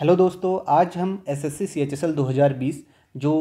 Hello दोस्तों आज हम S S C C H S L दो हज़ार बीस जो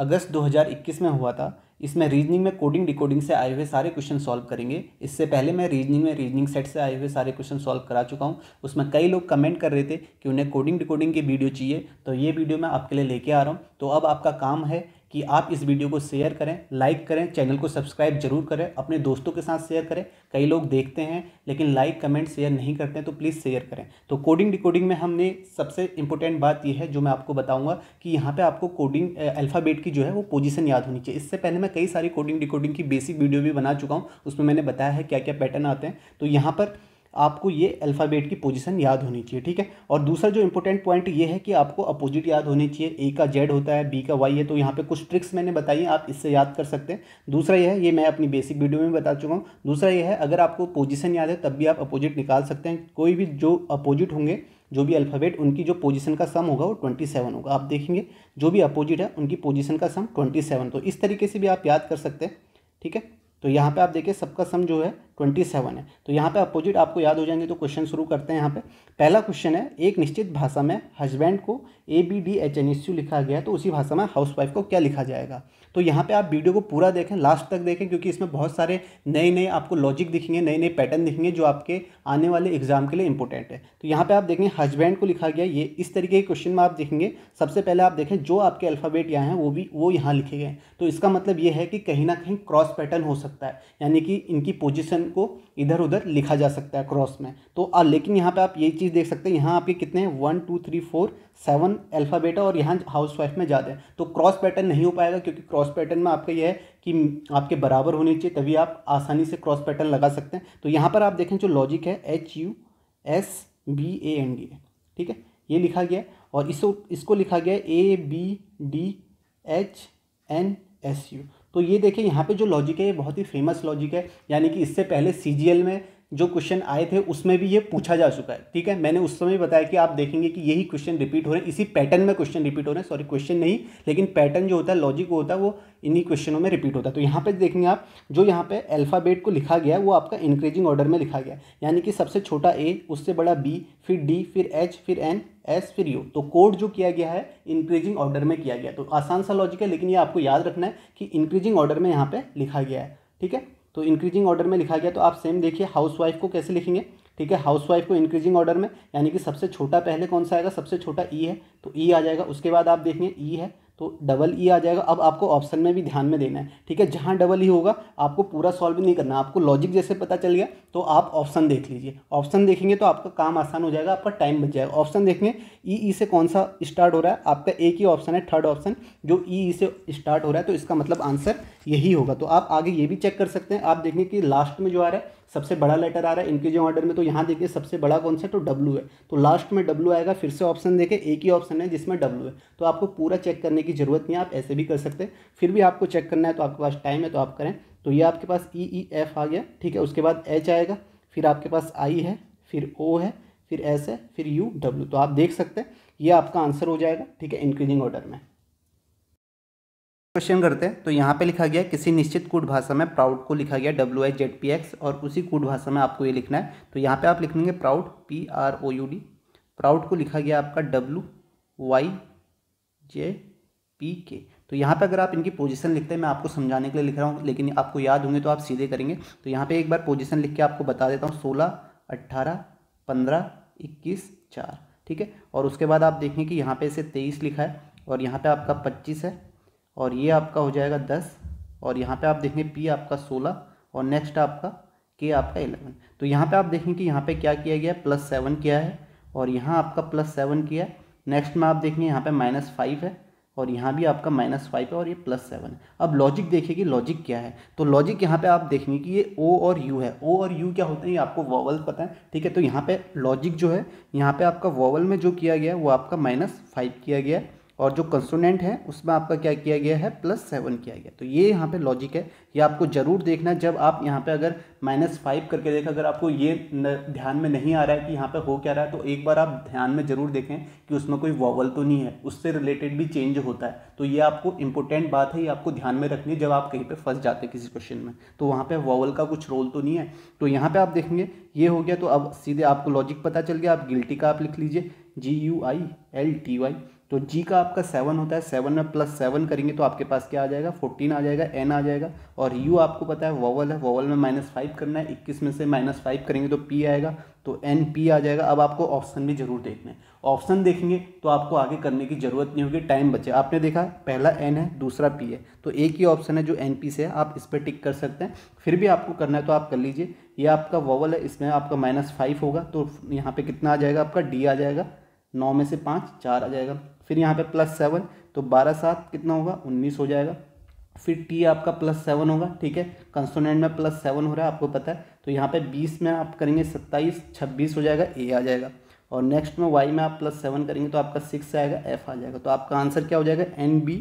अगस्त दो हज़ार इक्कीस में हुआ था इसमें रीजनिंग में कोडिंग डिकोडिंग से आए हुए सारे क्वेश्चन सॉल्व करेंगे इससे पहले मैं रीजनिंग में रीजनिंग सेट से आए हुए सारे क्वेश्चन सॉल्व करा चुका हूँ उसमें कई लोग कमेंट कर रहे थे कि उन्हें कोडिंग डिकोडिंग की वीडियो चाहिए तो ये वीडियो मैं आपके लिए लेके आ रहा हूँ तो अब आपका काम है कि आप इस वीडियो को शेयर करें लाइक करें चैनल को सब्सक्राइब जरूर करें अपने दोस्तों के साथ शेयर करें कई लोग देखते हैं लेकिन लाइक कमेंट शेयर नहीं करते हैं तो प्लीज़ शेयर करें तो कोडिंग डिकोडिंग में हमने सबसे इंपॉर्टेंट बात यह है जो मैं आपको बताऊंगा कि यहाँ पे आपको कोडिंग अल्फ़ाबेट की जो है वो पोजीशन याद होनी चाहिए इससे पहले मैं कई सारी कोडिंग डिकोडिंग की बेसिक वीडियो भी बना चुका हूँ उसमें मैंने बताया है क्या क्या पैटर्न आते हैं तो यहाँ पर आपको ये अल्फ़ाबेट की पोजीशन याद होनी चाहिए ठीक है और दूसरा जो इंपॉर्टेंट पॉइंट ये है कि आपको अपोजिट याद होनी चाहिए ए का जेड होता है बी का वाई है तो यहाँ पे कुछ ट्रिक्स मैंने बताई आप इससे याद कर सकते हैं दूसरा यह है ये मैं अपनी बेसिक वीडियो में बता चुका हूँ दूसरा यह है अगर आपको पोजिशन याद है तब भी आप अपोजिट निकाल सकते हैं कोई भी जो अपोजिट होंगे जो भी अल्फ़ाबेट उनकी जो पोजीशन का सम होगा वो ट्वेंटी सेवन होगा आप देखेंगे जो भी अपोजिट है उनकी पोजीशन का सम ट्वेंटी सेवन तो इस तरीके से भी आप याद कर सकते हैं ठीक है तो यहाँ पे आप देखिए सबका सम जो है ट्वेंटी सेवन है तो यहाँ पे अपोजिट आपको याद हो जाएंगे तो क्वेश्चन शुरू करते हैं यहाँ पे पहला क्वेश्चन है एक निश्चित भाषा में हस्बैंड को A B D H N S U लिखा गया है तो उसी भाषा में हाउस वाइफ को क्या लिखा जाएगा तो यहाँ पे आप वीडियो को पूरा देखें लास्ट तक देखें क्योंकि इसमें बहुत सारे नए नए आपको लॉजिक दिखेंगे नए नए पैटर्न दिखेंगे जो आपके आने वाले एग्जाम के लिए इंपॉर्टेंट है तो यहाँ पर आप देखें हस्बैंड को लिखा गया ये इस तरीके के क्वेश्चन में आप देखेंगे सबसे पहले आप देखें जो आपके अल्फ़ाबेट यहाँ हैं वो भी वो यहाँ लिखे गए तो इसका मतलब ये है कि कहीं ना कहीं क्रॉस पैटर्न हो सकता है यानी कि इनकी पोजिशन को इधर उधर लिखा जा सकता है क्रॉस में तो आ, लेकिन यहाँ पे आप ये चीज़ देख सकते हैं यहाँ आपके कितने हैं one two three four seven alphabet है और यहाँ हाउस वाइफ में ज़्यादा है तो क्रॉस पैटर्न नहीं हो पाएगा क्योंकि क्रॉस पैटर्न में आपका यह है कि आपके बराबर होने चाहिए तभी आप आसानी से क्रॉस पैटर्न लगा सकते हैं तो यहाँ पर आप देखें जो लॉजिक है H U S B A N D ठीक है ये लिखा गया और इसको इसको लिखा गया A B D H N S U तो ये देखिए यहाँ पे जो लॉजिक है ये बहुत ही फेमस लॉजिक है यानी कि इससे पहले सी में जो क्वेश्चन आए थे उसमें भी ये पूछा जा चुका है ठीक है मैंने उस समय बताया कि आप देखेंगे कि यही क्वेश्चन रिपीट हो रहे हैं इसी पैटर्न में क्वेश्चन रिपीट हो रहे हैं सॉरी क्वेश्चन नहीं लेकिन पैटर्न जो होता है लॉजिक होता है वो इन्हीं क्वेश्चनों में रिपीट होता है तो यहाँ पे देखेंगे आप जो यहाँ पे अल्फ़ाबेट को लिखा गया है वो आपका इंक्रीजिंग ऑर्डर में लिखा गया है यानी कि सबसे छोटा ए उससे बड़ा बी फिर डी फिर एच फिर एन एस फिर यू तो कोड जो किया गया है इंक्रीजिंग ऑर्डर में किया गया तो आसान सा लॉजिक है लेकिन ये आपको याद रखना है कि इंक्रीजिंग ऑर्डर में यहाँ पर लिखा गया है ठीक है तो इंक्रीजिंग ऑर्डर में लिखा गया तो आप सेम देखिए हाउस वाइफ को कैसे लिखेंगे ठीक है हाउस वाइफ को इंक्रीजिंग ऑर्डर में यानी कि सबसे छोटा पहले कौन सा आएगा सबसे छोटा ई e है तो ई e आ जाएगा उसके बाद आप देखेंगे ई e है तो डबल ई e आ जाएगा अब आपको ऑप्शन में भी ध्यान में देना है ठीक है जहाँ डबल ई होगा आपको पूरा सॉल्व नहीं करना आपको लॉजिक जैसे पता चल गया तो आप ऑप्शन देख लीजिए ऑप्शन देखेंगे तो आपका काम आसान हो जाएगा आपका टाइम बच जाएगा ऑप्शन देखेंगे ई e, ई e से कौन सा स्टार्ट हो रहा है आपका एक ही ऑप्शन है थर्ड ऑप्शन जो ई ई से स्टार्ट हो रहा है तो इसका मतलब आंसर यही होगा तो आप आगे ये भी चेक कर सकते हैं आप देखेंगे कि लास्ट में जो आ रहा है सबसे बड़ा लेटर आ रहा है इनक्रीजिंग ऑर्डर में तो यहाँ देखिए सबसे बड़ा कौन सा तो है तो डब्लू है तो लास्ट में डब्लू आएगा फिर से ऑप्शन देखें एक ही ऑप्शन है जिसमें डब्लू है तो आपको पूरा चेक करने की जरूरत नहीं है आप ऐसे भी कर सकते हैं फिर भी आपको चेक करना है तो आपके पास टाइम है तो आप करें तो ये आपके पास ई ई एफ आ गया ठीक है उसके बाद एच आएगा फिर आपके पास आई है फिर ओ है फिर एस है फिर यू डब्ल्यू तो आप देख सकते हैं ये आपका आंसर हो जाएगा ठीक है इंक्रीजिंग ऑर्डर में क्वेश्चन करते हैं तो यहाँ पे लिखा गया किसी निश्चित कूट भाषा में प्राउड को लिखा गया W I Z P X और उसी कूट भाषा में आपको ये लिखना है तो यहाँ पे आप लिख लेंगे proud P R O U D proud को लिखा गया आपका डब्ल्यू वाई जे पी के तो यहाँ पे अगर आप इनकी पोजीशन लिखते हैं मैं आपको समझाने के लिए लिख रहा हूँ लेकिन आपको याद होंगे तो आप सीधे करेंगे तो यहाँ पर एक बार पोजिशन लिख के आपको बता देता हूँ सोलह अट्ठारह पंद्रह इक्कीस चार ठीक है और उसके बाद आप देखें कि यहाँ पर इसे तेईस लिखा है और यहाँ पर आपका पच्चीस है और ये आपका हो जाएगा दस और यहाँ पे आप देखेंगे पी आपका सोलह और नेक्स्ट आपका के आपका इलेवन तो यहाँ पे आप देखें कि यहाँ पे क्या किया गया प्लस सेवन किया है और यहाँ आपका प्लस सेवन किया है नेक्स्ट में आप देखेंगे यहाँ पे माइनस फाइव है और यहाँ भी आपका माइनस फाइव है और ये प्लस सेवन है अब लॉजिक देखिए कि लॉजिक क्या है तो लॉजिक यहाँ पे आप देखेंगे कि ये ओ और यू है ओ और यू क्या होते हैं ये आपको वॉवल पता है ठीक है तो यहाँ पे लॉजिक जो है यहाँ पे आपका वॉवल में जो किया गया है वो आपका माइनस फाइव किया गया है और जो कंसोनेंट है उसमें आपका क्या किया गया है प्लस सेवन किया गया तो ये यहाँ पे लॉजिक है ये आपको ज़रूर देखना जब आप यहाँ पे अगर माइनस फाइव करके देखें अगर आपको ये ध्यान में नहीं आ रहा है कि यहाँ पे हो क्या रहा है तो एक बार आप ध्यान में ज़रूर देखें कि उसमें कोई वॉवल तो नहीं है उससे रिलेटेड भी चेंज होता है तो ये आपको इंपॉर्टेंट बात है ये आपको ध्यान में रखनी है जब आप कहीं पर फंस जाते हैं किसी क्वेश्चन में तो वहाँ पर वॉवल का कुछ रोल तो नहीं है तो यहाँ पर आप देखेंगे ये हो गया तो अब सीधे आपको लॉजिक पता चल गया आप गिल्टी का आप लिख लीजिए G U I L T Y तो जी का आपका सेवन होता है सेवन में प्लस सेवन करेंगे तो आपके पास क्या आ जाएगा फोर्टीन आ जाएगा एन आ जाएगा और यू आपको पता है वोवल है वोवल में माइनस फाइव करना है इक्कीस में से माइनस फाइव करेंगे तो पी आएगा तो एन पी आ जाएगा अब आपको ऑप्शन भी जरूर देखना है ऑप्शन देखेंगे तो आपको आगे करने की ज़रूरत नहीं होगी टाइम बचे आपने देखा पहला एन है दूसरा पी है तो एक ही ऑप्शन है जो एन पी से है आप इस पर टिक कर सकते हैं फिर भी आपको करना है तो आप कर लीजिए ये आपका वोवल है इसमें आपका माइनस फाइव होगा तो यहाँ पर कितना आ जाएगा आपका डी आ जाएगा नौ में से पाँच चार आ जाएगा फिर यहाँ पे प्लस सेवन तो बारह सात कितना होगा उन्नीस हो जाएगा फिर टी आपका प्लस सेवन होगा ठीक है कंसोनेंट में प्लस सेवन हो रहा है आपको पता है तो यहाँ पे बीस में आप करेंगे सत्ताईस छब्बीस हो जाएगा ए आ जाएगा और नेक्स्ट में वाई में आप प्लस सेवन करेंगे तो आपका सिक्स आएगा एफ आ जाएगा तो आपका आंसर क्या हो जाएगा एन बी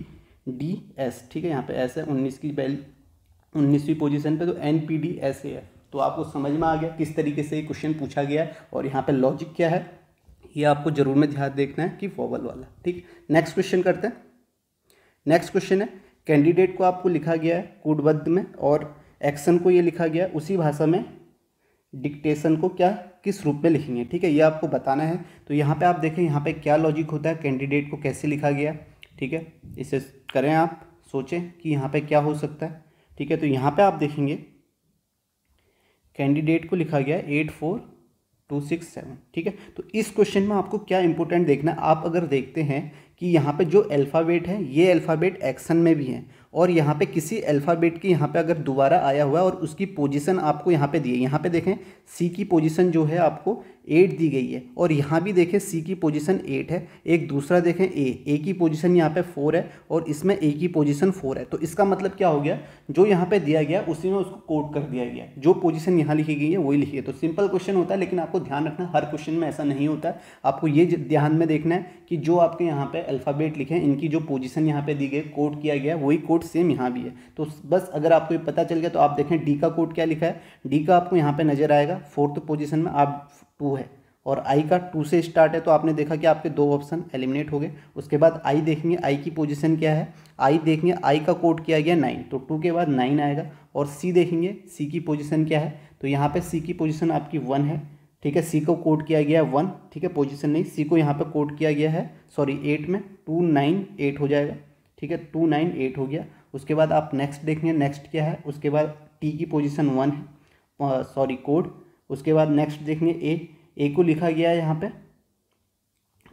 डी एस ठीक है यहाँ पे एस है उन्नीस की वैल्यू उन्नीसवीं पोजिशन पर तो N P D S A है तो आपको समझ में आ गया किस तरीके से ये क्वेश्चन पूछा गया है और यहाँ पर लॉजिक क्या है ये आपको जरूर में ध्यान देखना है कि वॉवल वाला ठीक नेक्स्ट क्वेश्चन करते हैं नेक्स्ट क्वेश्चन है कैंडिडेट को आपको लिखा गया है कूटबद्ध में और एक्शन को ये लिखा गया है उसी भाषा में डिक्टेशन को क्या किस रूप में लिखेंगे ठीक है ये आपको बताना है तो यहाँ पे आप देखें यहाँ पे क्या लॉजिक होता है कैंडिडेट को कैसे लिखा गया ठीक है इसे करें आप सोचें कि यहाँ पे क्या हो सकता है ठीक है तो यहाँ पे आप देखेंगे कैंडिडेट को लिखा गया eight four two six seven ठीक है तो इस क्वेश्चन में आपको क्या इंपॉर्टेंट देखना है आप अगर देखते हैं कि यहाँ पे जो अल्फ़ाबेट है ये अल्फ़ाबेट एक्शन में भी है और यहाँ पे किसी अल्फ़ाबेट की यहाँ पे अगर दोबारा आया हुआ है और उसकी पोजीशन आपको यहाँ पे दी है यहाँ पे देखें सी की पोजीशन जो है आपको एट दी गई है और यहाँ भी देखें सी की पोजीशन एट है एक दूसरा देखें ए ए की पोजीशन यहाँ पे फोर है और इसमें ए की पोजीशन फोर है तो इसका मतलब क्या हो गया जो यहाँ पे दिया गया उसी में उसको कोट कर दिया गया जो पोजीशन यहाँ लिखी गई है वही लिखी है तो सिंपल क्वेश्चन होता है लेकिन आपको ध्यान रखना हर क्वेश्चन में ऐसा नहीं होता आपको ये ध्यान में देखना है कि जो आपके यहाँ पे अल्फ़ाबेट लिखे हैं इनकी जो पोजिशन यहाँ पे दी गई कोट किया गया वही कोट सेम यहाँ भी है तो बस अगर आपको ये पता चल गया तो आप देखें डी का कोट क्या लिखा है डी का आपको यहाँ पर नजर आएगा फोर्थ पोजिशन में आप टू है और आई का टू से स्टार्ट है तो आपने देखा कि आपके दो ऑप्शन एलिमिनेट हो गए उसके बाद आई देखेंगे आई की पोजीशन क्या है आई देखेंगे आई का कोड किया गया नाइन तो टू के बाद नाइन आएगा और सी देखेंगे सी की पोजीशन क्या है तो यहाँ पे सी की पोजीशन आपकी वन है ठीक है सी को कोड किया गया है वन ठीक है पोजीशन नहीं सी को यहाँ पर कोड किया गया है सॉरी एट में टू नाइन एट हो जाएगा ठीक है टू नाइन एट हो गया उसके बाद आप नेक्स्ट देखेंगे नेक्स्ट क्या है उसके बाद टी की पोजीशन वन है सॉरी कोड उसके बाद नेक्स्ट देखेंगे ए ए को लिखा गया है यहाँ पे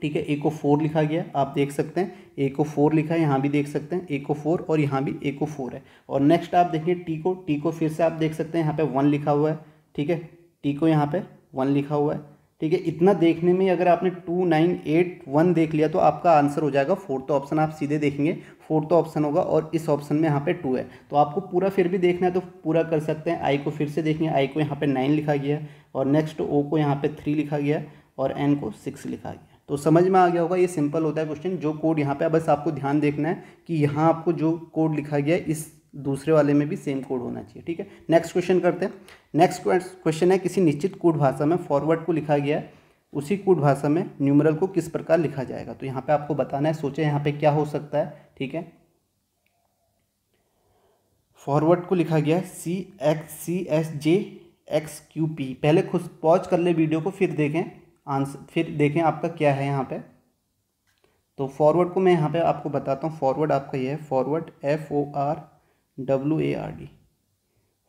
ठीक है ए को फोर लिखा गया आप देख सकते हैं ए को फोर लिखा है यहाँ भी देख सकते हैं ए को फोर और यहाँ भी ए को फोर है और नेक्स्ट आप देखेंगे टी को टी को फिर से आप देख सकते हैं यहाँ पे वन लिखा हुआ है ठीक है टी को यहाँ पे वन लिखा हुआ है ठीक है इतना देखने में अगर आपने टू नाइन एट वन देख लिया तो आपका आंसर हो जाएगा फोर्थ ऑप्शन आप सीधे देखेंगे फोर्थ ऑप्शन होगा और इस ऑप्शन में यहाँ पे टू है तो आपको पूरा फिर भी देखना है तो पूरा कर सकते हैं आई को फिर से देखेंगे आई को यहाँ पे नाइन लिखा गया और नेक्स्ट ओ को यहाँ पे थ्री लिखा गया और एन को सिक्स लिखा गया तो समझ में आ गया होगा ये सिंपल होता है क्वेश्चन जो कोड यहाँ पे बस आपको ध्यान देखना है कि यहाँ आपको जो कोड लिखा गया है इस दूसरे वाले में भी सेम कोड होना चाहिए ठीक है नेक्स्ट क्वेश्चन करते हैं नेक्स्ट क्वेश्चन है किसी निश्चित कोड भाषा में फॉरवर्ड को लिखा गया है उसी कोड भाषा में न्यूमरल को किस प्रकार लिखा जाएगा तो यहाँ पे आपको बताना है सोचे यहाँ पे क्या हो सकता है ठीक है फॉरवर्ड को लिखा गया C X C S J X Q P पहले खुद पॉज कर ले वीडियो को फिर देखें आंसर फिर देखें आपका क्या है यहाँ पे तो फॉरवर्ड को मैं यहाँ पे आपको बताता हूँ फॉरवर्ड आपका ये है forward F O R W A R D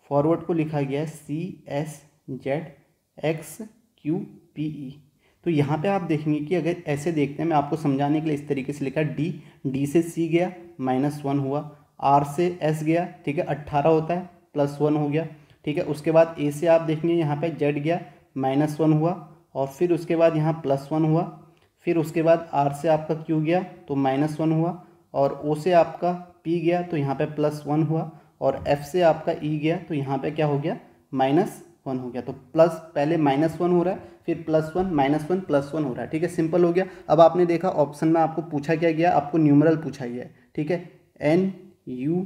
forward को लिखा गया है C S Z X Q P E तो यहाँ पे आप देखेंगे कि अगर ऐसे देखते हैं मैं आपको समझाने के लिए इस तरीके से लिखा डी डी से सी गया माइनस वन हुआ आर से एस गया ठीक है अट्ठारह होता है प्लस वन हो गया ठीक है उसके बाद ए से आप देखेंगे यहाँ पे जेड गया माइनस वन हुआ और फिर उसके बाद यहाँ प्लस वन हुआ फिर उसके बाद आर से आपका क्यू गया तो माइनस वन हुआ और ओ से आपका पी गया तो यहाँ पे प्लस वन हुआ और एफ से आपका ई e गया तो यहाँ पे क्या हो गया माइनस वन हो गया तो प्लस पहले माइनस वन हो रहा है फिर plus one minus one plus one हो रहा है ठीक है सिंपल हो गया अब आपने देखा ऑप्शन में आपको पूछा क्या गया आपको न्यूमरल पूछा गया है ठीक है N U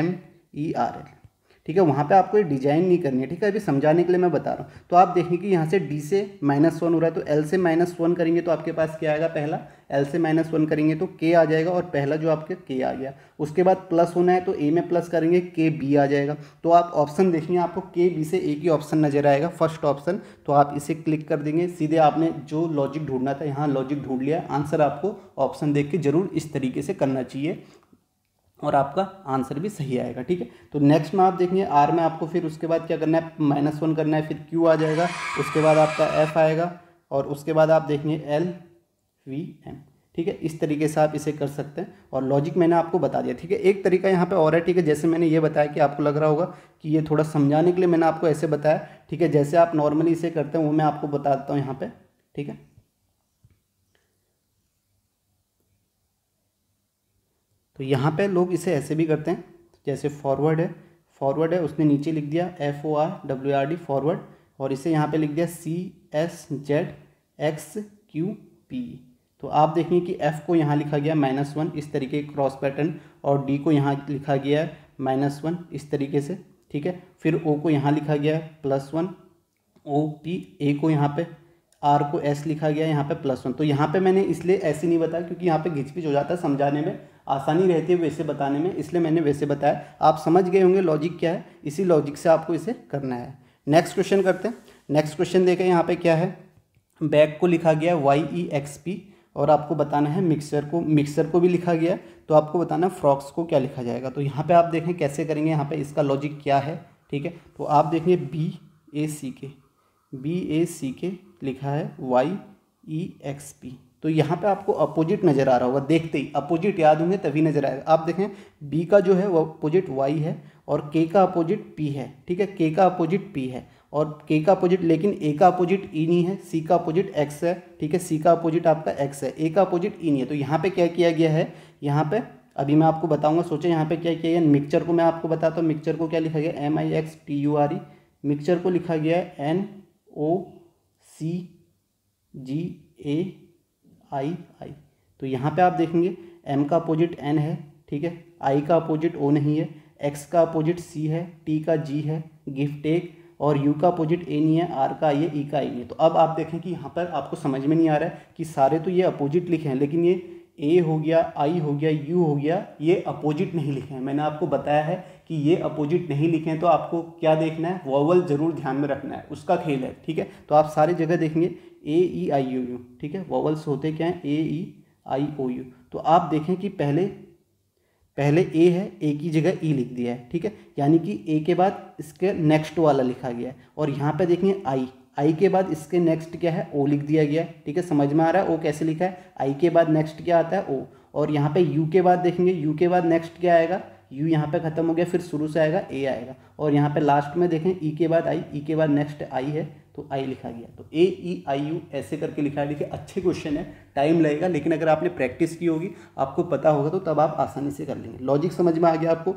M E R L ठीक है वहाँ पे आपको ये डिजाइन नहीं करनी है ठीक है अभी समझाने के लिए मैं बता रहा हूँ तो आप देखेंगे कि यहाँ से डी से माइनस वन हो रहा है तो एल से माइनस वन करेंगे तो आपके पास क्या आएगा पहला एल से माइनस वन करेंगे तो के आ जाएगा और पहला जो आपके के आ गया उसके बाद प्लस होना है तो ए में प्लस करेंगे के बी आ जाएगा तो आप ऑप्शन देखेंगे आपको के बी से एक ही ऑप्शन नजर आएगा फर्स्ट ऑप्शन तो आप इसे क्लिक कर देंगे सीधे आपने जो लॉजिक ढूंढना था यहाँ लॉजिक ढूंढ लिया आंसर आपको ऑप्शन देख के जरूर इस तरीके से करना चाहिए और आपका आंसर भी सही आएगा ठीक है तो नेक्स्ट में आप देखेंगे आर में आपको फिर उसके बाद क्या करना है माइनस वन करना है फिर क्यू आ जाएगा उसके बाद आपका एफ आएगा और उसके बाद आप देखेंगे एल वी एम ठीक है इस तरीके से आप इसे कर सकते हैं और लॉजिक मैंने आपको बता दिया ठीक है एक तरीका यहाँ पे और है ठीक है जैसे मैंने ये बताया कि आपको लग रहा होगा कि ये थोड़ा समझाने के लिए मैंने आपको ऐसे बताया ठीक है जैसे आप नॉर्मली इसे करते हैं वो मैं आपको बताता हूँ यहाँ पर ठीक है तो यहाँ पे लोग इसे ऐसे भी करते हैं जैसे फॉरवर्ड है फॉरवर्ड है उसने नीचे लिख दिया F O R W R D forward और इसे यहाँ पे लिख दिया C S Z X Q P तो आप देखिए कि एफ़ को यहाँ लिखा गया माइनस वन इस तरीके क्रॉस पैटर्न और डी को यहाँ लिखा गया है माइनस वन इस तरीके से ठीक है फिर ओ को यहाँ लिखा गया है plus one O P A को यहाँ पे आर को एस लिखा गया यहाँ पे प्लस वन तो यहाँ पे मैंने इसलिए ऐसे नहीं बताया क्योंकि यहाँ पे घिचपिच हो जाता है समझाने में आसानी रहती है वैसे बताने में इसलिए मैंने वैसे बताया आप समझ गए होंगे लॉजिक क्या है इसी लॉजिक से आपको इसे करना है नेक्स्ट क्वेश्चन करते हैं नेक्स्ट क्वेश्चन देखें यहाँ पर क्या है बैग को लिखा गया है वाई ई एक्स पी और आपको बताना है मिक्सर को मिक्सर को भी लिखा गया है तो आपको बताना है फ्रॉक्स को क्या लिखा जाएगा तो यहाँ पर आप देखें कैसे करेंगे यहाँ पर इसका लॉजिक क्या है ठीक है तो आप देखिए बी ए सी के बी ए सी के लिखा है वाई ई एक्स पी तो यहाँ पे आपको अपोजिट नज़र आ रहा होगा देखते ही अपोजिट याद होंगे तभी नज़र आएगा आप देखें बी का जो है वो अपोजिट वाई है और के का अपोजिट पी है ठीक है के का अपोजिट पी है और के का अपोजिट लेकिन ए का अपोजिट ई e नहीं है सी का अपोजिट एक्स है ठीक है सी का अपोजिट आपका एक्स है ए का अपोजिट ई e नहीं है तो यहाँ पे क्या किया गया है यहाँ पे अभी मैं आपको बताऊंगा सोचे यहाँ पे क्या किया गया मिक्सचर को मैं आपको बताता हूँ मिक्सचर को क्या लिखा गया M I X T U R E mixture को लिखा गया है एन ओ सी जी ए आई आई तो यहाँ पे आप देखेंगे एम का अपोजिट एन है ठीक है आई का अपोजिट ओ नहीं है एक्स का अपोजिट सी है टी का जी है गिफ्ट टेक और यू का अपोजिट ए नहीं है आर का है ई e का आई नहीं है तो अब आप देखें कि यहाँ पर आपको समझ में नहीं आ रहा है कि सारे तो ये अपोजिट लिखे हैं लेकिन ये ए हो गया आई हो गया यू हो गया ये अपोजिट नहीं लिखे हैं मैंने आपको बताया है कि ये अपोजिट नहीं लिखे तो आपको क्या देखना है वॉवल जरूर ध्यान में रखना है उसका खेल है ठीक है तो आप सारी जगह देखेंगे ए ई आई ओ यू ठीक है वॉवल्स होते क्या हैं ए ई आई ओ यू तो आप देखें कि पहले पहले ए है ए की जगह ई e लिख दिया है ठीक है यानी कि ए के बाद इसके नेक्स्ट वाला लिखा गया है और यहाँ पे देखेंगे आई आई के बाद इसके नेक्स्ट क्या है ओ लिख दिया गया है ठीक है समझ में आ रहा है ओ कैसे लिखा है आई के बाद नेक्स्ट क्या आता है ओ और यहाँ पे यू के बाद देखेंगे यू के बाद नेक्स्ट क्या आएगा यू यहाँ पे ख़त्म हो गया फिर शुरू से आएगा ए आएगा और यहाँ पे लास्ट में देखें ई e के बाद आई ई e के बाद नेक्स्ट आई है तो आई लिखा गया तो ए ई आई यू ऐसे करके लिखा है देखिए अच्छे क्वेश्चन है टाइम लगेगा लेकिन अगर आपने प्रैक्टिस की होगी आपको पता होगा तो तब आप आसानी से कर लेंगे लॉजिक समझ में आ गया आपको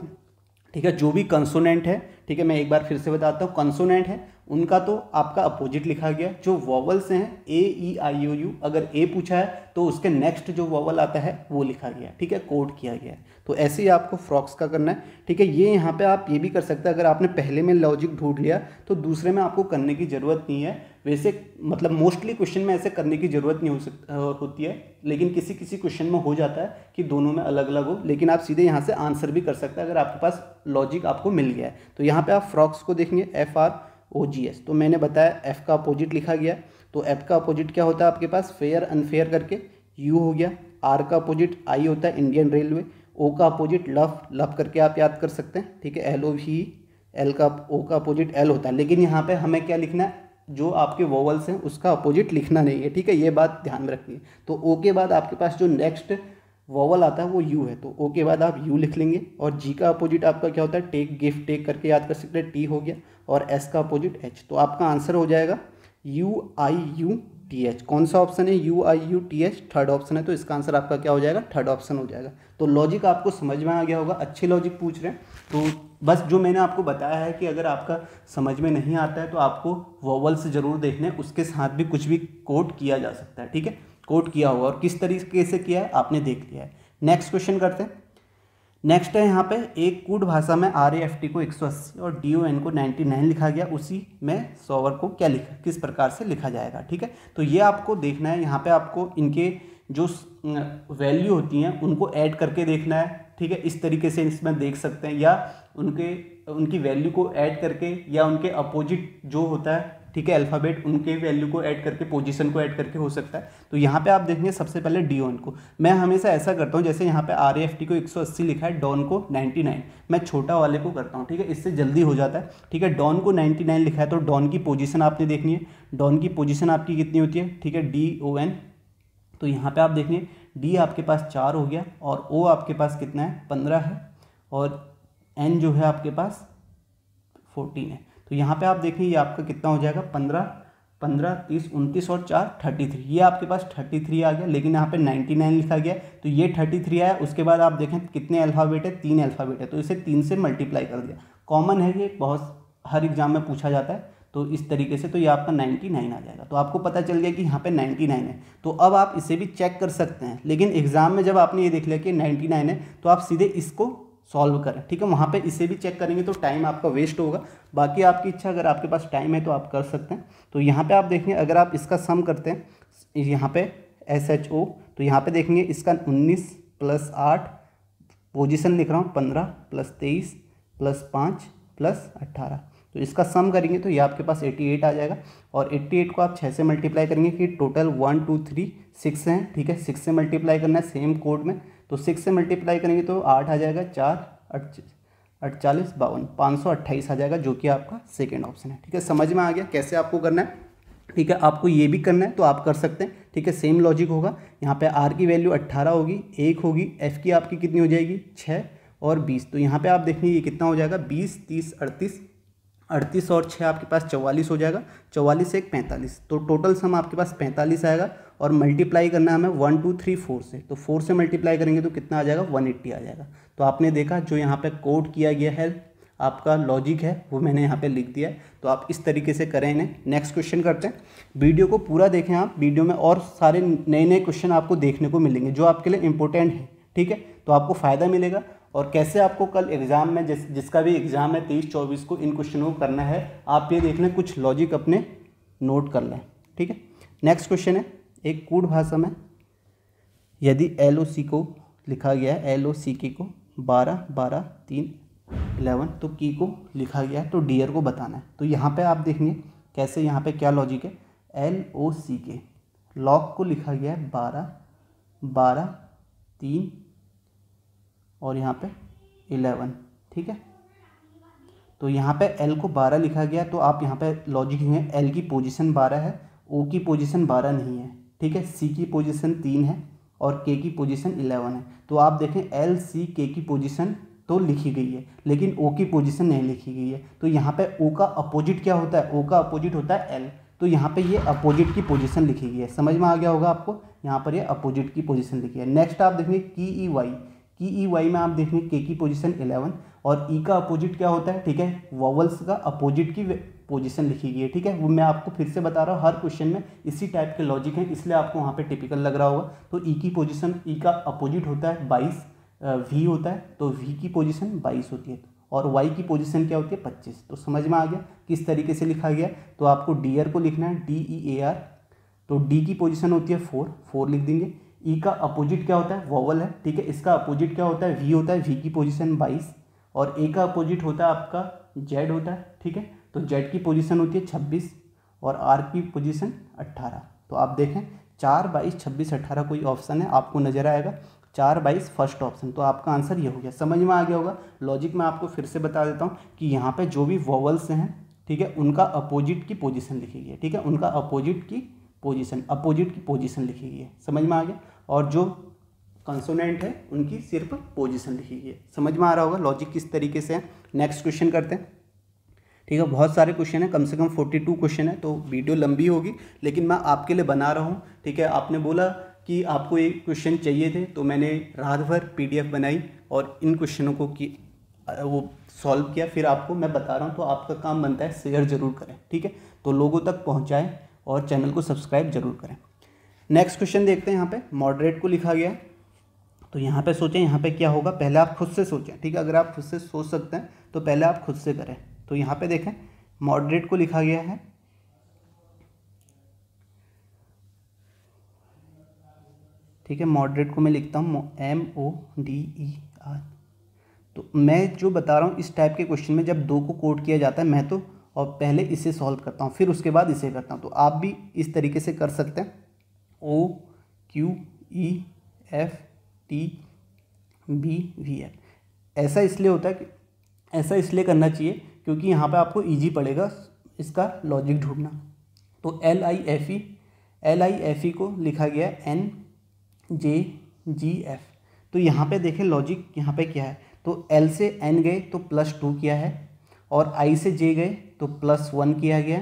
ठीक है जो भी कंसोनेंट है ठीक है मैं एक बार फिर से बताता हूँ कंसोनेंट है उनका तो आपका अपोजिट लिखा गया जो वॉवल्स हैं ए ई आई ओ यू अगर ए पूछा है तो उसके नेक्स्ट जो वॉवल आता है वो लिखा गया ठीक है कोड किया गया है तो ऐसे ही आपको फ्रॉक्स का करना है ठीक है ये यहाँ पे आप ये भी कर सकते हैं अगर आपने पहले में लॉजिक ढूंढ लिया तो दूसरे में आपको करने की ज़रूरत नहीं है वैसे मतलब मोस्टली क्वेश्चन में ऐसे करने की ज़रूरत नहीं हो सक होती है लेकिन किसी किसी क्वेश्चन में हो जाता है कि दोनों में अलग अलग हो लेकिन आप सीधे यहाँ से आंसर भी कर सकते हैं अगर आपके पास लॉजिक आपको मिल गया है तो यहाँ पर आप फ्रॉक्स को देखेंगे एफ आर ओ तो मैंने बताया एफ़ का अपोजिट लिखा गया तो एफ का अपोजिट क्या होता है आपके पास फेयर अनफेयर करके यू हो गया आर का अपोजिट आई होता है इंडियन रेलवे ओ का अपोजिट लव लव करके आप याद कर सकते हैं ठीक है एल ओ वी एल का ओ का अपोजिट एल होता है लेकिन यहाँ पे हमें क्या लिखना है जो आपके वोवल्स हैं उसका अपोजिट लिखना नहीं है ठीक है ये बात ध्यान में रखनी है तो ओ के बाद आपके पास जो नेक्स्ट वोवल आता है वो यू है तो ओ के बाद आप यू लिख लेंगे और जी का अपोजिट आपका क्या होता है टेक गिफ्ट टेक करके याद कर सकते हैं टी हो गया और एस का अपोजिट एच तो आपका आंसर हो जाएगा U I U T H कौन सा ऑप्शन है U I U T H third option है तो इसका आंसर आपका क्या हो जाएगा थर्ड ऑप्शन हो जाएगा तो लॉजिक आपको समझ में आ गया होगा अच्छी लॉजिक पूछ रहे हैं तो बस जो मैंने आपको बताया है कि अगर आपका समझ में नहीं आता है तो आपको वॉवल्स जरूर देखने उसके साथ भी कुछ भी कोट किया जा सकता है ठीक है कोट किया होगा और किस तरीके से किया है आपने देख लिया है नेक्स्ट क्वेश्चन करते हैं नेक्स्ट है यहाँ पे एक कूट भाषा में आर को 180 और डी को 99 लिखा गया उसी में सोवर को क्या लिखा किस प्रकार से लिखा जाएगा ठीक है तो ये आपको देखना है यहाँ पे आपको इनके जो वैल्यू होती हैं उनको ऐड करके देखना है ठीक है इस तरीके से इसमें देख सकते हैं या उनके उनकी वैल्यू को ऐड करके या उनके अपोजिट जो होता है ठीक है अल्फ़ाबेट उनके वैल्यू को ऐड करके पोजीशन को ऐड करके हो सकता है तो यहाँ पे आप देखेंगे सबसे पहले डी ऑन को मैं हमेशा ऐसा करता हूँ जैसे यहाँ पे आर एफ टी को 180 लिखा है डॉन को 99 मैं छोटा वाले को करता हूँ ठीक है इससे जल्दी हो जाता है ठीक है डॉन को 99 लिखा है तो डॉन की पोजिशन आपने देखनी है डॉन की पोजिशन आपकी कितनी होती है ठीक है डी ओ एन तो यहाँ पर आप देखेंगे डी आपके पास चार हो गया और ओ आपके पास कितना है पंद्रह है और एन जो है आपके पास फोर्टीन है तो यहाँ पे आप देखें ये आपका कितना हो जाएगा पंद्रह पंद्रह तीस उनतीस और चार थर्टी थ्री ये आपके पास थर्टी थ्री आ गया लेकिन यहाँ पे नाइन्टी नाइन लिखा गया तो ये थर्टी थ्री आया उसके बाद आप देखें कितने अल्फ़ाबेट है तीन अल्फ़ाबेट है तो इसे तीन से मल्टीप्लाई कर दिया कॉमन है ये बहुत हर एग्जाम में पूछा जाता है तो इस तरीके से तो ये आपका नाइन्टी नाइन आ जाएगा तो आपको पता चल गया कि यहाँ पे नाइन है तो अब आप इसे भी चेक कर सकते हैं लेकिन एग्ज़ाम में जब आपने ये देख लिया कि नाइन्टी नाइन है तो आप सीधे इसको सॉल्व करें ठीक है वहाँ पे इसे भी चेक करेंगे तो टाइम आपका वेस्ट होगा बाकी आपकी इच्छा अगर आपके पास टाइम है तो आप कर सकते हैं तो यहाँ पे आप देखेंगे अगर आप इसका सम करते हैं यहाँ पे एस एच ओ तो यहाँ पे देखेंगे इसका उन्नीस प्लस आठ पोजिशन लिख रहा हूँ पंद्रह प्लस तेईस प्लस पाँच प्लस अट्ठारह तो इसका सम करेंगे तो ये आपके पास 88 आ जाएगा और एट्टी को आप छः से मल्टीप्लाई करेंगे कि total one two three six हैं ठीक है सिक्स से मल्टीप्लाई करना है सेम कोड में तो सिक्स से मल्टीप्लाई करेंगे तो आठ आ जाएगा चार अड़चालीस बावन पाँच सौ अट्ठाईस आ जाएगा जो कि आपका सेकेंड ऑप्शन है ठीक है समझ में आ गया कैसे आपको करना है ठीक है आपको ये भी करना है तो आप कर सकते हैं ठीक है सेम लॉजिक होगा यहाँ पे आर की वैल्यू अट्ठारह होगी एक होगी एफ़ की आपकी कितनी हो जाएगी छः और बीस तो यहाँ पे आप देखेंगे ये कितना हो जाएगा बीस तीस अड़तीस अड़तीस और छः आपके पास चौवालीस हो जाएगा चौवालीस एक पैंतालीस तो टोटल सम आपके पास पैंतालीस आएगा और मल्टीप्लाई करना हमें वन टू थ्री फोर से तो फोर से मल्टीप्लाई करेंगे तो कितना आ जाएगा वन एट्टी आ जाएगा तो आपने देखा जो यहाँ पे कोड किया गया है आपका लॉजिक है वो मैंने यहाँ पे लिख दिया है तो आप इस तरीके से करें इन्हें नेक्स्ट क्वेश्चन करते हैं वीडियो को पूरा देखें आप वीडियो में और सारे नए नए क्वेश्चन आपको देखने को मिलेंगे जो आपके लिए इंपॉर्टेंट है ठीक है तो आपको फ़ायदा मिलेगा और कैसे आपको कल एग्ज़ाम में जिस जिसका भी एग्ज़ाम है तेईस चौबीस को इन क्वेश्चनों को करना है आप ये देख लें कुछ लॉजिक अपने नोट कर लें ठीक है नेक्स्ट क्वेश्चन है एक कूड भाषा में यदि एल ओ सी को लिखा गया है एल ओ सी के को बारह बारह तीन इलेवन तो की को लिखा गया है तो डियर को बताना है तो यहाँ पे आप देखेंगे कैसे यहाँ पे क्या लॉजिक है एल ओ सी के लॉक को लिखा गया है बारह बारह तीन और यहाँ पे इलेवन ठीक है तो यहाँ पे एल को बारह लिखा गया तो आप यहाँ पे लॉजिक हैं एल की पोजीशन बारह है ओ की पोजीशन बारह नहीं है ठीक है सी की पोजीशन तीन है और के की पोजीशन इलेवन है तो आप देखें एल सी के की पोजीशन तो लिखी गई है लेकिन ओ की पोजीशन नहीं लिखी गई है तो यहाँ पे ओ का अपोजिट क्या होता है ओ का अपोजिट होता है एल तो यहाँ पे ये अपोजिट की पोजीशन लिखी गई है समझ में आ गया होगा आपको यहाँ पर ये अपोजिट की पोजीशन लिखी है नेक्स्ट आप देखेंगे की ई वाई की ई वाई में आप देखेंगे के की पोजीशन इलेवन और ई e का अपोजिट क्या होता है ठीक है वॉवल्स का अपोजिट की पोजीशन लिखी गई है ठीक है वो मैं आपको फिर से बता रहा हूँ हर क्वेश्चन में इसी टाइप के लॉजिक है इसलिए आपको वहाँ पे टिपिकल लग रहा होगा तो ई e की पोजीशन ई e का अपोजिट होता है बाईस वी होता है तो वी की पोजीशन बाईस होती है और वाई की पोजीशन क्या होती है पच्चीस तो समझ में आ गया किस तरीके से लिखा गया तो आपको डी को लिखना है डी ई ए आर तो डी की पोजीशन होती है फोर फोर लिख देंगे ई e का अपोजिट क्या होता है वॉवल है ठीक है इसका अपोजिट क्या होता है वी होता है वी की पोजीशन बाईस और ए का अपोजिट होता है आपका जेड होता है ठीक है तो जेड की पोजीशन होती है छब्बीस और आर की पोजीशन अट्ठारह तो आप देखें चार बाईस छब्बीस अट्ठारह कोई ऑप्शन है आपको नज़र आएगा चार बाईस फर्स्ट ऑप्शन तो आपका आंसर ये हो गया समझ में आ गया होगा लॉजिक मैं आपको फिर से बता देता हूँ कि यहाँ पर जो भी वॉवल्स हैं ठीक है उनका अपोजिट की पोजिशन लिखी गई है ठीक है उनका अपोजिट की पोजिशन अपोजिट की पोजिशन लिखी गई है समझ में आ गया और जो कंसोनेंट है उनकी सिर्फ पोजीशन लिखी गई है समझ में आ रहा होगा लॉजिक किस तरीके से है नेक्स्ट क्वेश्चन करते हैं ठीक है बहुत सारे क्वेश्चन है कम से कम फोर्टी टू क्वेश्चन है तो वीडियो लंबी होगी लेकिन मैं आपके लिए बना रहा हूँ ठीक है आपने बोला कि आपको ये क्वेश्चन चाहिए थे तो मैंने रात भर पी बनाई और इन क्वेश्चनों को की वो सॉल्व किया फिर आपको मैं बता रहा हूँ तो आपका काम बनता है शेयर ज़रूर करें ठीक है तो लोगों तक पहुँचाएँ और चैनल को सब्सक्राइब जरूर करें नेक्स्ट क्वेश्चन देखते हैं यहाँ पे मॉडरेट को लिखा गया तो यहाँ पे सोचें यहाँ पे क्या होगा पहले आप खुद से सोचें ठीक है अगर आप खुद से सोच सकते हैं तो पहले आप खुद से करें तो यहाँ पे देखें मॉडरेट को लिखा गया है ठीक है मॉडरेट को मैं लिखता हूँ M O D E R तो मैं जो बता रहा हूँ इस टाइप के क्वेश्चन में जब दो को कोट किया जाता है मैं तो और पहले इसे सॉल्व करता हूँ फिर उसके बाद इसे करता हूँ तो आप भी इस तरीके से कर सकते हैं O Q E F T B V L ऐसा इसलिए होता है कि ऐसा इसलिए करना चाहिए क्योंकि यहाँ पे आपको इजी पड़ेगा इसका लॉजिक ढूंढना तो L I F E L I F E को लिखा गया एन जे जी एफ तो यहाँ पे देखें लॉजिक यहाँ पे क्या है तो एल से एन गए तो प्लस टू किया है और आई से जे गए तो प्लस वन किया गया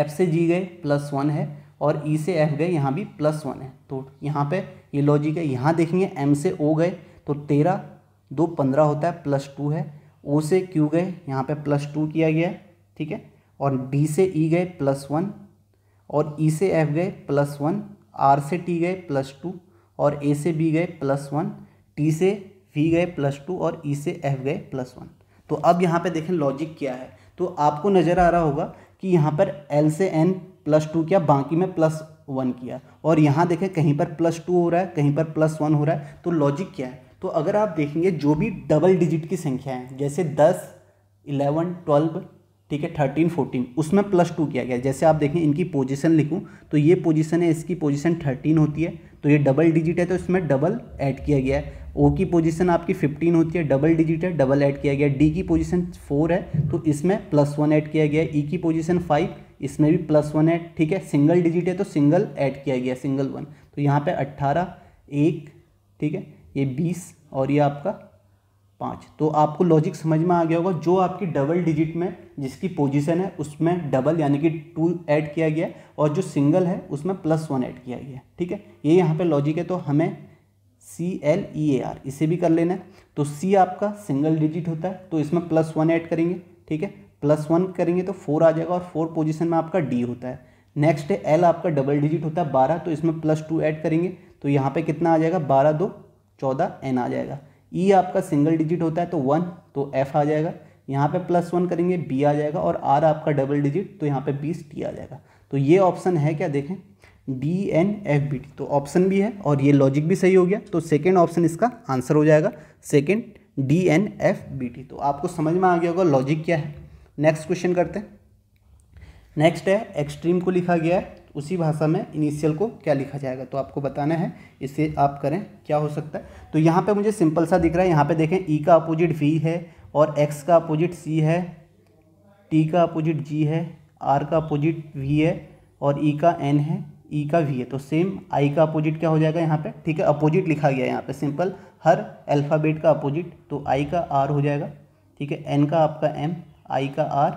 एफ से जी गए प्लस वन है और ई e से एफ गए यहाँ भी प्लस वन है तो यहाँ पे ये यह लॉजिक है यहाँ देखेंगे एम से ओ गए तो तेरह दो पंद्रह होता है प्लस टू है ओ से क्यू गए यहाँ पे प्लस टू किया गया ठीक है और डी से ई e गए प्लस वन और ई e से एफ गए प्लस वन आर से टी गए प्लस टू और ए से बी गए प्लस वन टी से वी गए प्लस टू और ई e से एफ गए प्लस वन तो अब यहाँ पे देखें लॉजिक क्या है तो आपको नज़र आ रहा होगा कि यहाँ पर एल से एन प्लस टू किया बाकी में प्लस वन किया और यहाँ देखें कहीं पर प्लस टू हो रहा है कहीं पर प्लस वन हो रहा है तो लॉजिक क्या है तो अगर आप देखेंगे जो भी डबल डिजिट की संख्या है जैसे दस इलेवन ट्वेल्व ठीक है थर्टीन फोर्टीन उसमें प्लस टू किया गया जैसे आप देखें इनकी पोजीशन लिखूं तो ये पोजीशन है इसकी पोजीशन थर्टीन होती है तो ये डबल डिजिट है तो इसमें डबल ऐड किया गया है ओ की पोजीशन आपकी फिफ्टीन होती है डबल डिजिट है डबल ऐड किया गया डी की पोजीशन फोर है तो इसमें प्लस वन ऐड किया गया ई e की पोजीशन फाइव इसमें भी प्लस वन है ठीक है सिंगल डिजिट है तो सिंगल ऐड किया गया सिंगल वन तो यहाँ पर अट्ठारह एक ठीक है ये बीस और ये आपका पाँच तो आपको लॉजिक समझ में आ गया होगा जो आपकी डबल डिजिट में जिसकी पोजीशन है उसमें डबल यानी कि टू ऐड किया गया है और जो सिंगल है उसमें प्लस वन ऐड किया गया है ठीक है ये यहाँ पे लॉजिक है तो हमें C L E A are इसे भी कर लेना है तो सी आपका सिंगल डिजिट होता है तो इसमें प्लस वन ऐड करेंगे ठीक है प्लस वन करेंगे तो फोर आ जाएगा और फोर पोजिशन में आपका डी होता है नेक्स्ट है एल आपका डबल डिजिट होता है बारह तो इसमें प्लस टू ऐड करेंगे तो यहाँ पर कितना आ जाएगा बारह दो चौदह एन आ जाएगा ई e आपका सिंगल डिजिट होता है तो वन तो एफ आ जाएगा यहाँ पे प्लस वन करेंगे बी आ जाएगा और आर आपका डबल डिजिट तो यहाँ पे बीस टी आ जाएगा तो ये ऑप्शन है क्या देखें D N F B T तो ऑप्शन भी है और ये लॉजिक भी सही हो गया तो सेकेंड ऑप्शन इसका आंसर हो जाएगा second D N F B T तो आपको समझ में आ गया होगा लॉजिक क्या है नेक्स्ट क्वेश्चन करते हैं नेक्स्ट है एक्सट्रीम को लिखा गया है उसी भाषा में इनिशियल को क्या लिखा जाएगा तो आपको बताना है इसे आप करें क्या हो सकता है तो यहाँ पे मुझे सिंपल सा दिख रहा है यहाँ पे देखें ई e का अपोजिट वी है और एक्स का अपोजिट सी है टी का अपोजिट जी है आर का अपोजिट वी है और ई e का एन है ई e का वी है तो सेम आई का अपोजिट क्या हो जाएगा यहाँ पर ठीक है अपोजिट लिखा गया है यहाँ पर सिंपल हर अल्फ़ाबेट का अपोजिट तो आई का आर हो जाएगा ठीक है एन का आपका एम आई का आर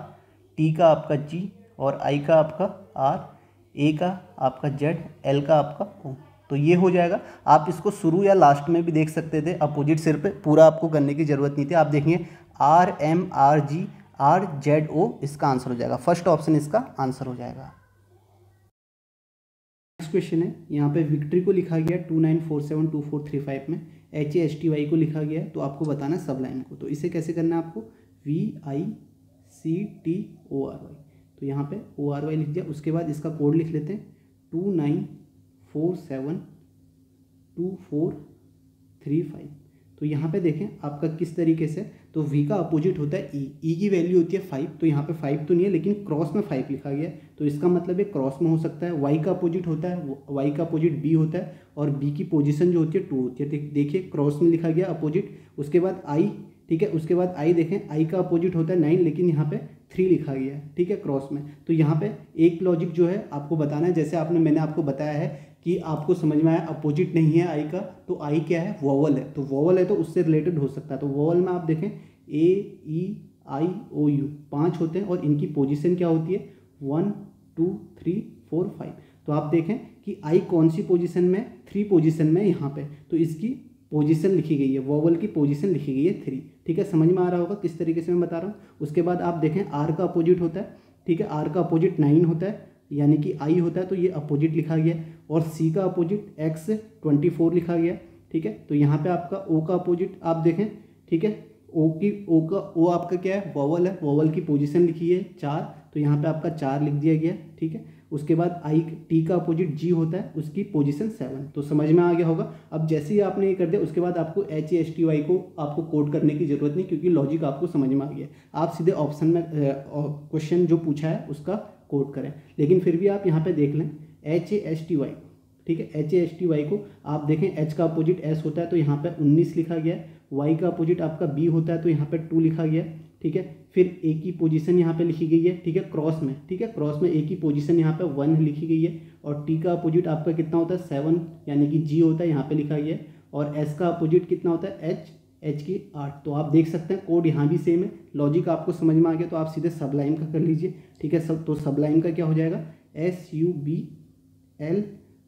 टी का आपका जी और आई का आपका आर ए का आपका जेड एल का आपका ओ तो ये हो जाएगा आप इसको शुरू या लास्ट में भी देख सकते थे अपोजिट सिर पे पूरा आपको करने की ज़रूरत नहीं थी आप देखिए R M R G R Z O इसका आंसर हो जाएगा फर्स्ट ऑप्शन इसका आंसर हो जाएगा नेक्स्ट क्वेश्चन है यहाँ पे विक्ट्री को लिखा गया two nine four seven two four three five में H A S T Y को लिखा गया है तो आपको बताना है सब लाइन को तो इसे कैसे करना है आपको V I C T O R Y तो यहाँ पे ओ आर वाई लिख दिया उसके बाद इसका कोड लिख लेते हैं two nine four seven two four three five तो यहाँ पे देखें आपका किस तरीके से तो वी का अपोजिट होता है ई e. ई e की वैल्यू होती है फाइव तो यहाँ पे फाइव तो नहीं है लेकिन क्रॉस में फाइव लिखा गया है तो इसका मतलब है क्रॉस में हो सकता है वाई का अपोजिट होता है वाई का अपोजिट बी होता है और बी की पोजीशन जो होती है टू होती है देखिए क्रॉस में लिखा गया अपोजिट उसके बाद आई ठीक है उसके बाद आई देखें आई का अपोजिट होता है नाइन लेकिन यहाँ पर थ्री लिखा गया है ठीक है क्रॉस में तो यहाँ पे एक लॉजिक जो है आपको बताना है जैसे आपने मैंने आपको बताया है कि आपको समझ में आया अपोजिट नहीं है आई का तो आई क्या है वोवल है तो वॉवल है तो उससे रिलेटेड हो सकता है तो वोवल में आप देखें ए ई आई ओ यू पाँच होते हैं और इनकी पोजिशन क्या होती है one two three four five तो आप देखें कि आई कौन सी पोजिशन में थ्री पोजिशन में यहाँ पर तो इसकी पोजीशन लिखी गई है वॉवल की पोजीशन लिखी गई है थ्री ठीक है समझ में आ रहा होगा किस तरीके से मैं बता रहा हूँ उसके बाद आप देखें आर का अपोजिट होता है ठीक है आर का अपोजिट नाइन होता है यानी कि आई होता है तो ये अपोजिट लिखा गया और सी का अपोजिट एक्स ट्वेंटी फोर लिखा गया ठीक है तो यहाँ पर आपका ओ का अपोजिट आप देखें ठीक है ओ की ओ का ओ आपका क्या है वॉवल है वॉवल की पोजिशन लिखी है चार तो यहाँ पर आपका चार लिख दिया गया ठीक है उसके बाद आई टी का अपोजिट जी होता है उसकी पोजीशन सेवन तो समझ में आ गया होगा अब जैसे ही आपने ये कर दिया उसके बाद आपको H A S T Y को आपको कोड करने की ज़रूरत नहीं क्योंकि लॉजिक आपको समझ में आ गया आप सीधे ऑप्शन में क्वेश्चन जो पूछा है उसका कोड करें लेकिन फिर भी आप यहाँ पर देख लें H A S T Y ठीक है H A S T Y को आप देखें एच का अपोजिट एस होता है तो यहाँ पर उन्नीस लिखा गया है वाई का अपोजिट आपका बी होता है तो यहाँ पर टू लिखा गया है ठीक है फिर ए की पोजीशन यहाँ पे लिखी गई है ठीक है क्रॉस में ठीक है क्रॉस में ए की पोजीशन यहाँ पे वन लिखी गई है और टी का अपोजिट आपका कितना होता है सेवन यानी कि जी होता है यहाँ पे लिखा गया है और एस का अपोजिट कितना होता है एच एच की आठ तो आप देख सकते हैं कोड यहाँ भी सेम है लॉजिक आपको समझ में आ गया तो आप सीधे सबलाइन का कर लीजिए ठीक है सब तो सबलाइन का क्या हो जाएगा S U B L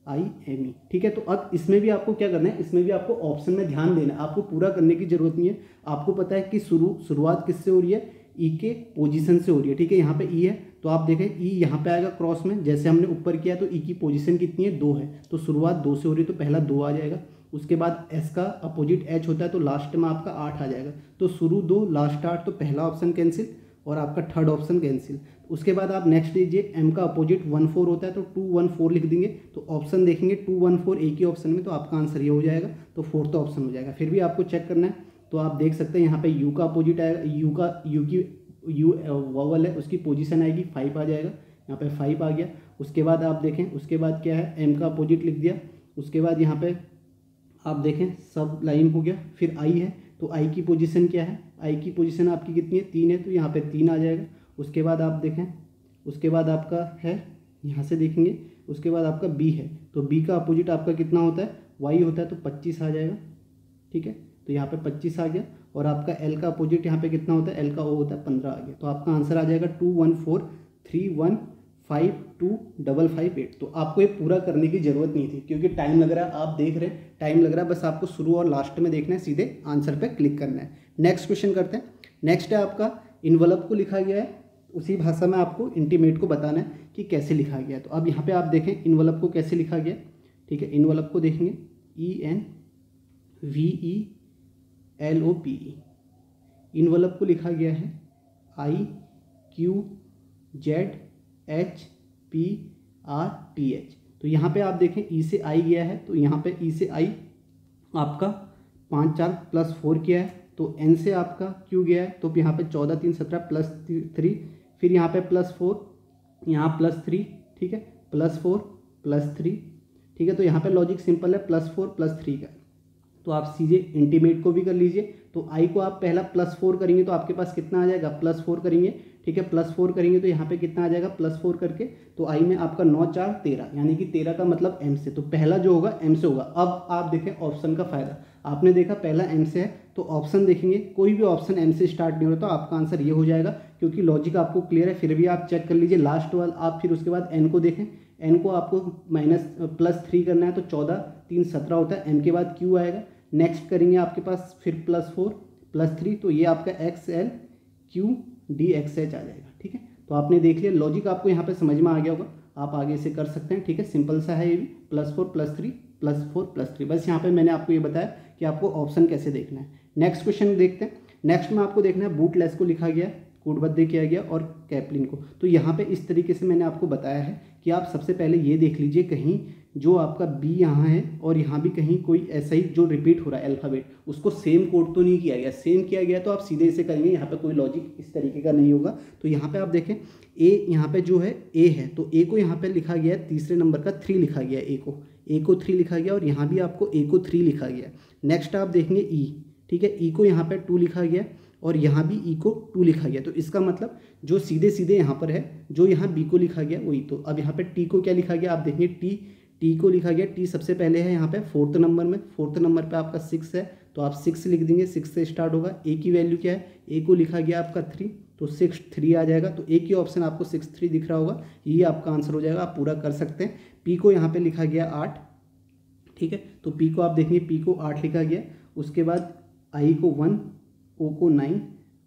I M E ठीक है तो अब इसमें भी आपको क्या करना है इसमें भी आपको ऑप्शन में ध्यान देना है आपको पूरा करने की जरूरत नहीं है आपको पता है कि शुरू शुरुआत किससे हो रही है ई e के पोजीशन से हो रही है ठीक है यहाँ पे ई e है तो आप देखें ई e यहाँ पे आएगा क्रॉस में जैसे हमने ऊपर किया तो ई की पोजिशन कितनी है दो है तो शुरुआत दो से हो रही है तो पहला दो आ जाएगा उसके बाद एस का अपोजिट एच होता है तो लास्ट में आपका आठ आ जाएगा तो शुरू दो लास्ट आठ तो पहला ऑप्शन कैंसिल और आपका थर्ड ऑप्शन कैंसिल उसके बाद आप नेक्स्ट लीजिए एम का अपोजिट वन फोर होता है तो टू वन फोर लिख देंगे तो ऑप्शन देखेंगे टू वन फोर एक ही ऑप्शन में तो आपका आंसर ये हो जाएगा तो फोर्थ ऑप्शन हो जाएगा फिर भी आपको चेक करना है तो आप देख सकते हैं यहाँ पे यू का अपोजिट आएगा यू का यू की यू वॉवल है उसकी पोजिशन आएगी फाइव आ जाएगा यहाँ पर फाइव आ गया उसके बाद आप देखें उसके बाद क्या है एम का अपोजिट लिख दिया उसके बाद यहाँ पर आप देखें सब लाइन हो गया फिर आई है तो आई की पोजिशन क्या है आई की पोजिशन आपकी कितनी है तीन है तो यहाँ पर तीन आ जाएगा उसके बाद आप देखें उसके बाद आपका है यहाँ से देखेंगे उसके बाद आपका बी है तो बी का अपोजिट आपका कितना होता है वाई होता है तो पच्चीस आ जाएगा ठीक है तो यहाँ पर पच्चीस आ गया और आपका एल का अपोजिट यहाँ पर कितना होता है एल का ओ होता है पंद्रह आ गया तो आपका आंसर आ जाएगा two one four three one five two double five eight तो आपको ये पूरा करने की ज़रूरत नहीं थी क्योंकि टाइम लग रहा है आप देख रहे हैं टाइम लग रहा है बस आपको शुरू और लास्ट में देखना है सीधे आंसर पर क्लिक करना है नेक्स्ट क्वेश्चन करते हैं नेक्स्ट है आपका इन्वलप को लिखा गया है उसी भाषा में आपको इंटीमेट को बताना है कि कैसे लिखा गया तो अब यहाँ पे आप देखें इनवलप को कैसे लिखा गया ठीक है इनवलप को देखेंगे E N V E L O P E envelope को लिखा गया है I Q Z H P R T H तो यहाँ पे आप देखें ई e से आई गया है तो यहाँ पे ई e से आई आपका पाँच चार प्लस फोर किया है तो एन से आपका क्यू गया है तो यहाँ पे चौदह तीन सत्रह प्लस थ्री फिर यहाँ पे प्लस फोर यहाँ प्लस थ्री ठीक है प्लस फोर प्लस थ्री ठीक है तो यहाँ पे लॉजिक सिंपल है प्लस फोर प्लस थ्री का तो आप सीधे इंटीमेट को भी कर लीजिए तो आई को आप पहला प्लस फोर करेंगे तो आपके पास कितना आ जाएगा प्लस फोर करेंगे ठीक है प्लस फोर करेंगे तो यहाँ पे कितना आ जाएगा प्लस फोर करके तो आई में आपका नौ चार तेरह यानी कि तेरह का मतलब एम से तो पहला जो होगा एम से होगा अब आप देखें ऑप्शन का फायदा आपने देखा पहला एम से है तो ऑप्शन देखेंगे कोई भी ऑप्शन एम से स्टार्ट नहीं होता तो आपका आंसर ये हो जाएगा क्योंकि लॉजिक आपको क्लियर है फिर भी आप चेक कर लीजिए लास्ट वाल आप फिर उसके बाद एन को देखें एन को आपको माइनस प्लस थ्री करना है तो चौदह तीन सत्रह होता है एन के बाद क्यू आएगा नेक्स्ट करेंगे आपके पास फिर प्लस फोर प्लस थ्री तो ये आपका X L Q D X H आ जाएगा ठीक है तो आपने देख लिया लॉजिक आपको यहाँ पे समझ में आ गया होगा आप आगे से कर सकते हैं ठीक है सिंपल सा है ये भी plus four plus three plus four plus three बस यहाँ पे मैंने आपको ये बताया कि आपको ऑप्शन कैसे देखना है नेक्स्ट क्वेश्चन देखते हैं नेक्स्ट में आपको देखना है बूटलेस को लिखा गया कूटबद्ध किया गया और कैपलिन को तो यहाँ पे इस तरीके से मैंने आपको बताया है कि आप सबसे पहले ये देख लीजिए कहीं जो आपका बी यहाँ है और यहाँ भी कहीं कोई ऐसा ही जो रिपीट हो रहा है अल्फ़ाबेट उसको सेम कोड तो नहीं किया गया सेम किया गया तो आप सीधे इसे करेंगे यहाँ पे कोई लॉजिक इस तरीके का नहीं होगा तो यहाँ पे आप देखें ए यहाँ पे जो है ए है तो ए को यहाँ पे लिखा गया है तीसरे नंबर का थ्री लिखा गया है ए को ए को थ्री लिखा गया और यहाँ भी आपको ए को थ्री लिखा गया नेक्स्ट आप देखेंगे ई e, ठीक है ई e को यहाँ पर टू लिखा गया और यहाँ भी ई e को टू लिखा गया तो इसका मतलब जो सीधे सीधे यहाँ पर है जो यहाँ बी को लिखा गया वही तो अब यहाँ पर टी को क्या लिखा गया आप देखेंगे टी टी को लिखा गया टी सबसे पहले है यहाँ पे फोर्थ नंबर में फोर्थ नंबर पे आपका सिक्स है तो आप सिक्स लिख देंगे सिक्स से स्टार्ट होगा ए की वैल्यू क्या है ए को लिखा गया आपका थ्री तो सिक्स थ्री आ जाएगा तो ए की ऑप्शन आपको सिक्स थ्री दिख रहा होगा ये आपका आंसर हो जाएगा आप पूरा कर सकते हैं पी को यहाँ पे लिखा गया आठ ठीक है तो पी को आप देखेंगे पी को आठ लिखा गया उसके बाद आई को वन ओ को नाइन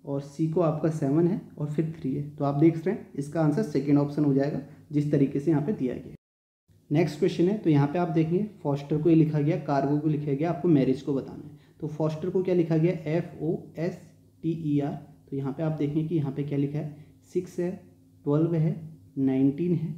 और सी को आपका सेवन है और फिर थ्री है तो आप देख रहे हैं इसका आंसर सेकेंड ऑप्शन हो जाएगा जिस तरीके से यहाँ पर दिया गया नेक्स्ट क्वेश्चन है तो यहाँ पे आप देखेंगे फॉस्टर को ये लिखा गया कार्गो को लिखा गया आपको मैरिज को बताना है तो फॉस्टर को क्या लिखा गया F O S T E R तो यहाँ पे आप देखेंगे कि यहाँ पे क्या लिखा है सिक्स है ट्वेल्व है नाइनटीन है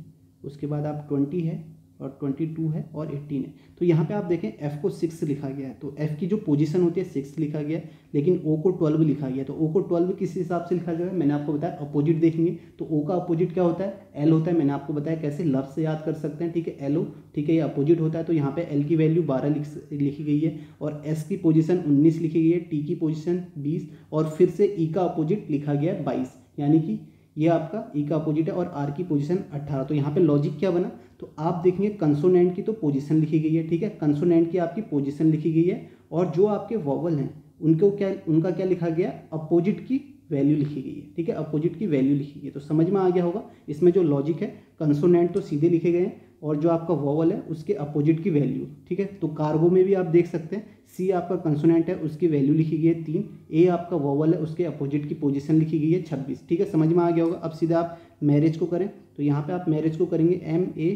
उसके बाद आप ट्वेंटी है और ट्वेंटी टू है और एट्टीन है तो यहाँ पे आप देखें एफ़ को सिक्स लिखा गया है तो एफ़ की जो पोजीशन होती है सिक्स लिखा गया है लेकिन ओ को ट्वेल्व लिखा गया तो ओ को ट्वेल्व किस हिसाब से लिखा जाएगा मैंने आपको बताया अपोजिट देखेंगे तो ओ का अपोजिट क्या होता है एल होता है मैंने आपको बताया कैसे लव से याद कर सकते हैं ठीक है एल ओ ठीक है ये अपोजिट होता है तो यहाँ पे एल की वैल्यू बारह लिखी गई है और एस की पोजिशन उन्नीस लिखी गई है टी की पोजिशन बीस और फिर से ई e का अपोजिट लिखा गया है बाईस यानी कि ये आपका ई e का अपोजिट है और आर की पोजिशन अट्ठारह तो यहाँ पे लॉजिक क्या बना तो आप देखेंगे कंसोनेंट की तो पोजिशन लिखी गई है ठीक है कंसोनेंट की आपकी पोजिशन लिखी गई है और जो आपके वॉवल हैं उनको क्या उनका क्या लिखा गया अपोजिट की वैल्यू लिखी गई है ठीक है अपोजिट की वैल्यू लिखी गई है तो समझ में आ गया होगा इसमें जो लॉजिक है कंसोनेंट तो सीधे लिखे गए हैं और जो आपका वॉवल है उसके अपोजिट की वैल्यू ठीक है तो कार्गो में भी आप देख सकते हैं सी आपका कंसोनेंट है उसकी वैल्यू लिखी गई है तीन ए आपका वॉवल है उसके अपोजिट की पोजिशन लिखी गई है छब्बीस ठीक है समझ में आ गया होगा अब सीधा आप मैरिज को करें तो यहाँ पे आप मैरिज को करेंगे M A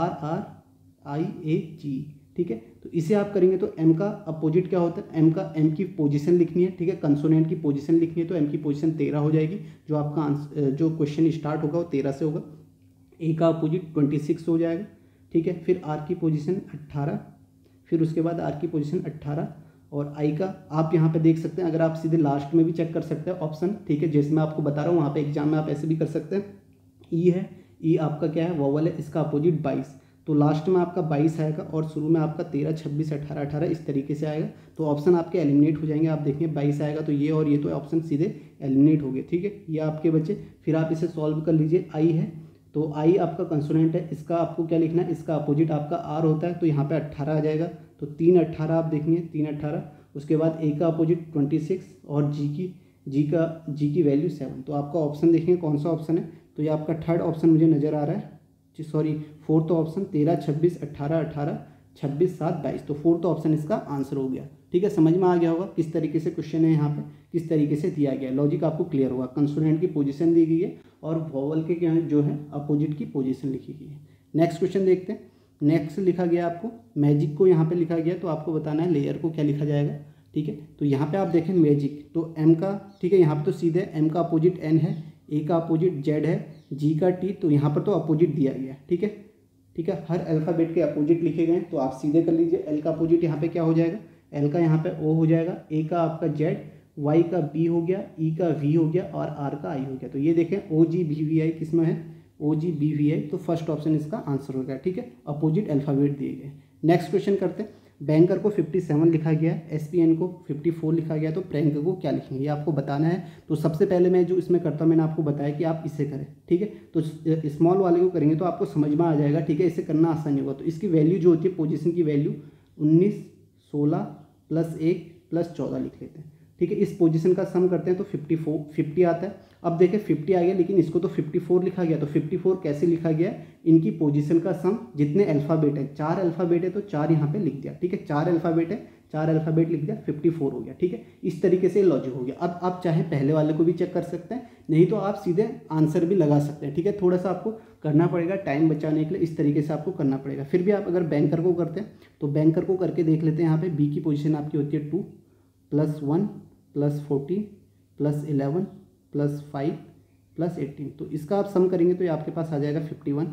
R R I A G ठीक है तो इसे आप करेंगे तो एम का अपोजिट क्या होता है एम का एम की पोजीशन लिखनी है ठीक है कंसोनेंट की पोजीशन लिखनी है तो एम की पोजीशन तेरह हो जाएगी जो आपका आंसर जो क्वेश्चन स्टार्ट होगा वो तेरह से होगा ए का अपोजिट ट्वेंटी सिक्स हो जाएगा ठीक है फिर आर की पोजीशन अट्ठारह फिर उसके बाद आर की पोजीशन अट्ठारह और आई का आप यहाँ पे देख सकते हैं अगर आप सीधे लास्ट में भी चेक कर सकते हैं ऑप्शन ठीक है जैसे मैं आपको बता रहा हूँ वहाँ पे एग्जाम में आप ऐसे भी कर सकते हैं ई e है ई e आपका क्या है वॉवल है इसका अपोजिट बाईस तो लास्ट में आपका बाईस आएगा और शुरू में आपका तेरह छब्बीस अठारह अठारह इस तरीके से आएगा तो ऑप्शन आपके एलिमिनेट हो जाएंगे आप देखेंगे बाईस आएगा तो ये और ये तो ऑप्शन सीधे एलिमिनेट हो गए ठीक है ये आपके बच्चे फिर आप इसे सॉल्व कर लीजिए आई है तो आई आपका कंसोनेंट है इसका आपको क्या लिखना है इसका अपोजिट आपका आर होता है तो यहाँ पर अट्ठारह आ जाएगा तो तीन अट्ठारह आप देखेंगे तीन अट्ठारह उसके बाद ए का अपोजिट ट्वेंटी सिक्स और जी की जी का जी की वैल्यू सेवन तो आपका ऑप्शन देखेंगे कौन सा ऑप्शन है तो ये आपका थर्ड ऑप्शन मुझे नज़र आ रहा है जी सॉरी फोर्थ ऑप्शन तेरह छब्बीस अट्ठारह अट्ठारह छब्बीस सात बाईस तो फोर्थ ऑप्शन इसका आंसर हो गया ठीक है समझ में आ गया होगा किस तरीके से क्वेश्चन है यहाँ पे किस तरीके से दिया गया लॉजिक आपको क्लियर होगा कंसोनेंट की पोजीशन दी गई है और वॉवल के जो है अपोजिट की पोजीशन लिखी गई है नेक्स्ट क्वेश्चन देखते हैं नेक्स्ट लिखा गया आपको मैजिक को यहाँ पे लिखा गया तो आपको बताना है लेयर को क्या लिखा जाएगा ठीक है तो यहाँ पे आप देखें मैजिक तो एम का ठीक है यहाँ पे तो सीधे एम का अपोजिट एन है ए का अपोजिट जेड है जी का टी तो यहाँ पर तो अपोजिट दिया गया ठीक है ठीक है हर अल्फ़ाबेट के अपोजिट लिखे गए तो आप सीधे कर लीजिए एल का अपोजिट यहाँ पर क्या हो जाएगा एल का यहाँ पर ओ हो जाएगा ए का आपका जेड वाई का बी हो गया ई e का वी हो गया और आर का आई हो गया तो ये देखें ओ जी वी वी आई किस में है ओ जी बी वी आई तो फर्स्ट ऑप्शन इसका आंसर होगा ठीक है अपोजिट अल्फ़ाबेट दिए गए नेक्स्ट क्वेश्चन करते हैं बैंकर को 57 लिखा गया है एस को 54 लिखा गया तो प्रैंक को क्या लिखेंगे ये आपको बताना है तो सबसे पहले मैं जो इसमें करता हूँ मैंने आपको बताया कि आप इसे करें ठीक है तो स्मॉल वाले को करेंगे तो आपको समझ में आ जाएगा ठीक है इसे करना आसानी होगा तो इसकी वैल्यू जो होती है पोजिशन की वैल्यू उन्नीस सोलह प्लस एक प्लस चौदह लिख लेते हैं ठीक है इस पोजिशन का सम करते हैं तो फिफ्टी फोर फिफ्टी आता है अब देखें फिफ्टी आ गया लेकिन इसको तो फिफ्टी फोर लिखा गया तो फिफ्टी फोर कैसे लिखा गया इनकी पोजीशन का सम जितने अल्फ़ाबेट है चार अल्फ़ाबेट है तो चार यहाँ पे लिख दिया ठीक है चार अल्फ़ाबेट है चार अल्फ़ाबेट लिख दिया फिफ्टी फोर हो गया ठीक है इस तरीके से लॉजिक हो गया अब आप चाहे पहले वाले को भी चेक कर सकते हैं नहीं तो आप सीधे आंसर भी लगा सकते हैं ठीक है थोड़ा सा आपको करना पड़ेगा टाइम बचाने के लिए इस तरीके से आपको करना पड़ेगा फिर भी आप अगर बैंकर को करते हैं तो बैंकर को करके देख लेते हैं यहाँ पर बी की पोजिशन आपकी होती है two plus one plus forty plus eleven plus five plus eighteen तो इसका आप सम करेंगे तो ये आपके पास आ जाएगा फिफ्टी वन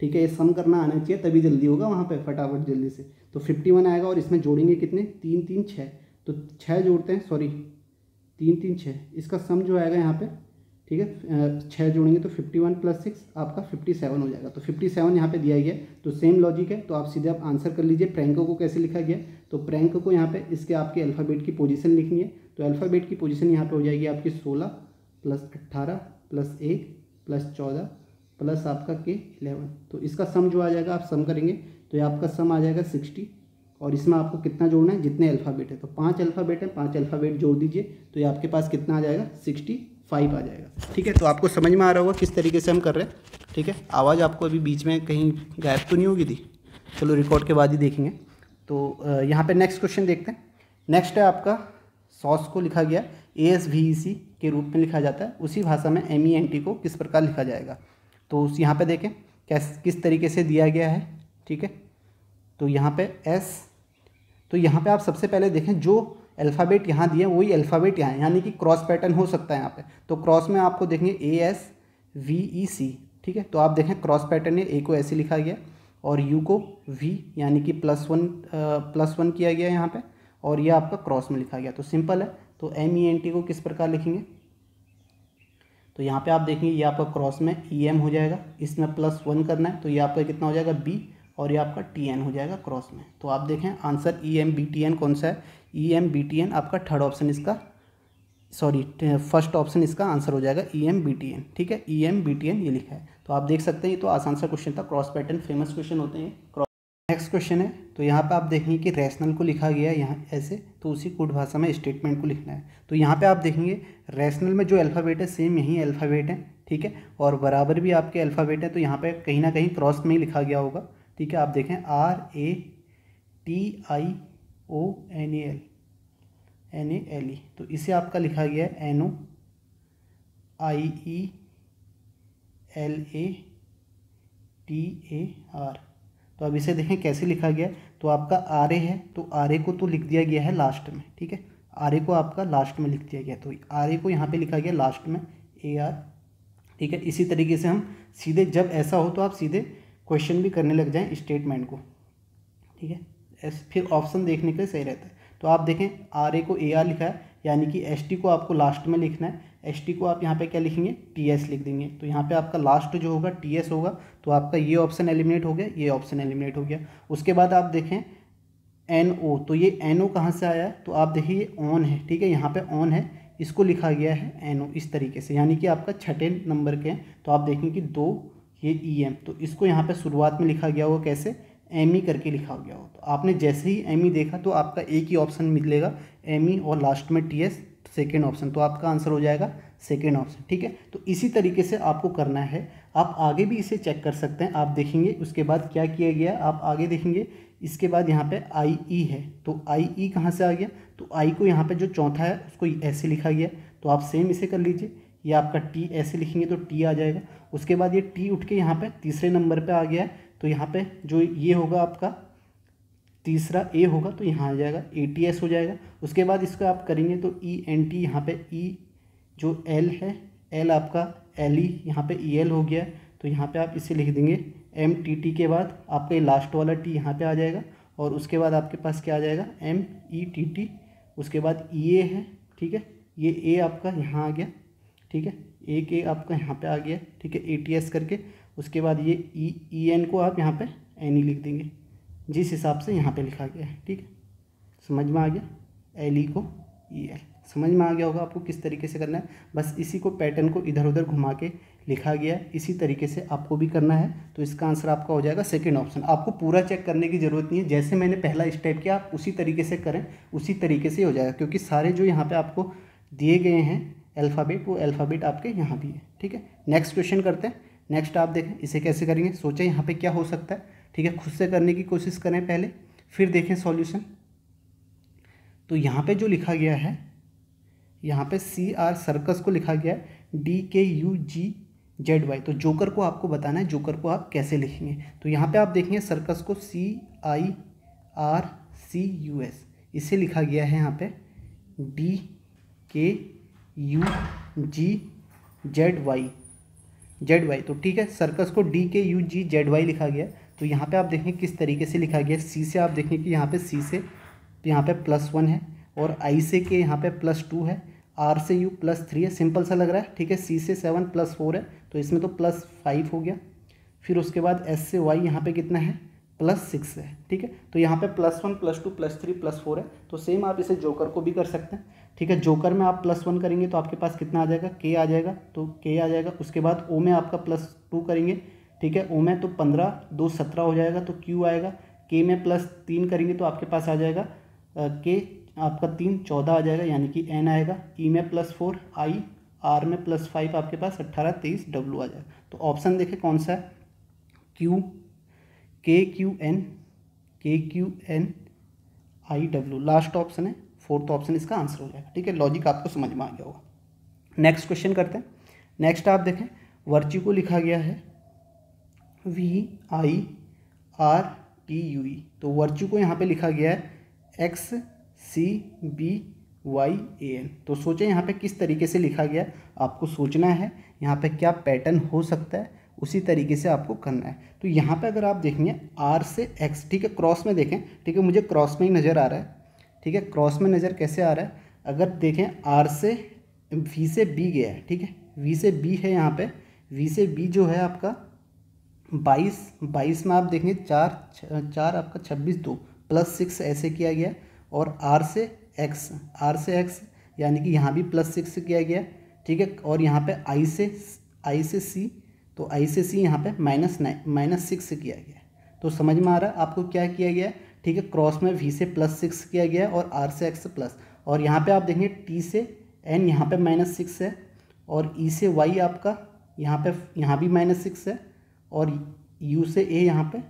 ठीक है ये सम करना आना चाहिए तभी जल्दी होगा वहाँ पे फटाफट जल्दी से तो फिफ्टी वन आएगा और इसमें जोड़ेंगे कितने तीन तीन छः तो छः जोड़ते हैं सॉरी तीन तीन छः इसका सम जो आएगा यहाँ पे ठीक है छः जोड़ेंगे तो फिफ्टी वन प्लस सिक्स आपका फिफ्टी सेवन हो जाएगा तो फिफ्टी सेवन यहाँ पर दिया गया तो सेम लॉजिक है तो आप सीधे आप आंसर कर लीजिए प्रैंक को कैसे लिखा गया तो प्रैंक को यहाँ पर इसके आपके अल्फ़ाबेट की पोजिशन लिखनी है तो अल्फ़ाबेट की पोजिशन यहाँ पर हो जाएगी आपकी सोलह प्लस अट्ठारह प्लस एक प्लस चौदह प्लस आपका के इलेवन तो इसका सम जो आ जाएगा आप सम करेंगे तो ये आपका सम आ जाएगा सिक्सटी और इसमें आपको कितना जोड़ना है जितने अल्फ़ाबेट है तो पांच अल्फ़ाबेट है पांच अल्फ़ाबेट जोड़ दीजिए तो ये आपके पास कितना आ जाएगा सिक्सटी फाइव आ जाएगा ठीक है तो आपको समझ में आ रहा होगा किस तरीके से हम कर रहे हैं ठीक है आवाज़ आपको अभी बीच में कहीं गायब तो नहीं होगी थी चलो रिकॉर्ड के बाद ही देखेंगे तो यहाँ पर नेक्स्ट क्वेश्चन देखते हैं नेक्स्ट है आपका सॉस को लिखा गया ए एस वी ई सी के रूप में लिखा जाता है उसी भाषा में एम ई एन टी को किस प्रकार लिखा जाएगा तो उस यहाँ पे देखें कैस किस तरीके से दिया गया है ठीक है तो यहाँ पे एस तो यहाँ पे आप सबसे पहले देखें जो अल्फ़ाबेट यहाँ दिए वही अल्फ़ाबेट यहाँ यानी कि क्रॉस पैटर्न हो सकता है यहाँ पे तो क्रॉस में आपको देखेंगे A S V E C ठीक है तो आप देखें क्रॉस पैटर्न है ए को ऐसे लिखा गया और यू को वी यानी कि प्लस वन प्लस वन किया गया यहाँ पर और ये आपका क्रॉस में लिखा गया तो सिंपल है तो एम ई एन टी को किस प्रकार लिखेंगे तो यहाँ पे आप देखेंगे ये आपका क्रॉस में ई e एम हो जाएगा इसमें प्लस वन करना है तो ये आपका कितना हो जाएगा बी और ये आपका टी एन हो जाएगा क्रॉस में तो आप देखें answer E M B T N कौन सा है E M B T N आपका थर्ड ऑप्शन इसका सॉरी फर्स्ट ऑप्शन इसका आंसर हो जाएगा E M B T N ठीक है E M B T N ये लिखा है तो आप देख सकते हैं ये तो आसान सा क्वेश्चन था क्रॉस पैटर्न फेमस क्वेश्चन होते हैं नेक्स्ट क्वेश्चन है तो यहाँ पे आप देखेंगे कि रैशनल को लिखा गया है यहाँ ऐसे तो उसी कोड भाषा में स्टेटमेंट को लिखना है तो यहाँ पे आप देखेंगे रैशनल में जो अल्फ़ाबेट है सेम यही अल्फ़ाबेट है ठीक है और बराबर भी आपके अल्फ़ाबेट है तो यहाँ पे कहीं ना कहीं क्रॉस में ही लिखा गया होगा ठीक है आप देखें R A T I O N A L N A L E तो इसे आपका लिखा गया है N O I E L A T A R तो अब इसे देखें कैसे लिखा गया तो आपका आर ए है तो आर ए को तो लिख दिया गया है लास्ट में ठीक है आर ए को आपका लास्ट में लिख दिया गया तो आर ए को यहाँ पे लिखा गया लास्ट में ए आर ठीक है इसी तरीके से हम सीधे जब ऐसा हो तो आप सीधे क्वेश्चन भी करने लग जाएं स्टेटमेंट को ठीक है फिर ऑप्शन देखने के लिए सही रहता है तो आप देखें आर ए को ए आर लिखा है यानी कि एस टी को आपको लास्ट में लिखना है एस टी को आप यहाँ पे क्या लिखेंगे टी एस लिख देंगे तो यहाँ पे आपका लास्ट जो होगा टी एस होगा तो आपका ये ऑप्शन एलिमिनेट हो गया ये ऑप्शन एलिमिनेट हो गया उसके बाद आप देखें एन ओ तो ये एन ओ कहाँ से आया तो आप देखिए ये ऑन है ठीक है यहाँ पे ऑन है इसको लिखा गया है एन ओ इस तरीके से यानी कि आपका छठे नंबर के हैं तो आप देखें कि दो ये ई e एम तो इसको यहाँ पर शुरुआत में लिखा गया होगा कैसे एम ई e करके लिखा गया हो तो आपने जैसे ही एम ई e देखा तो आपका एक ही ऑप्शन मिलेगा एम ई और लास्ट में टी एस सेकेंड ऑप्शन तो आपका आंसर हो जाएगा सेकेंड ऑप्शन ठीक है तो इसी तरीके से आपको करना है आप आगे भी इसे चेक कर सकते हैं आप देखेंगे उसके बाद क्या किया गया आप आगे देखेंगे इसके बाद यहाँ पे आई ई e है तो आई ई e कहाँ से आ गया तो आई को यहाँ पे जो चौथा है उसको ऐसे लिखा गया तो आप सेम इसे कर लीजिए ये आपका टी ऐसे लिखेंगे तो टी आ जाएगा उसके बाद ये टी उठ के यहाँ पर तीसरे नंबर पर आ गया है तो यहाँ पर जो ये होगा आपका तीसरा ए होगा तो यहाँ आ जाएगा ए टी एस हो जाएगा उसके बाद इसको आप करेंगे तो ई एन टी यहाँ पे ई e, जो एल है एल आपका एल ई e, यहाँ पे ई e एल हो गया तो यहाँ पे आप इसे लिख देंगे एम टी टी के बाद आपका ये लास्ट वाला टी यहाँ पे आ जाएगा और उसके बाद आपके पास क्या आ जाएगा एम ई टी टी उसके बाद ई ए है ठीक है ये ए आपका यहाँ आ गया ठीक है ए के आपका यहाँ पे आ गया ठीक है ए टी एस करके उसके बाद ये ई ई एन को आप यहाँ पे एन ई लिख देंगे जिस हिसाब से यहाँ पे लिखा गया है ठीक है समझ में आ गया एल ई को ई एल समझ में आ गया होगा आपको किस तरीके से करना है बस इसी को पैटर्न को इधर उधर घुमा के लिखा गया है इसी तरीके से आपको भी करना है तो इसका आंसर आपका हो जाएगा सेकेंड ऑप्शन आपको पूरा चेक करने की ज़रूरत नहीं है जैसे मैंने पहला स्टेप किया आप उसी तरीके से करें उसी तरीके से हो जाएगा क्योंकि सारे जो यहाँ पर आपको दिए गए हैं अल्फ़ाबेट वो अल्फ़ाबेट आपके यहाँ भी है ठीक है नेक्स्ट क्वेश्चन करते हैं नेक्स्ट आप देखें इसे कैसे करेंगे सोचें यहाँ पे क्या हो सकता है ठीक है खुद से करने की कोशिश करें पहले फिर देखें सॉल्यूशन तो यहाँ पे जो लिखा गया है यहाँ पे सी आर सर्कस को लिखा गया है D K U G Z Y तो जोकर को आपको बताना है जोकर को आप कैसे लिखेंगे तो यहाँ पे आप देखेंगे सर्कस को C I R C U S इसे लिखा गया है यहाँ पे D K U G Z Y Z Y तो ठीक है सर्कस को D K U G Z Y लिखा गया तो यहाँ पे आप देखें किस तरीके से लिखा गया सी से आप देखें कि यहाँ पे सी से तो यहाँ पे प्लस वन है और आई से के यहाँ पे प्लस टू है आर से यू प्लस थ्री है सिंपल सा लग रहा है ठीक है सी से सेवन प्लस फोर है तो इसमें तो प्लस फाइव हो गया फिर उसके बाद एस से वाई यहाँ पे कितना है प्लस सिक्स है ठीक है तो यहाँ पे plus one plus two plus three plus four है तो सेम आप इसे जोकर को भी कर सकते हैं ठीक है जोकर में आप प्लस वन करेंगे तो आपके पास कितना आ जाएगा के आ जाएगा तो के आ जाएगा उसके बाद ओ में आपका प्लस टू करेंगे ठीक है ओ में तो पंद्रह दो सत्रह हो जाएगा तो क्यू आएगा के में प्लस तीन करेंगे तो आपके पास आ जाएगा के आपका तीन चौदह आ जाएगा यानी कि एन आएगा ई e में प्लस फोर आई आर में प्लस फाइव आपके पास अट्ठारह तेईस डब्लू आ जाएगा तो ऑप्शन देखें कौन सा है Q K Q N K Q N I W last option है फोर्थ ऑप्शन इसका आंसर हो जाएगा ठीक है लॉजिक आपको समझ में आ गया होगा नेक्स्ट क्वेश्चन करते हैं नेक्स्ट आप देखें वर्च्यू को लिखा गया है V I R T U E तो वर्चू को यहाँ पे लिखा गया है X C B Y A N तो सोचें यहाँ पे किस तरीके से लिखा गया आपको सोचना है यहाँ पे क्या पैटर्न हो सकता है उसी तरीके से आपको करना है तो यहाँ पे अगर आप देखेंगे आर से एक्स ठीक है क्रॉस में देखें ठीक है मुझे क्रॉस में ही नज़र आ रहा है ठीक है क्रॉस में नज़र कैसे आ रहा है अगर देखें आर से वी से बी गया है ठीक है वी से बी है यहाँ पे वी से बी जो है आपका बाईस बाईस में आप देखेंगे चार चार आपका छब्बीस दो प्लस सिक्स ऐसे किया गया और आर से एक्स आर से एक्स यानी कि यहाँ भी प्लस सिक्स किया गया ठीक है और यहाँ पे आई से आई से सी तो आई से सी यहाँ पे माइनस नाइन माइनस सिक्स किया गया तो समझ में आ रहा है आपको क्या किया गया ठीक है क्रॉस में वी से प्लस सिक्स किया गया और आर से एक्स प्लस और यहाँ पे आप देखेंगे टी से एन यहाँ पे माइनस सिक्स है और ई e से वाई आपका यहाँ पे यहाँ भी माइनस सिक्स है और यू से ए यहाँ पे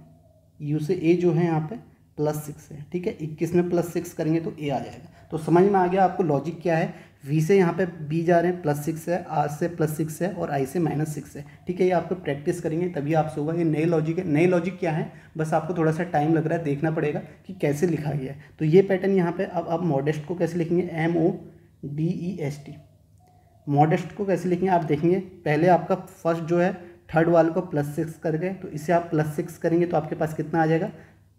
यू से ए जो है यहाँ पे प्लस सिक्स है ठीक है इक्कीस में प्लस सिक्स करेंगे तो ए आ जाएगा तो समझ में आ गया आपको लॉजिक क्या है वी से यहाँ पे बी जा रहे हैं प्लस सिक्स है आर से प्लस सिक्स है और आई से माइनस सिक्स है ठीक है ये आपको प्रैक्टिस करेंगे तभी आपसे होगा ये नए लॉजिक है नए लॉजिक क्या है बस आपको थोड़ा सा टाइम लग रहा है देखना पड़ेगा कि कैसे लिखा गया है तो ये पैटर्न यहाँ पे अब आप मॉडेस्ट को कैसे लिखेंगे M O D E S T modest को कैसे लिखेंगे आप देखेंगे पहले आपका फर्स्ट जो है थर्ड वाले को प्लस सिक्स कर गए तो इसे आप प्लस सिक्स करेंगे तो आपके पास कितना आ जाएगा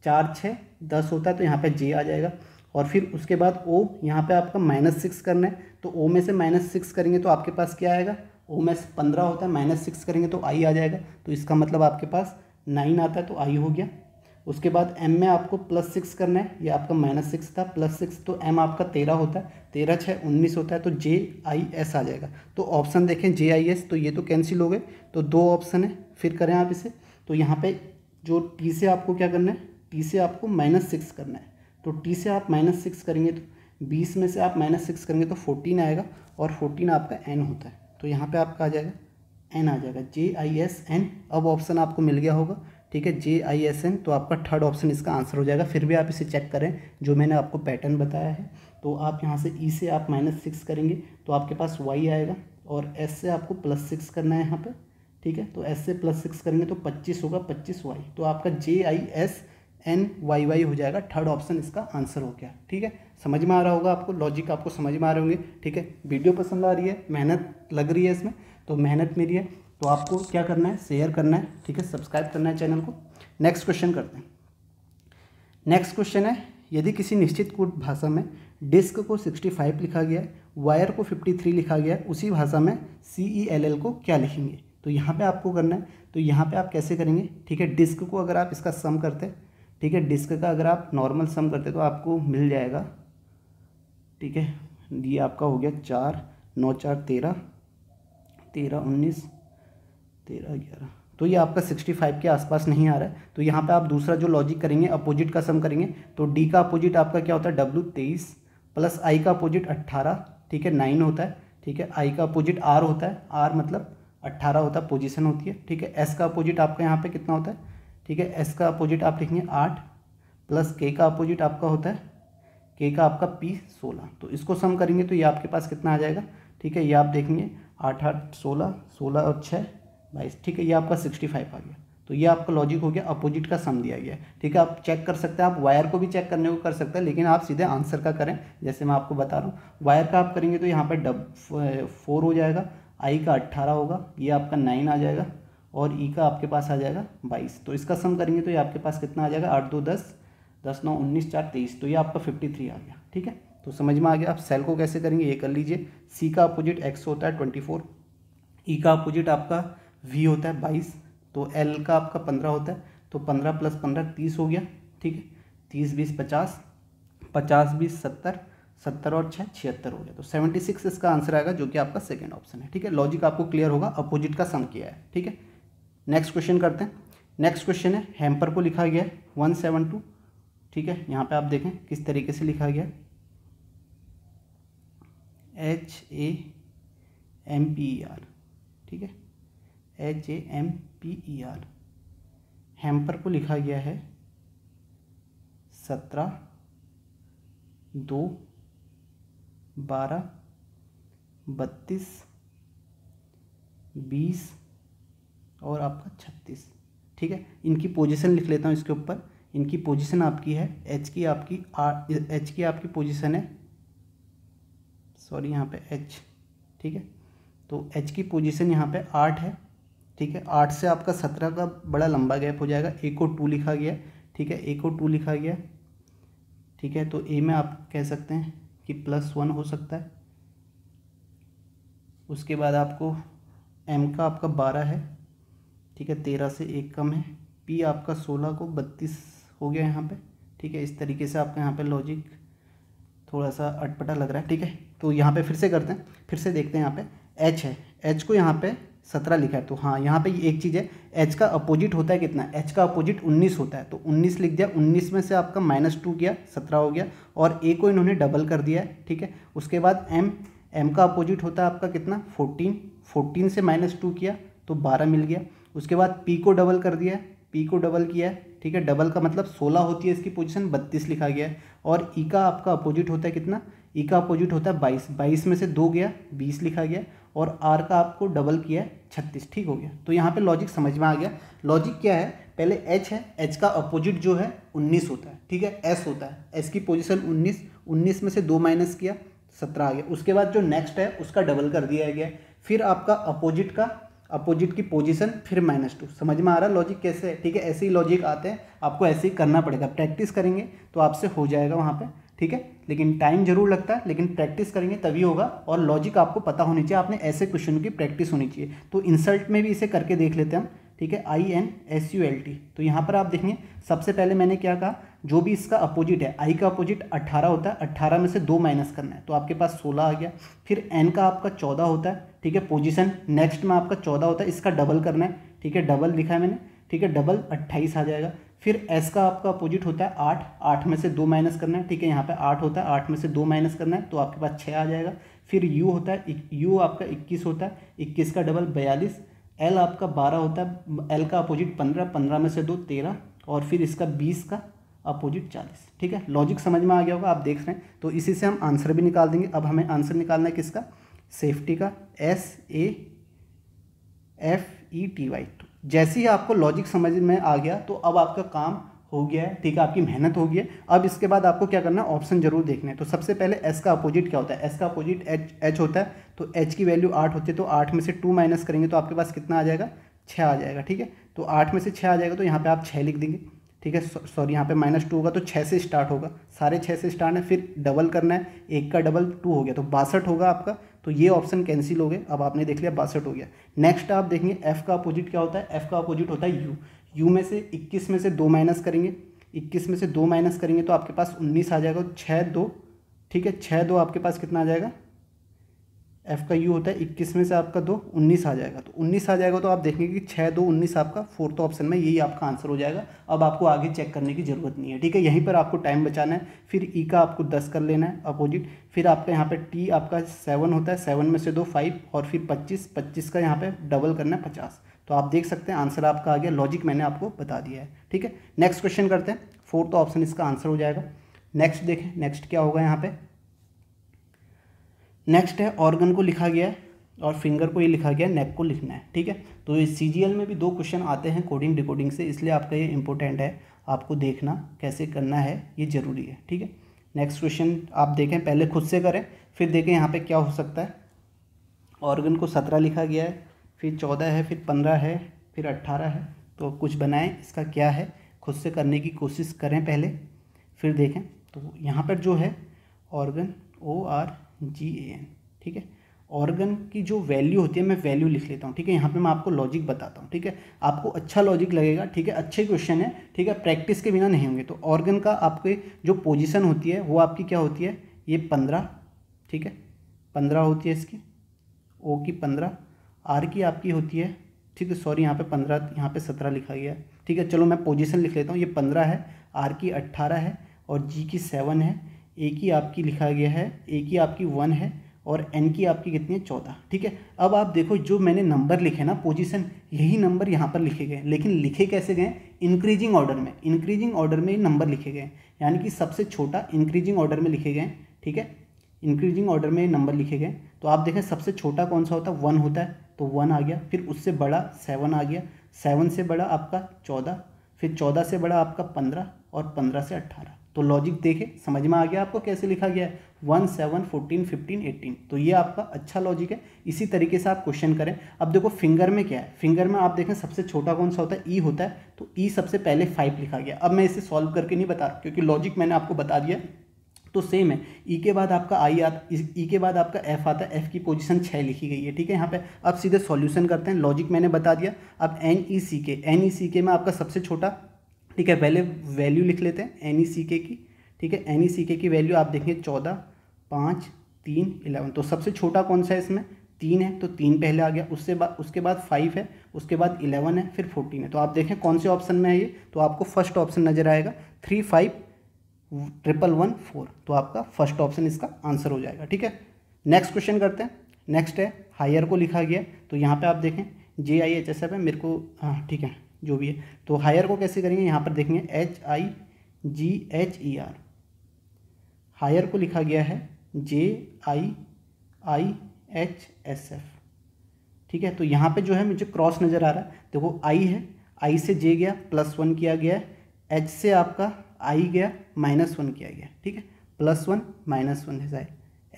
चार छः दस होता है तो यहाँ पे जे आ जाएगा और फिर उसके बाद ओ यहाँ पे आपका माइनस सिक्स करना है तो ओ में से माइनस सिक्स करेंगे तो आपके पास क्या आएगा ओ में से पंद्रह होता है माइनस सिक्स करेंगे तो आई आ जाएगा तो इसका मतलब आपके पास नाइन आता है तो आई हो गया उसके बाद एम में आपको प्लस सिक्स करना है ये आपका माइनस सिक्स था प्लस सिक्स तो एम आपका तेरह होता है तेरह छः उन्नीस होता है तो जे आई एस आ जाएगा तो ऑप्शन देखें जे आई एस तो ये तो कैंसिल हो गए तो दो ऑप्शन है फिर करें आप इसे तो यहाँ पे जो टी से आपको क्या करना है टी से आपको माइनस सिक्स करना है तो टी से आप माइनस सिक्स करेंगे तो बीस में से आप माइनस सिक्स करेंगे तो फोर्टीन आएगा और फोर्टीन आपका एन होता है तो यहाँ पर आपका आ जाएगा एन आ जाएगा जे आई एस एन अब ऑप्शन आपको मिल गया होगा ठीक है जे आई एस एन तो आपका थर्ड ऑप्शन इसका आंसर हो जाएगा फिर भी आप इसे चेक करें जो मैंने आपको पैटर्न बताया है तो आप यहाँ से ई e से आप माइनस सिक्स करेंगे तो आपके पास वाई आएगा और एस से आपको प्लस सिक्स करना है यहाँ पर ठीक है तो एस से प्लस सिक्स करेंगे तो पच्चीस होगा पच्चीस वाई तो आपका J I S N Y Y हो जाएगा थर्ड ऑप्शन इसका आंसर हो गया ठीक है समझ में आ रहा होगा आपको लॉजिक आपको समझ में आ रहे होंगे ठीक है वीडियो पसंद आ रही है मेहनत लग रही है इसमें तो मेहनत मेरी है तो आपको क्या करना है शेयर करना है ठीक है सब्सक्राइब करना है चैनल को नेक्स्ट क्वेश्चन करते हैं नेक्स्ट क्वेश्चन है यदि किसी निश्चित कूट भाषा में डिस्क को 65 लिखा गया है वायर को 53 लिखा गया है उसी भाषा में सी ई एल एल को क्या लिखेंगे तो यहाँ पे आपको करना है तो यहाँ पे आप कैसे करेंगे ठीक है डिस्क को अगर आप इसका सम करते ठीक है डिस्क का अगर आप नॉर्मल सम करते तो आपको मिल जाएगा ठीक है ये आपका हो गया चार नौ चार तेरह तेरह उन्नीस तेरह ग्यारह तो ये आपका सिक्सटी फाइव के आसपास नहीं आ रहा है तो यहाँ पे आप दूसरा जो लॉजिक करेंगे अपोजिट का सम करेंगे तो डी का अपोजिट आपका क्या होता है डब्ल्यू तेईस प्लस आई का अपोजिट अट्ठारह ठीक है नाइन होता है ठीक है आई का अपोजिट आर होता है आर मतलब अट्ठारह होता है पोजिशन होती है ठीक है एस का अपोजिट आपका यहाँ पर कितना होता है ठीक है एस का अपोजिट आप लिखेंगे आठ प्लस के का अपोजिट आपका होता है के का आपका पी सोलह तो इसको सम करेंगे तो ये आपके पास कितना आ जाएगा ठीक है ये आप देखेंगे आठ आठ सोलह सोलह और छः बाईस ठीक है ये आपका सिक्सटी फाइव आ गया तो ये आपका लॉजिक हो गया अपोजिट का सम दिया गया ठीक है आप चेक कर सकते हैं आप वायर को भी चेक करने को कर सकते हैं लेकिन आप सीधे आंसर का करें जैसे मैं आपको बता रहा हूँ वायर का आप करेंगे तो यहाँ पर डब फोर हो जाएगा आई का अट्ठारह होगा ये आपका नाइन आ जाएगा और ई e का आपके पास आ जाएगा बाईस तो इसका सम करेंगे तो ये आपके पास कितना आ जाएगा आठ दो दस दस नौ उन्नीस चार तेईस तो ये आपका फिफ्टी थ्री आ गया ठीक है तो समझ में आ गया आप सेल को कैसे करेंगे ये कर लीजिए सी का अपोजिट एक्स होता है ट्वेंटी फोर ई का अपोजिट आपका वी होता है बाईस तो एल का आपका पंद्रह होता है तो पंद्रह प्लस पंद्रह तीस हो गया ठीक है तीस बीस पचास पचास बीस सत्तर सत्तर और छः छिहत्तर हो गया तो सेवेंटी सिक्स इसका आंसर आएगा जो कि आपका सेकेंड ऑप्शन है ठीक है लॉजिक आपको क्लियर होगा अपोजिट का सम किया है ठीक है नेक्स्ट क्वेश्चन करते हैं नेक्स्ट क्वेश्चन है हेम्पर को लिखा गया है वन सेवन टू ठीक है यहाँ पे आप देखें किस तरीके से लिखा गया H A M P R ठीक है H J M P E R hamper को लिखा गया है सत्रह दो बारह बत्तीस बीस और आपका छत्तीस ठीक है इनकी पोजीशन लिख लेता हूँ इसके ऊपर इनकी पोजीशन आपकी है एच की आपकी आर एच की आपकी पोजीशन है सॉरी यहाँ पे एच ठीक है तो एच की पोजीशन यहाँ पे आठ है ठीक है आठ से आपका सत्रह का बड़ा लंबा गैप हो जाएगा एक और टू लिखा गया ठीक है एक और टू लिखा गया ठीक है तो ए में आप कह सकते हैं कि प्लस वन हो सकता है उसके बाद आपको एम का आपका बारह है ठीक है तेरह से एक कम है पी आपका सोलह को बत्तीस हो गया यहाँ पे ठीक है इस तरीके से आपका यहाँ पे लॉजिक थोड़ा सा अटपटा लग रहा है ठीक है तो यहाँ पे फिर से करते हैं फिर से देखते हैं यहाँ पे एच है एच को यहाँ पे सत्रह लिखा है तो हाँ यहाँ पे एक चीज़ है एच का अपोजिट होता है कितना एच का अपोजिट उन्नीस होता है तो उन्नीस लिख दिया उन्नीस में से आपका माइनस टू किया सत्रह हो गया और ए को इन्होंने डबल कर दिया है ठीक है उसके बाद एम एम का अपोजिट होता है आपका कितना फोर्टीन फोर्टीन से माइनस टू किया तो बारह मिल गया उसके बाद पी को डबल कर दिया है पी को डबल किया है ठीक है डबल का मतलब सोलह होती है इसकी पोजिशन बत्तीस लिखा गया है और ई e का आपका अपोजिट होता है कितना ई e का अपोजिट होता है बाईस बाईस में से दो गया बीस लिखा गया और आर का आपको डबल किया है छत्तीस ठीक हो गया तो यहाँ पे लॉजिक समझ में आ गया लॉजिक क्या है पहले एच है एच का अपोजिट जो है उन्नीस होता है ठीक है एस होता है एस की पोजिशन उन्नीस उन्नीस में से दो माइनस किया सत्रह आ गया उसके बाद जो नेक्स्ट है उसका डबल कर दिया गया फिर आपका अपोजिट का अपोजिट की पोजीशन फिर माइनस टू समझ में आ रहा है लॉजिक कैसे है ठीक है ऐसे ही लॉजिक आते हैं आपको ऐसे ही करना पड़ेगा प्रैक्टिस करेंगे तो आपसे हो जाएगा वहाँ पे ठीक है लेकिन टाइम जरूर लगता है लेकिन प्रैक्टिस करेंगे तभी होगा और लॉजिक आपको पता होनी चाहिए आपने ऐसे क्वेश्चन की प्रैक्टिस होनी चाहिए तो इंसल्ट में भी इसे करके देख लेते हैं हम ठीक है I N S U L T तो यहाँ पर आप देखेंगे सबसे पहले मैंने क्या कहा जो भी इसका अपोजिट है आई का अपोजिट अट्ठारह होता है अट्ठारह में से दो माइनस करना है तो आपके पास सोलह आ गया फिर एन का आपका चौदह होता है ठीक है पोजिशन नेक्स्ट में आपका चौदह होता है इसका डबल करना है ठीक है डबल लिखा है मैंने ठीक है डबल अट्ठाईस आ जाएगा फिर एस का आपका अपोजिट होता है आठ आठ में से दो माइनस करना है ठीक है यहाँ पे आठ होता है आठ में से दो माइनस करना है तो आपके पास छः आ जाएगा फिर यू होता है यू आपका इक्कीस होता है इक्कीस का डबल बयालीस एल आपका बारह होता है एल का अपोजिट पंद्रह पंद्रह में से दो तेरह और फिर इसका बीस का अपोजिट चालीस ठीक है लॉजिक समझ में आ गया होगा आप देख रहे हैं तो इसी से हम आंसर भी निकाल देंगे अब हमें आंसर निकालना है किसका सेफ्टी का S A F E T Y जैसे ही आपको लॉजिक समझ में आ गया तो अब आपका काम हो गया है ठीक है आपकी मेहनत हो गई है अब इसके बाद आपको क्या करना है ऑप्शन जरूर देखने है तो सबसे पहले एस का अपोजिट क्या होता है एस का अपोजिट एच एच होता है तो एच की वैल्यू आठ होती है तो आठ में से टू माइनस करेंगे तो आपके पास कितना आ जाएगा छः आ जाएगा ठीक है तो आठ में से छः आ जाएगा तो यहाँ पर आप छः लिख देंगे ठीक है सॉरी यहाँ पे माइनस टू होगा तो छः से स्टार्ट होगा सारे छः से स्टार्ट है फिर डबल करना है एक का डबल टू हो गया तो बासठ होगा आपका तो ये ऑप्शन कैंसिल हो गए अब आपने देख लिया बासठ हो गया नेक्स्ट आप देखेंगे एफ का अपोजिट क्या होता है एफ का अपोजिट होता है यू यू में से इक्कीस में से दो माइनस करेंगे इक्कीस में से दो माइनस करेंगे तो आपके पास उन्नीस आ जाएगा छः दो ठीक है छः दो आपके पास कितना आ जाएगा एफ का यू होता है इक्कीस में से आपका दो उन्नीस आ जाएगा तो उन्नीस आ जाएगा तो आप देखेंगे कि छः दो उन्नीस आपका फोर्थ ऑप्शन में यही आपका आंसर हो जाएगा अब आपको आगे चेक करने की ज़रूरत नहीं है ठीक है यहीं पर आपको टाइम बचाना है फिर ई e का आपको दस कर लेना है अपोजिट फिर आपका यहाँ पर टी आपका सेवन होता है सेवन में से दो फाइव और फिर पच्चीस पच्चीस का यहाँ पर डबल करना है पचास तो आप देख सकते हैं आंसर आपका आ गया लॉजिक मैंने आपको बता दिया है ठीक है नेक्स्ट क्वेश्चन करते हैं फोर्थ ऑप्शन इसका आंसर हो जाएगा नेक्स्ट देखें नेक्स्ट क्या होगा यहाँ पर नेक्स्ट है ऑर्गन को लिखा गया है और फिंगर को ये लिखा गया नेक को लिखना है ठीक है तो ये सी में भी दो क्वेश्चन आते हैं कोडिंग डिकोडिंग से इसलिए आपका ये इंपॉर्टेंट है आपको देखना कैसे करना है ये ज़रूरी है ठीक है नेक्स्ट क्वेश्चन आप देखें पहले खुद से करें फिर देखें यहाँ पे क्या हो सकता है ऑर्गन को सत्रह लिखा गया है फिर चौदह है फिर पंद्रह है फिर अट्ठारह है तो कुछ बनाएं इसका क्या है खुद से करने की कोशिश करें पहले फिर देखें तो यहाँ पर जो है organ O R G A N ठीक है ऑर्गन की जो वैल्यू होती है मैं वैल्यू लिख लेता हूँ ठीक है यहाँ पे मैं आपको लॉजिक बताता हूँ ठीक है आपको अच्छा लॉजिक लगेगा ठीक है अच्छे क्वेश्चन है ठीक है प्रैक्टिस के बिना नहीं होंगे तो ऑर्गन का आपके जो पोजीशन होती है वो आपकी क्या होती है ये पंद्रह ठीक है पंद्रह होती है इसकी ओ की पंद्रह आर की आपकी होती है ठीक है सॉरी यहाँ पर पंद्रह यहाँ पर सत्रह लिखा गया है ठीक है चलो मैं पोजिशन लिख लेता हूँ ये पंद्रह है आर की अट्ठारह है और जी की सेवन है ए की आपकी लिखा गया है ए की आपकी वन है और एन की आपकी कितनी है चौदह ठीक है अब आप देखो जो मैंने नंबर लिखे ना पोजीशन यही नंबर यहाँ पर लिखे गए लेकिन लिखे कैसे गए इंक्रीजिंग ऑर्डर में इंक्रीजिंग ऑर्डर में नंबर लिखे गए यानी कि सबसे छोटा इंक्रीजिंग ऑर्डर में लिखे गए ठीक है इंक्रीजिंग ऑर्डर में नंबर लिखे गए तो आप देखें सबसे छोटा कौन सा होता है वन होता है तो वन आ गया फिर उससे बड़ा सेवन आ गया सेवन से बड़ा आपका चौदह फिर चौदह से बड़ा आपका पंद्रह और पंद्रह से अट्ठारह तो लॉजिक देखें समझ में आ गया आपको कैसे लिखा गया है one seven fourteen fifteen eighteen तो ये आपका अच्छा लॉजिक है इसी तरीके से आप क्वेश्चन करें अब देखो फिंगर में क्या है फिंगर में आप देखें सबसे छोटा कौन सा होता है ई e होता है तो ई e सबसे पहले फाइव लिखा गया अब मैं इसे सॉल्व करके नहीं बता रहा क्योंकि लॉजिक मैंने आपको बता दिया तो सेम है ई e के बाद आपका आई आता ई e के बाद आपका एफ आता है एफ की पोजिशन छः लिखी गई है ठीक है यहाँ पर अब सीधे सॉल्यूशन करते हैं लॉजिक मैंने बता दिया अब एन ई सी के एन ई सी के में आपका सबसे छोटा ठीक है पहले वैल्यू लिख लेते हैं एन ई सी के की ठीक है एन ई सी के की वैल्यू आप देखें चौदह पाँच तीन इलेवन तो सबसे छोटा कौन सा है इसमें तीन है तो तीन पहले आ गया उससे बाद उसके बाद फाइव है उसके बाद इलेवन है फिर फोर्टीन है तो आप देखें कौन से ऑप्शन में है ये तो आपको फर्स्ट ऑप्शन नज़र आएगा three five triple one four तो आपका फर्स्ट ऑप्शन इसका आंसर हो जाएगा ठीक है नेक्स्ट क्वेश्चन करते हैं नेक्स्ट है हायर को लिखा गया तो यहाँ पे आप देखें J I H S F है मेरे को हाँ ठीक है जो भी है तो हायर को कैसे करेंगे यहाँ पर देखेंगे H I G H E R higher को लिखा गया है J I I H S F ठीक है तो यहाँ पे जो है मुझे क्रॉस नज़र आ रहा है देखो आई है आई से जे गया प्लस वन किया गया है एच से आपका आई गया माइनस वन किया गया ठीक है प्लस वन माइनस वन है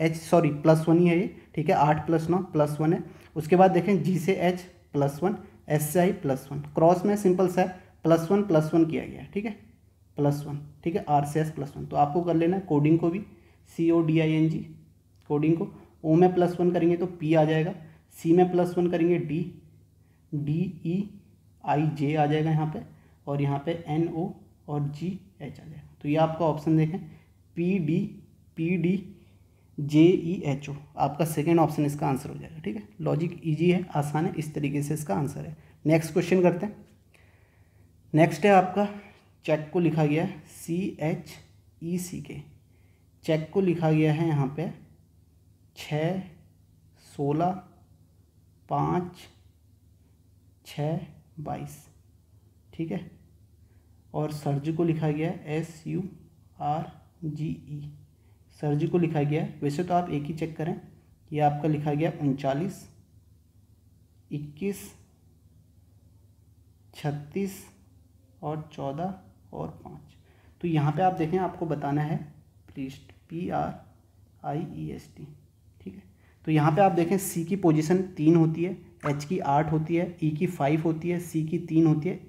एच सॉरी प्लस वन ही है ये ठीक है आठ प्लस नौ प्लस वन है उसके बाद देखें जी से H plus one S I plus one cross में सिंपल सा है प्लस वन प्लस वन किया गया है ठीक है प्लस वन ठीक है R C S plus one तो आपको कर लेना है कोडिंग को भी C O D I N G coding को ओ में प्लस वन करेंगे तो पी आ जाएगा सी में प्लस वन करेंगे D D E I J आ जाएगा यहाँ पे और यहाँ पे एन ओ और जी एच आ जाएगा तो ये आपका ऑप्शन देखें P D P D J E H O आपका सेकेंड ऑप्शन इसका आंसर हो जाएगा ठीक है लॉजिक ईजी है आसान है इस तरीके से इसका आंसर है नेक्स्ट क्वेश्चन करते हैं नेक्स्ट है आपका चेक को लिखा गया है सी एच ई सी के चेक को लिखा गया है यहाँ पे छ सोलह पाँच छ बाईस ठीक है और सर्ज को लिखा गया है S U R G E surge को लिखा गया है वैसे तो आप एक ही चेक करें ये आपका लिखा गया उनचालीस इक्कीस छत्तीस और चौदह और पाँच तो यहाँ पे आप देखें आपको बताना है priest P R I E S T ठीक है तो यहाँ पे आप देखें सी की पोजीशन तीन होती है एच की आठ होती है ई e की फाइव होती है सी की तीन होती है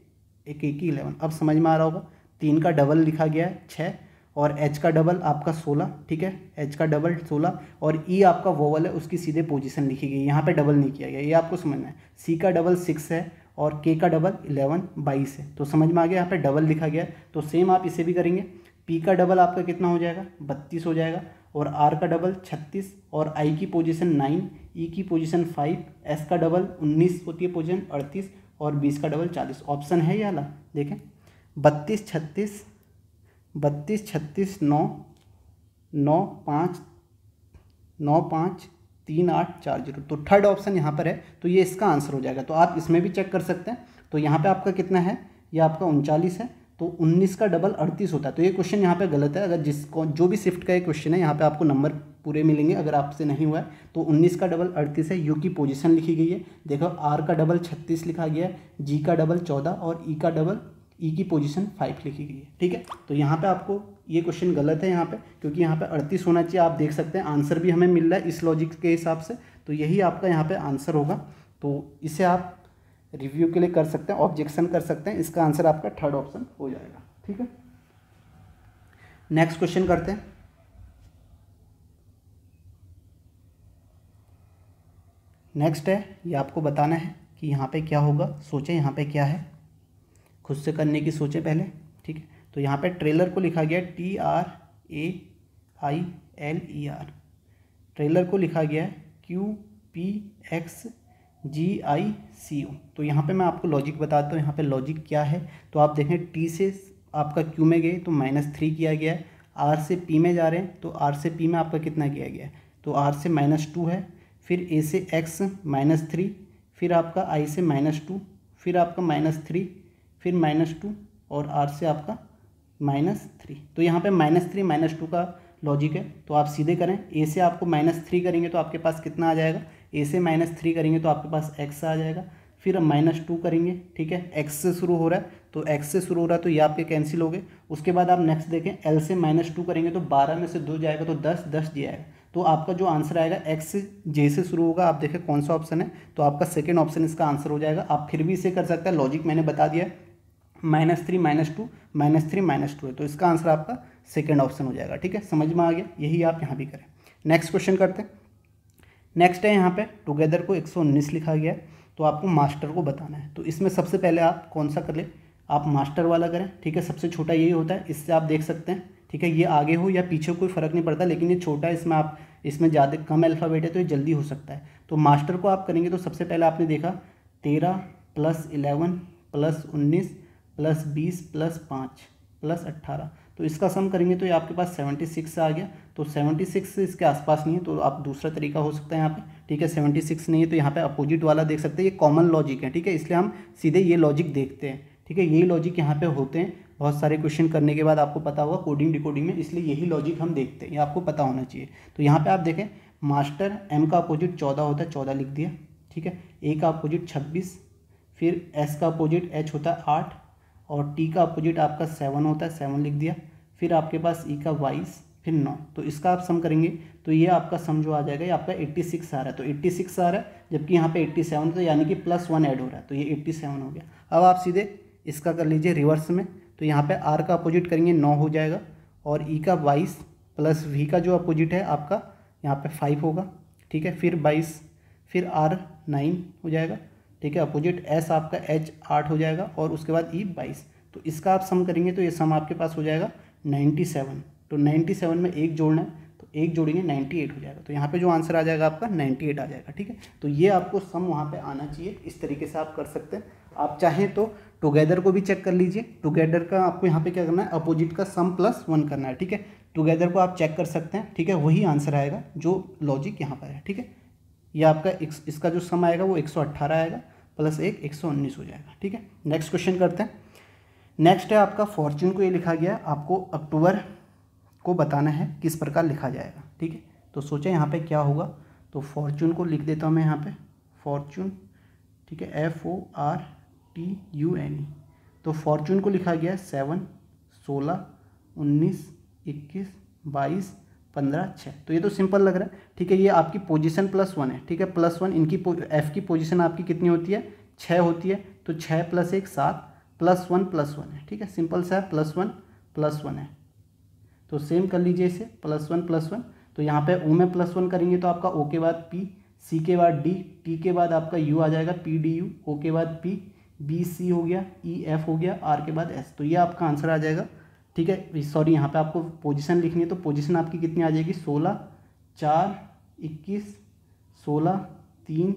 एक एक की इलेवन अब समझ में आ रहा होगा तीन का डबल लिखा गया है छः और एच का डबल आपका सोलह ठीक है एच का डबल सोलह और ई e आपका वोवल है उसकी सीधे पोजीशन लिखी गई यहाँ पे डबल नहीं किया गया ये आपको समझना है सी का डबल सिक्स है और के का डबल इलेवन बाईस है तो समझ में आ गया यहाँ पे डबल लिखा गया तो सेम आप इसे भी करेंगे पी का डबल आपका कितना हो जाएगा बत्तीस हो जाएगा और आर का डबल छत्तीस और आई की पोजिशन नाइन ई की पोजिशन फाइव एस का डबल उन्नीस होती है पोजिशन अड़तीस और बीस का डबल चालीस ऑप्शन है ये वाला देखें बत्तीस छत्तीस बत्तीस छत्तीस नौ नौ पाँच नौ पाँच तीन आठ चार जीरो तो थर्ड ऑप्शन यहाँ पर है तो ये इसका आंसर हो जाएगा तो आप इसमें भी चेक कर सकते हैं तो यहाँ पे आपका कितना है ये आपका उनचालीस है तो उन्नीस का डबल अड़तीस होता है तो ये क्वेश्चन यहाँ पे गलत है अगर जिसको जो भी शिफ्ट का ये क्वेश्चन है यहाँ पे आपको नंबर पूरे मिलेंगे अगर आपसे नहीं हुआ है तो उन्नीस का डबल अड़तीस है यू की पोजीशन लिखी गई है देखो आर का डबल छत्तीस लिखा गया है जी का डबल चौदह और ई e का डबल ई e की पोजीशन फाइव लिखी गई है ठीक है तो यहाँ पे आपको ये क्वेश्चन गलत है यहाँ पे क्योंकि यहाँ पे अड़तीस होना चाहिए आप देख सकते हैं आंसर भी हमें मिल रहा है इस लॉजिक के हिसाब से तो यही आपका यहाँ पे आंसर होगा तो इसे आप रिव्यू के लिए कर सकते हैं ऑब्जेक्शन कर सकते हैं इसका आंसर आपका थर्ड ऑप्शन हो जाएगा ठीक है नेक्स्ट क्वेश्चन करते हैं नेक्स्ट है ये आपको बताना है कि यहाँ पे क्या होगा सोचें यहाँ पे क्या है खुद से करने की सोचें पहले ठीक है तो यहाँ पे ट्रेलर को लिखा गया T R A I L E R trailer को लिखा गया Q P X G I C O तो यहाँ पे मैं आपको लॉजिक बताता हूँ यहाँ पे लॉजिक क्या है तो आप देखें टी से आपका क्यू में गए तो माइनस थ्री किया गया है आर से पी में जा रहे हैं तो आर से पी में आपका कितना किया गया है तो आर से माइनस टू है फिर ए से एक्स माइनस थ्री फिर आपका आई से माइनस टू फिर आपका माइनस थ्री फिर माइनस टू और आर से आपका माइनस थ्री तो यहाँ पे माइनस थ्री माइनस टू का लॉजिक है तो आप सीधे करें ए से आपको माइनस थ्री करेंगे तो आपके पास कितना आ जाएगा ए से माइनस थ्री करेंगे तो आपके पास एक्स आ जाएगा फिर हम माइनस टू करेंगे ठीक है एक्स से शुरू हो रहा है तो एक्स से शुरू हो रहा है तो ये आपके कैंसिल हो गए उसके बाद आप नेक्स्ट देखें एल से माइनस टू करेंगे तो बारह में से दो जाएगा तो दस दस जी आएगा तो आपका जो आंसर आएगा एक्स से जे से शुरू होगा आप देखें कौन सा ऑप्शन है तो आपका सेकेंड ऑप्शन इसका आंसर हो जाएगा आप फिर भी इसे कर सकते हैं लॉजिक मैंने बता दिया है minus three minus two minus three minus two है तो इसका आंसर आपका सेकेंड ऑप्शन हो जाएगा ठीक है समझ में आ गया यही आप यहाँ भी करें नेक्स्ट क्वेश्चन करते हैं नेक्स्ट है यहाँ पे टुगेदर को उन्नीस लिखा गया है तो आपको मास्टर को बताना है तो इसमें सबसे पहले आप कौन सा कर ले आप मास्टर वाला करें ठीक है सबसे छोटा यही होता है इससे आप देख सकते हैं ठीक है ये आगे हो या पीछे कोई फ़र्क नहीं पड़ता लेकिन ये छोटा है इसमें आप इसमें ज़्यादा कम अल्फ़ाबेट है तो ये जल्दी हो सकता है तो मास्टर को आप करेंगे तो सबसे पहले आपने देखा तेरह प्लस इलेवन प्लस उन्नीस प्लस बीस प्लस पाँच प्लस अट्ठारह तो इसका सम करेंगे तो ये आपके पास सेवेंटी सिक्स आ गया तो सेवेंटी सिक्स इसके आसपास नहीं है तो आप दूसरा तरीका हो सकता है यहाँ पे ठीक है सेवेंटी सिक्स नहीं है तो यहाँ पे अपोजिट वाला देख सकते हैं ये कॉमन लॉजिक है ठीक है इसलिए हम सीधे ये लॉजिक देखते हैं ठीक है यही लॉजिक यहाँ पर होते हैं बहुत सारे क्वेश्चन करने के बाद आपको पता होगा कोडिंग डिकोडिंग में इसलिए यही लॉजिक हम देखते हैं ये आपको पता होना चाहिए तो यहाँ पर आप देखें मास्टर एम का अपोजिट चौदह होता है चौदह लिख दिया ठीक है ए का अपोजिट छब्बीस फिर एस का अपोजिट एच होता है आठ और टी का अपोजिट आपका सेवन होता है सेवन लिख दिया फिर आपके पास ई e का वाइस फिर नौ तो इसका आप सम करेंगे तो ये आपका सम जो आ जाएगा ये आपका एट्टी सिक्स आ रहा है तो एट्टी सिक्स आ रहा है जबकि यहाँ पे एट्टी सेवन तो यानी कि प्लस वन ऐड हो रहा है तो ये एट्टी सेवन हो गया अब आप सीधे इसका कर लीजिए रिवर्स में तो यहाँ पे आर का अपोजिट करेंगे नौ हो जाएगा और ई e का बाईस प्लस वी का जो अपोजिट है आपका यहाँ पर फाइव होगा ठीक है फिर बाईस फिर आर नाइन हो जाएगा ठीक है अपोजिट एस आपका एच आठ हो जाएगा और उसके बाद ई e बाईस तो इसका आप सम करेंगे तो ये सम आपके पास हो जाएगा नाइन्टी सेवन तो नाइन्टी सेवन में एक जोड़ना है तो एक जोड़ेंगे नाइन्टी एट हो जाएगा तो यहाँ पे जो आंसर आ जाएगा आपका नाइन्टी एट आ जाएगा ठीक है तो ये आपको सम वहाँ पे आना चाहिए इस तरीके से आप कर सकते हैं आप चाहें तो टुगेदर को भी चेक कर लीजिए टुगेदर का आपको यहाँ पर क्या करना है अपोजिट का सम प्लस वन करना है ठीक है टुगेदर को आप चेक कर सकते हैं ठीक है वही आंसर आएगा जो लॉजिक यहाँ पर है ठीक है यह आपका इसका जो सम आएगा वो एक आएगा प्लस एक एक सौ उन्नीस हो जाएगा ठीक है नेक्स्ट क्वेश्चन करते हैं नेक्स्ट है आपका फॉर्च्यून को ये लिखा गया आपको अक्टूबर को बताना है किस प्रकार लिखा जाएगा ठीक है तो सोचें यहाँ पे क्या होगा तो फॉर्च्यून को लिख देता हूँ मैं यहाँ पे फॉर्च्यून ठीक है F O R T U N E तो फॉर्च्यून को लिखा गया है सेवन सोलह उन्नीस इक्कीस बाईस पंद्रह छः तो ये तो सिंपल लग रहा है ठीक है ये आपकी पोजीशन प्लस वन है ठीक है प्लस वन इनकी एफ़ की पोजीशन आपकी कितनी होती है छः होती है तो छः प्लस एक सात प्लस वन प्लस वन है ठीक है सिंपल सा है प्लस वन प्लस वन है तो सेम कर लीजिए इसे प्लस वन प्लस वन तो यहाँ पे ओ में प्लस वन करेंगे तो आपका ओ के बाद पी सी के बाद डी टी के बाद आपका यू आ जाएगा पी डी यू ओ के बाद पी बी सी हो गया ई एफ हो गया आर के बाद एस तो ये आपका आंसर आ जाएगा ठीक है सॉरी यहाँ पे आपको पोजीशन लिखनी है तो पोजीशन आपकी कितनी आ जाएगी सोलह चार इक्कीस सोलह तीन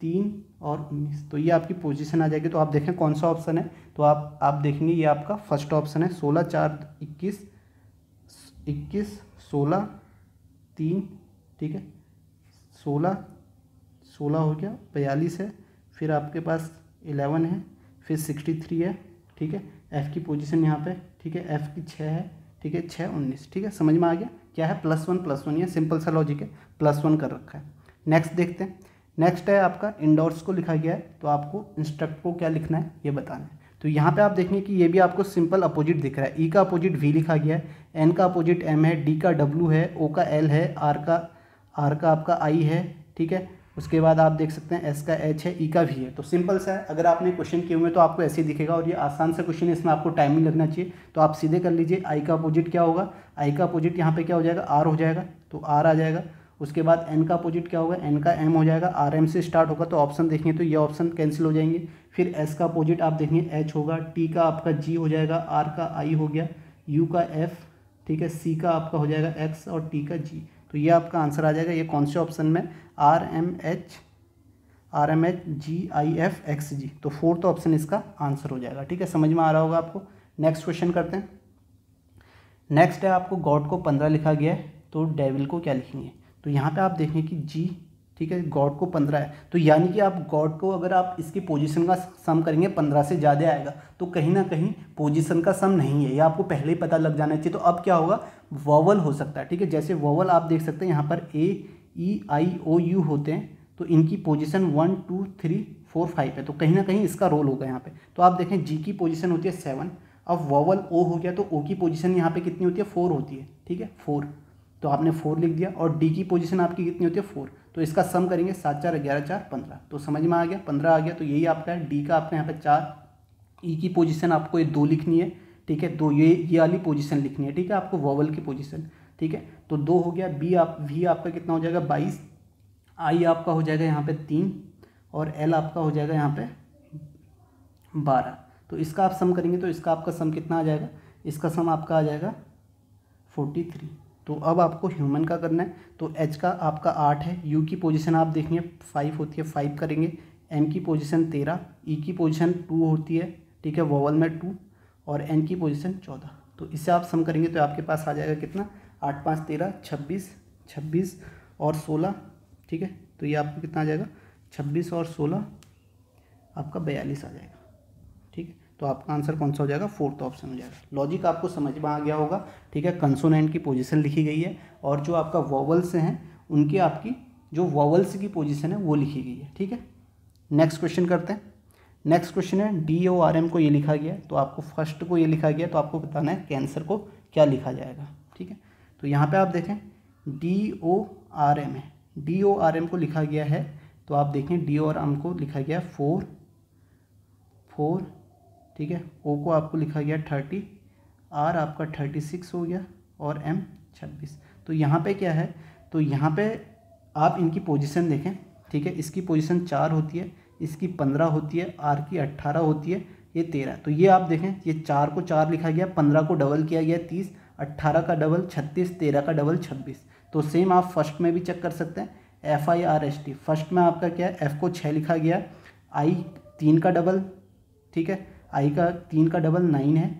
तीन और उन्नीस तो ये आपकी पोजीशन आ जाएगी तो आप देखें कौन सा ऑप्शन है तो आप आप देखेंगे ये आपका फर्स्ट ऑप्शन है सोलह चार इक्कीस इक्कीस सोलह तीन ठीक है सोलह सोलह हो गया बयालीस है फिर आपके पास इलेवन है फिर सिक्सटी थ्री है ठीक है एफ़ की पोजीशन यहाँ पे ठीक है एफ़ की छः है ठीक है छः उन्नीस ठीक है समझ में आ गया क्या है प्लस वन प्लस वन ये सिंपल सा लॉजिक है प्लस वन कर रखा है नेक्स्ट देखते हैं नेक्स्ट है आपका इंडोर्स को लिखा गया है तो आपको इंस्ट्रक्ट को क्या लिखना है ये बताना है तो यहाँ पे आप देखेंगे कि ये भी आपको सिंपल अपोजिट दिख रहा है ई e का अपोजिट वी लिखा गया है एन का अपोजिट एम है डी का डब्ल्यू है ओ का एल है आर का आर का आपका आई है ठीक है उसके बाद आप देख सकते हैं एस का एच है ई e का भी है तो सिंपल सा है अगर आपने क्वेश्चन किए हुए तो आपको ऐसे ही दिखेगा और ये आसान सा क्वेश्चन है इसमें आपको टाइम लगना चाहिए तो आप सीधे कर लीजिए आई का अपोजिट क्या होगा आई का अपोजिट यहाँ पे क्या हो जाएगा आर हो जाएगा तो आर आ जाएगा उसके बाद एन का अपोजिट क्या होगा एन का एम हो जाएगा आर एम से स्टार्ट होगा तो ऑप्शन देखेंगे तो ये ऑप्शन कैंसिल हो जाएंगे फिर एस का अपोजिट आप देखेंगे एच होगा टी का आपका जी हो जाएगा आर का आई हो गया यू का एफ ठीक है सी का आपका हो जाएगा एक्स और टी का जी तो ये आपका आंसर आ जाएगा ये कौन से ऑप्शन में R M H R M H G I F X G तो फोर्थ ऑप्शन इसका आंसर हो जाएगा ठीक है समझ में आ रहा होगा आपको नेक्स्ट क्वेश्चन करते हैं नेक्स्ट है आपको गॉड को पंद्रह लिखा गया है तो डेविल को क्या लिखेंगे तो यहाँ पे आप देखें कि जी ठीक है गॉड को पंद्रह है तो यानी कि आप गॉड को अगर आप इसकी पोजीशन का सम करेंगे पंद्रह से ज़्यादा आएगा तो कहीं ना कहीं पोजीशन का सम नहीं है ये आपको पहले ही पता लग जाना चाहिए तो अब क्या होगा वोवल हो सकता है ठीक है जैसे वोवल आप देख सकते हैं यहाँ पर ए ई आई ओ यू होते हैं तो इनकी position one two three four five है तो कहीं ना कहीं इसका रोल होगा यहाँ पर तो आप देखें जी की पोजिशन होती है सेवन अब वोवल ओ हो गया तो ओ की पोजिशन यहाँ पर कितनी होती है फोर होती है ठीक है फोर तो आपने फोर लिख दिया और डी की पोजीशन आपकी कितनी होती है फोर तो इसका सम करेंगे सात चार ग्यारह चार पंद्रह तो समझ में आ गया पंद्रह आ गया तो यही आपका है डी का आपका यहाँ पे चार ई e की पोजीशन आपको ये दो लिखनी है ठीक है दो ये ये वाली पोजीशन लिखनी है ठीक है आपको वॉवल की पोजीशन ठीक है तो दो हो गया बी आप वी आपका कितना हो जाएगा बाईस आई आपका हो जाएगा यहाँ पर तीन और एल आपका हो जाएगा यहाँ पर बारह तो इसका आप सम करेंगे तो इसका आपका सम कितना आ जाएगा इसका सम आपका आ जाएगा फोर्टी थ्री तो अब आपको ह्यूमन का करना है तो एच का आपका आठ है यू की पोजीशन आप देखेंगे फाइव होती है फाइव करेंगे एम की पोजीशन तेरह ई e की पोजीशन टू होती है ठीक है वोवल में टू और एन की पोजीशन चौदह तो इसे आप सम करेंगे तो आपके पास आ जाएगा कितना आठ पाँच तेरह छब्बीस छब्बीस और सोलह ठीक है तो ये आपको कितना आ जाएगा छब्बीस और सोलह आपका बयालीस आ जाएगा तो आपका आंसर कौन सा हो जाएगा फोर्थ ऑप्शन हो जाएगा लॉजिक आपको समझ में आ गया होगा ठीक है कंसोनेंट की पोजिशन लिखी गई है और जो आपका वॉवल्स हैं उनकी आपकी जो वॉवल्स की पोजिशन है वो लिखी गई है ठीक है नेक्स्ट क्वेश्चन करते हैं नेक्स्ट क्वेश्चन है डी ओ आर एम को ये लिखा गया तो आपको फर्स्ट को ये लिखा गया तो आपको बताना है कैंसर को क्या लिखा जाएगा ठीक है तो यहाँ पे आप देखें डी ओ आर एम है डी ओ आर एम को लिखा गया है तो आप देखें डी ओ आर एम को लिखा गया फोर फोर ठीक है ओ को आपको लिखा गया थर्टी आर आपका थर्टी सिक्स हो गया और एम छब्बीस तो यहाँ पे क्या है तो यहाँ पे आप इनकी पोजीशन देखें ठीक है इसकी पोजीशन चार होती है इसकी पंद्रह होती है आर की अट्ठारह होती है ये तेरह तो ये आप देखें ये चार को चार लिखा गया पंद्रह को डबल किया गया तीस अट्ठारह का डबल छत्तीस तेरह का डबल छब्बीस तो सेम आप फर्स्ट में भी चेक कर सकते हैं F I R S T first में आपका क्या है एफ़ को छः लिखा गया आई तीन का डबल ठीक है आई का तीन का डबल नाइन है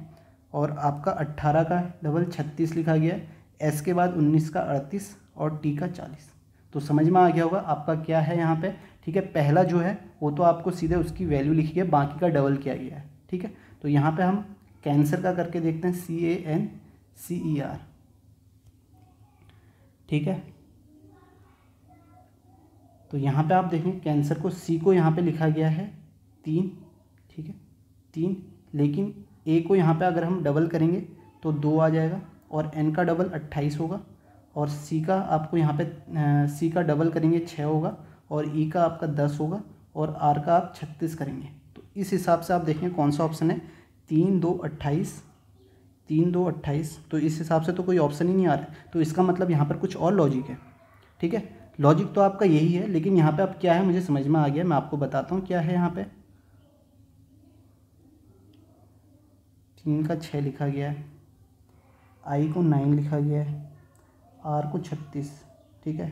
और आपका अट्ठारह का डबल छत्तीस लिखा गया है एस के बाद उन्नीस का अड़तीस और टी का चालीस तो समझ में आ गया होगा आपका क्या है यहाँ पे ठीक है पहला जो है वो तो आपको सीधे उसकी वैल्यू लिखी है बाकी का डबल किया गया है ठीक है तो यहाँ पे हम कैंसर का करके देखते हैं सी ए एन सी ई आर ठीक है तो यहाँ पे आप देखें कैंसर को सी को यहाँ पे लिखा गया है तीन तीन लेकिन ए को यहाँ पे अगर हम डबल करेंगे तो दो आ जाएगा और एन का डबल अट्ठाईस होगा और सी का आपको यहाँ पे सी का डबल करेंगे छः होगा और ई e का आपका दस होगा और आर का आप छत्तीस करेंगे तो इस हिसाब से आप देखें कौन सा ऑप्शन है तीन दो अट्ठाईस तीन दो अट्ठाईस तो इस हिसाब से तो कोई ऑप्शन ही नहीं आ रहा तो इसका मतलब यहाँ पर कुछ और लॉजिक है ठीक है लॉजिक तो आपका यही है लेकिन यहाँ पे आप क्या है मुझे समझ में आ गया मैं आपको बताता हूँ क्या है यहाँ पे तीन का छः लिखा गया है आई को नाइन लिखा गया है आर को छत्तीस ठीक है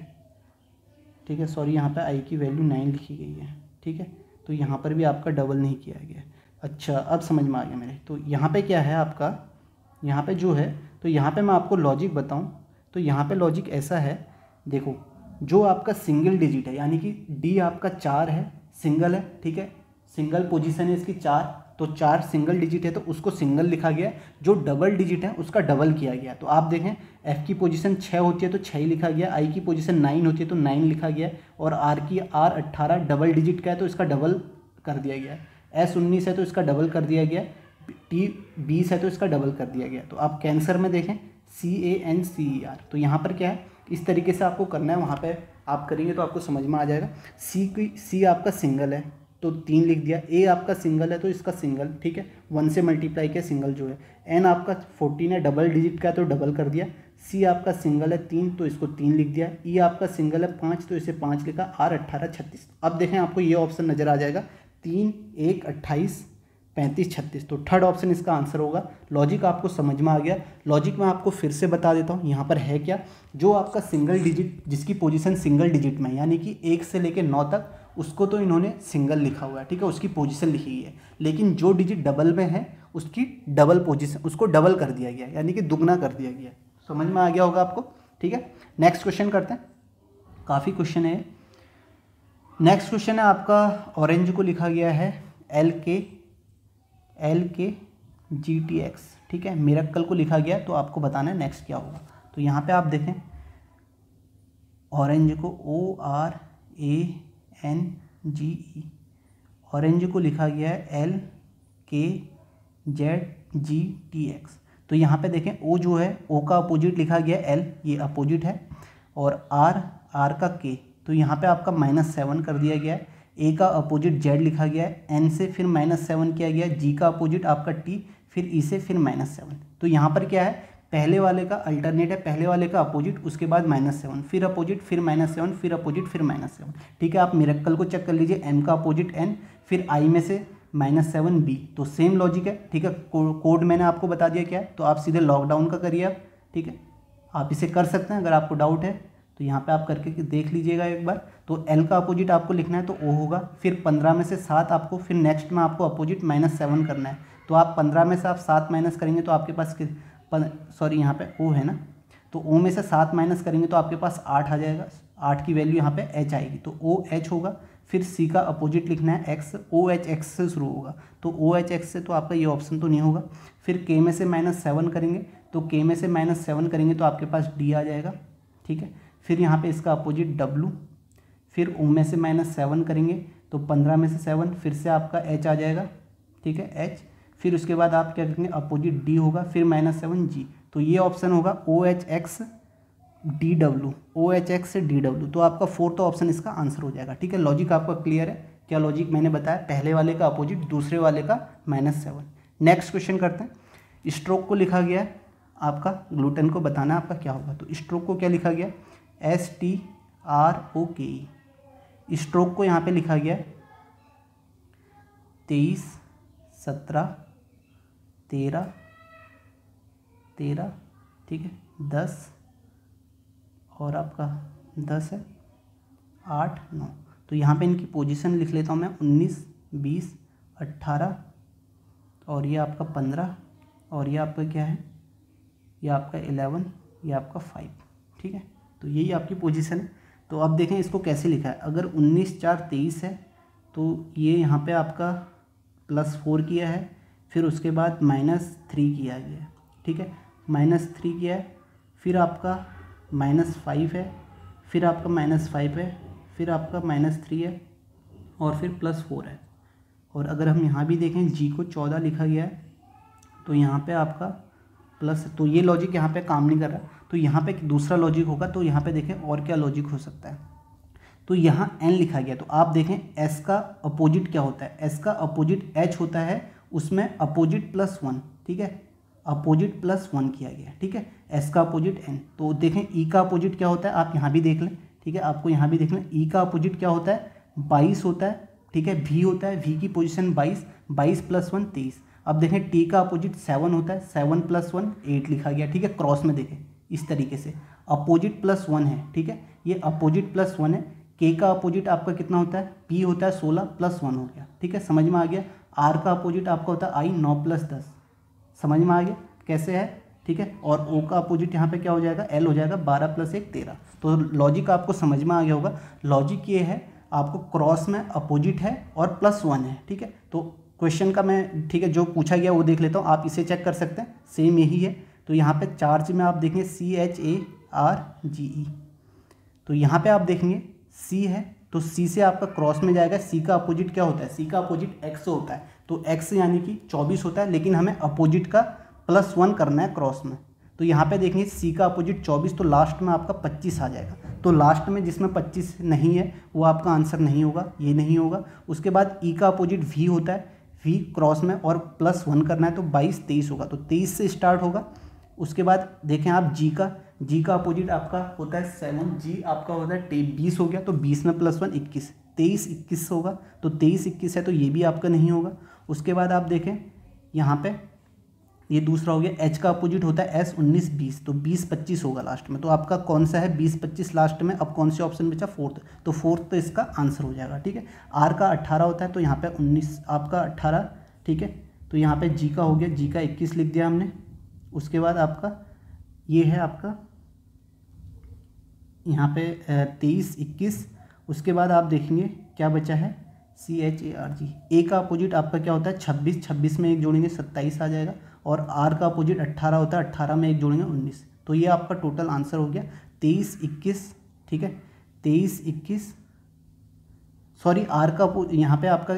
ठीक है सॉरी यहाँ पे आई की वैल्यू नाइन लिखी गई है ठीक है तो यहाँ पर भी आपका डबल नहीं किया गया अच्छा अब समझ में आ गया मेरे तो यहाँ पे क्या है आपका यहाँ पे जो है तो यहाँ पे मैं आपको लॉजिक बताऊँ तो यहाँ पे लॉजिक ऐसा है देखो जो आपका सिंगल डिजिट है यानी कि डी आपका चार है सिंगल है ठीक है सिंगल पोजिशन है इसकी चार तो चार सिंगल डिजिट है तो उसको सिंगल लिखा गया है जो डबल डिजिट है उसका डबल किया गया तो आप देखें एफ की पोजीशन छः होती है तो छः ही लिखा गया आई की पोजीशन नाइन होती है तो नाइन लिखा गया और आर की आर अट्ठारह डबल डिजिट का है तो इसका डबल कर दिया गया है एस उन्नीस है तो इसका डबल कर दिया गया टी बीस है तो इसका डबल कर दिया गया तो आप कैंसर में देखें सी ए एन सी ई आर तो यहाँ पर क्या है इस तरीके से आपको करना है वहाँ पर आप करेंगे तो आपको समझ में आ जाएगा सी की सी आपका सिंगल है तो तीन लिख दिया ए आपका सिंगल है तो इसका सिंगल ठीक है वन से मल्टीप्लाई किया सिंगल जो है एन आपका फोर्टीन है डबल डिजिट का है तो डबल कर दिया सी आपका सिंगल है तीन तो इसको तीन लिख दिया ई e आपका सिंगल है पाँच तो इसे पाँच लिखा आर अट्ठारह छत्तीस अब देखें आपको ये ऑप्शन नज़र आ जाएगा तीन एक अट्ठाईस पैंतीस छत्तीस तो थर्ड ऑप्शन इसका आंसर होगा लॉजिक आपको समझ में आ गया लॉजिक मैं आपको फिर से बता देता हूँ यहाँ पर है क्या जो आपका सिंगल डिजिट जिसकी पोजीशन सिंगल डिजिट में यानी कि एक से लेकर नौ तक उसको तो इन्होंने सिंगल लिखा हुआ है ठीक है उसकी पोजीशन लिखी हुई है लेकिन जो डिजिट डबल में है उसकी डबल पोजीशन उसको डबल कर दिया गया यानी कि दुगना कर दिया गया समझ में आ गया होगा आपको ठीक है नेक्स्ट क्वेश्चन करते हैं काफ़ी क्वेश्चन है नेक्स्ट क्वेश्चन है आपका ऑरेंज को लिखा गया है एल के एल के जी टी एक्स ठीक है मेरक्कल को लिखा गया तो आपको बताना है नेक्स्ट क्या होगा तो यहाँ पे आप देखें ऑरेंज को O R A N G E orange को लिखा गया है एल के जेड जी टी एक्स तो यहाँ पे देखें ओ जो है ओ का अपोजिट लिखा गया एल ये अपोजिट है और आर आर का के तो यहाँ पे आपका माइनस सेवन कर दिया गया है ए का अपोजिट जेड लिखा गया है एन से फिर माइनस सेवन किया गया जी का अपोजिट आपका टी फिर ई e से फिर माइनस सेवन तो यहाँ पर क्या है पहले वाले का अल्टरनेट है पहले वाले का अपोजिट उसके बाद माइनस सेवन फिर अपोजिट फिर माइनस सेवन फिर अपोजिट फिर माइनस सेवन ठीक है आप मिरक्कल को चेक कर लीजिए एम का अपोजिट एन फिर आई में से माइनस सेवन बी तो सेम लॉजिक है ठीक है कोड मैंने आपको बता दिया क्या है तो आप सीधे लॉकडाउन का करिए आप ठीक है आप इसे कर सकते हैं अगर आपको डाउट है तो यहाँ पर आप करके देख लीजिएगा एक बार तो एल का अपोजिट आपको लिखना है तो ओ होगा फिर पंद्रह में से सात आपको फिर नेक्स्ट में आपको अपोजिट माइनस सेवन करना है तो आप पंद्रह में से आप सात माइनस करेंगे तो आपके पास सॉरी यहाँ पे ओ है ना तो ओ में से सात माइनस करेंगे तो आपके पास आठ आ जाएगा आठ की वैल्यू यहाँ पे एच आएगी तो ओ एच होगा फिर सी का अपोजिट लिखना है एक्स ओ एच एक्स से शुरू होगा तो ओ एच एक्स से तो आपका ये ऑप्शन तो नहीं होगा फिर के में से माइनस सेवन करेंगे तो के में से माइनस सेवन करेंगे तो आपके पास डी आ जाएगा ठीक है फिर यहाँ पे इसका अपोजिट डब्लू फिर ओ में से माइनस सेवन करेंगे तो पंद्रह में से सेवन फिर से आपका एच आ जाएगा ठीक है एच फिर उसके बाद आप क्या लिखेंगे अपोजिट डी होगा फिर माइनस सेवन जी तो ये ऑप्शन होगा O H X D W O H X D W तो आपका फोर्थ ऑप्शन इसका आंसर हो जाएगा ठीक है लॉजिक आपका क्लियर है क्या लॉजिक मैंने बताया पहले वाले का अपोजिट दूसरे वाले का माइनस सेवन नेक्स्ट क्वेश्चन करते हैं स्ट्रोक को लिखा गया है आपका ग्लूटेन को बताना आपका क्या होगा तो स्ट्रोक को क्या लिखा गया एस टी आर ओ के स्ट्रोक को यहाँ पे लिखा गया तेईस सत्रह तेरह तेरह ठीक है दस और आपका दस है आठ नौ तो यहाँ पे इनकी पोजीशन लिख लेता हूँ मैं उन्नीस बीस अट्ठारह और ये आपका पंद्रह और ये आपका क्या है ये आपका एलेवन ये आपका फाइव ठीक है तो यही आपकी पोजीशन है तो अब देखें इसको कैसे लिखा है अगर उन्नीस चार तेईस है तो ये यहाँ पे आपका प्लस फोर किया है फिर उसके बाद माइनस थ्री किया गया ठीक है माइनस थ्री किया है फिर आपका माइनस फाइव है फिर आपका माइनस फाइव है फिर आपका माइनस थ्री है और फिर प्लस फोर है और अगर हम यहाँ भी देखें जी को चौदह लिखा गया है तो यहाँ पे आपका प्लस तो ये लॉजिक यहाँ पे काम नहीं कर रहा तो यहाँ पे दूसरा लॉजिक होगा तो यहाँ पे देखें और क्या लॉजिक हो सकता है तो यहाँ एन लिखा गया तो आप देखें एस का अपोजिट क्या होता है एस का अपोजिट एच होता है उसमें अपोजिट प्लस वन ठीक है अपोजिट प्लस वन किया गया ठीक है एस का अपोजिट एन तो देखें ई e का अपोजिट क्या होता है आप यहाँ भी देख लें ठीक है आपको यहाँ भी देख लें ई e का अपोजिट क्या होता है बाईस होता है ठीक है वी होता है वी की पोजिशन बाईस बाईस प्लस वन तेईस अब देखें टी का अपोजिट सेवन होता है सेवन प्लस वन एट लिखा गया ठीक है क्रॉस में देखें इस तरीके से अपोजिट प्लस वन है ठीक है ये अपोजिट प्लस वन है के का अपोजिट आपका कितना होता है पी होता है सोलह प्लस वन हो गया ठीक है समझ में आ गया आर का अपोजिट आपका होता है आई नौ प्लस दस समझ में आ गया कैसे है ठीक है और ओ का अपोजिट यहाँ पे क्या हो जाएगा एल हो जाएगा बारह प्लस एक तेरह तो लॉजिक आपको समझ में आ गया होगा लॉजिक ये है आपको क्रॉस में अपोजिट है और प्लस वन है ठीक है तो क्वेश्चन का मैं ठीक है जो पूछा गया वो देख लेता हूँ आप इसे चेक कर सकते हैं सेम यही है तो यहाँ पे चार्ज में आप देखेंगे C H A R G ई तो यहाँ पे आप देखेंगे सी है तो सी से आपका क्रॉस में जाएगा सी का अपोजिट क्या होता है सी का अपोजिट एक्स होता है तो एक्स यानी कि चौबीस होता है लेकिन हमें अपोजिट का प्लस वन करना है क्रॉस में तो यहाँ पे देखेंगे सी का अपोजिट चौबीस तो लास्ट में आपका पच्चीस आ जाएगा तो लास्ट में जिसमें पच्चीस नहीं है वो आपका आंसर नहीं होगा ये नहीं होगा उसके बाद ई e का अपोजिट वी होता है वी क्रॉस में और प्लस वन करना है तो बाईस तेईस होगा तो तेईस से स्टार्ट होगा उसके बाद देखें आप जी का जी का अपोजिट आपका होता है सेवन जी आपका होता है टे बीस हो गया तो बीस में प्लस वन इक्कीस तेईस इक्कीस होगा तो तेईस इक्कीस है तो ये भी आपका नहीं होगा उसके बाद आप देखें यहाँ पे ये दूसरा हो गया एच का अपोजिट होता है एस उन्नीस बीस तो बीस पच्चीस होगा लास्ट में तो आपका कौन सा है बीस पच्चीस लास्ट में अब कौन से ऑप्शन बचा फोर्थ तो फोर्थ तो इसका आंसर हो जाएगा ठीक है आर का अट्ठारह होता है तो यहाँ पर उन्नीस आपका अट्ठारह ठीक है तो यहाँ पर जी का हो गया जी का इक्कीस लिख दिया हमने उसके बाद आपका ये है आपका यहाँ पे तेईस इक्कीस उसके बाद आप देखेंगे क्या बचा है C H A R G ए का अपोजिट आपका क्या होता है छब्बीस छब्बीस में एक जोड़ेंगे सत्ताईस आ जाएगा और आर का अपोजिट अट्ठारह होता है अट्ठारह में एक जोड़ेंगे उन्नीस तो ये आपका टोटल आंसर हो गया तेईस इक्कीस ठीक है तेईस इक्कीस सॉरी आर का यहाँ पे आपका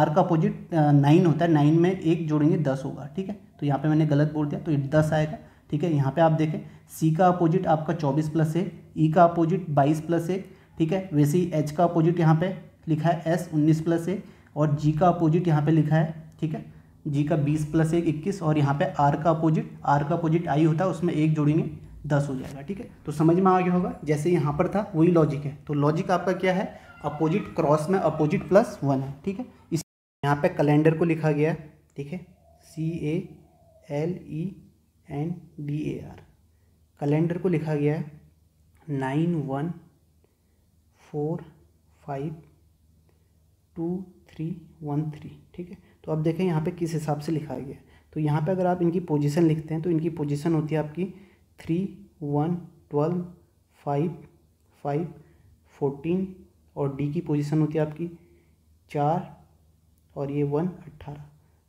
आर का अपोजिट नाइन होता है नाइन में एक जोड़ेंगे दस होगा ठीक है तो यहाँ पे मैंने गलत बोल दिया तो दस आएगा ठीक है यहाँ पे आप देखें सी का अपोजिट आपका चौबीस प्लस एक ई e का अपोजिट बाईस प्लस एक ठीक है वैसे ही एच का अपोजिट यहाँ पे लिखा है एस उन्नीस प्लस एक और जी का अपोजिट यहाँ पे लिखा है ठीक है जी का बीस प्लस एक इक्कीस और यहाँ पे आर का अपोजिट आर का अपोजिट आई होता है उसमें एक जोड़ेंगे दस हो जाएगा ठीक है तो समझ में आ गया होगा जैसे यहाँ पर था वही लॉजिक है तो लॉजिक आपका क्या है अपोजिट क्रॉस में अपोजिट प्लस वन है ठीक है इस यहाँ पर कैलेंडर को लिखा गया है ठीक है C A L E N D A R calendar को लिखा गया है nine one four five two three one three ठीक है तो अब देखें यहाँ पे किस हिसाब से लिखा गया है तो यहाँ पे अगर आप इनकी पोजीशन लिखते हैं तो इनकी पोजीशन होती है आपकी three one twelve five five fourteen और डी की पोजीशन होती है आपकी चार और ये वन अट्ठारह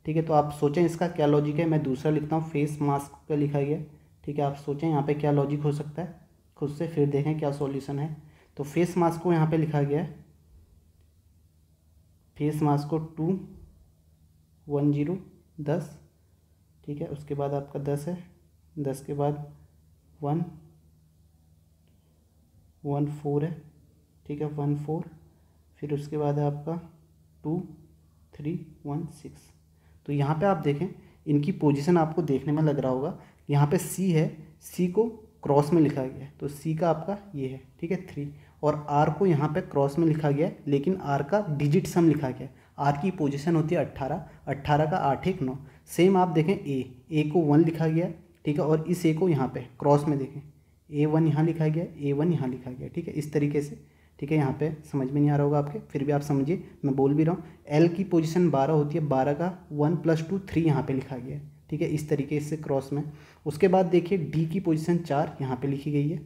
ठीक है तो आप सोचें इसका क्या लॉजिक है मैं दूसरा लिखता हूँ फेस मास्क का लिखा गया ठीक है आप सोचें यहाँ पे क्या लॉजिक हो सकता है खुद से फिर देखें क्या सॉल्यूशन है तो फेस मास्क को यहाँ पे लिखा गया है फेस मास्क को टू वन जीरो दस ठीक है उसके बाद आपका दस है दस के बाद वन वन फोर है ठीक है वन फोर फिर उसके बाद है आपका टू थ्री वन सिक्स तो यहाँ पे आप देखें इनकी पोजीशन आपको देखने में लग रहा होगा यहाँ पे सी है सी को क्रॉस में लिखा गया है तो सी का आपका ये है ठीक है थ्री और आर को यहाँ पे क्रॉस में लिखा गया है लेकिन आर का डिजिट सम लिखा गया है आर की पोजीशन होती है अट्ठारह अट्ठारह का आठ एक नौ सेम आप देखें ए ए को वन लिखा गया है ठीक है और इस ए को यहाँ पे क्रॉस में देखें ए वन यहाँ लिखा गया ए वन यहाँ लिखा गया ठीक है इस तरीके से ठीक है यहाँ पे समझ में नहीं आ रहा होगा आपके फिर भी आप समझिए मैं बोल भी रहा हूँ एल की पोजीशन बारह होती है बारह का वन प्लस टू थ्री यहाँ पे लिखा गया है ठीक है इस तरीके से क्रॉस में उसके बाद देखिए डी की पोजीशन चार यहाँ पे लिखी गई है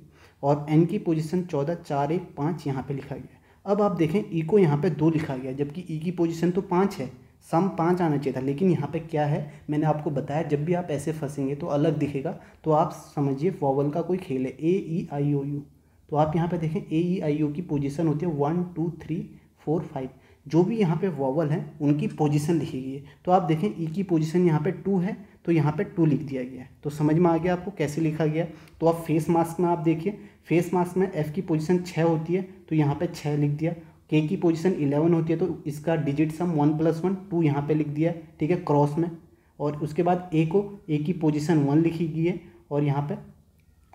और एन की पोजीशन चौदह चार एक पाँच यहाँ पे लिखा गया है अब आप देखें ई e को यहाँ पे दो लिखा गया जबकि ई e की पोजीशन तो पाँच है सम पाँच आना चाहिए था लेकिन यहाँ पे क्या है मैंने आपको बताया जब भी आप ऐसे फंसेंगे तो अलग दिखेगा तो आप समझिए वॉवल का कोई खेल है ए ई आई ओ यू तो आप यहाँ पे देखें ए ई आई ओ की पोजीशन होती है one two three four five जो भी यहाँ पे वॉवल हैं उनकी पोजीशन लिखी गई है तो आप देखें ई e की पोजीशन यहाँ पे टू है तो यहाँ पे टू लिख दिया गया है तो समझ में आ गया आपको कैसे लिखा गया तो अब फेस मास्क में आप देखिए फेस मास्क में एफ़ की पोजीशन छः होती है तो यहाँ पे छः लिख दिया के की पोजीशन इलेवन होती है तो इसका digit sum one plus one two यहाँ पर लिख दिया है ठीक है क्रॉस में और उसके बाद ए को ए की पोजिशन वन लिखी गई है और यहाँ पर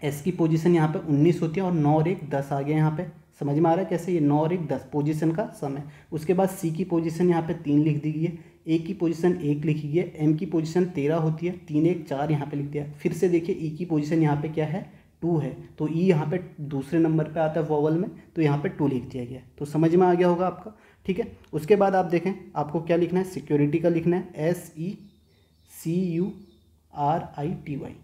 एस की पोजीशन यहाँ पे उन्नीस होती है और नौ और एक दस आ गया यहाँ पे समझ में आ रहा है कैसे ये नौ और एक दस पोजीशन का सम है उसके बाद सी की पोजीशन यहाँ पे तीन लिख दी गई है ए की पोजीशन एक लिखी है एम की पोजीशन तेरह होती है तीन एक चार यहाँ पे लिख दिया फिर से देखिए ई e की पोजीशन यहाँ पे क्या है टू है तो ई e यहाँ पे दूसरे नंबर पे आता है वॉवल में तो यहाँ पे टू लिख दिया गया तो समझ में आ गया होगा आपका ठीक है उसके बाद आप देखें आपको क्या लिखना है सिक्योरिटी का लिखना है S E C U R I T Y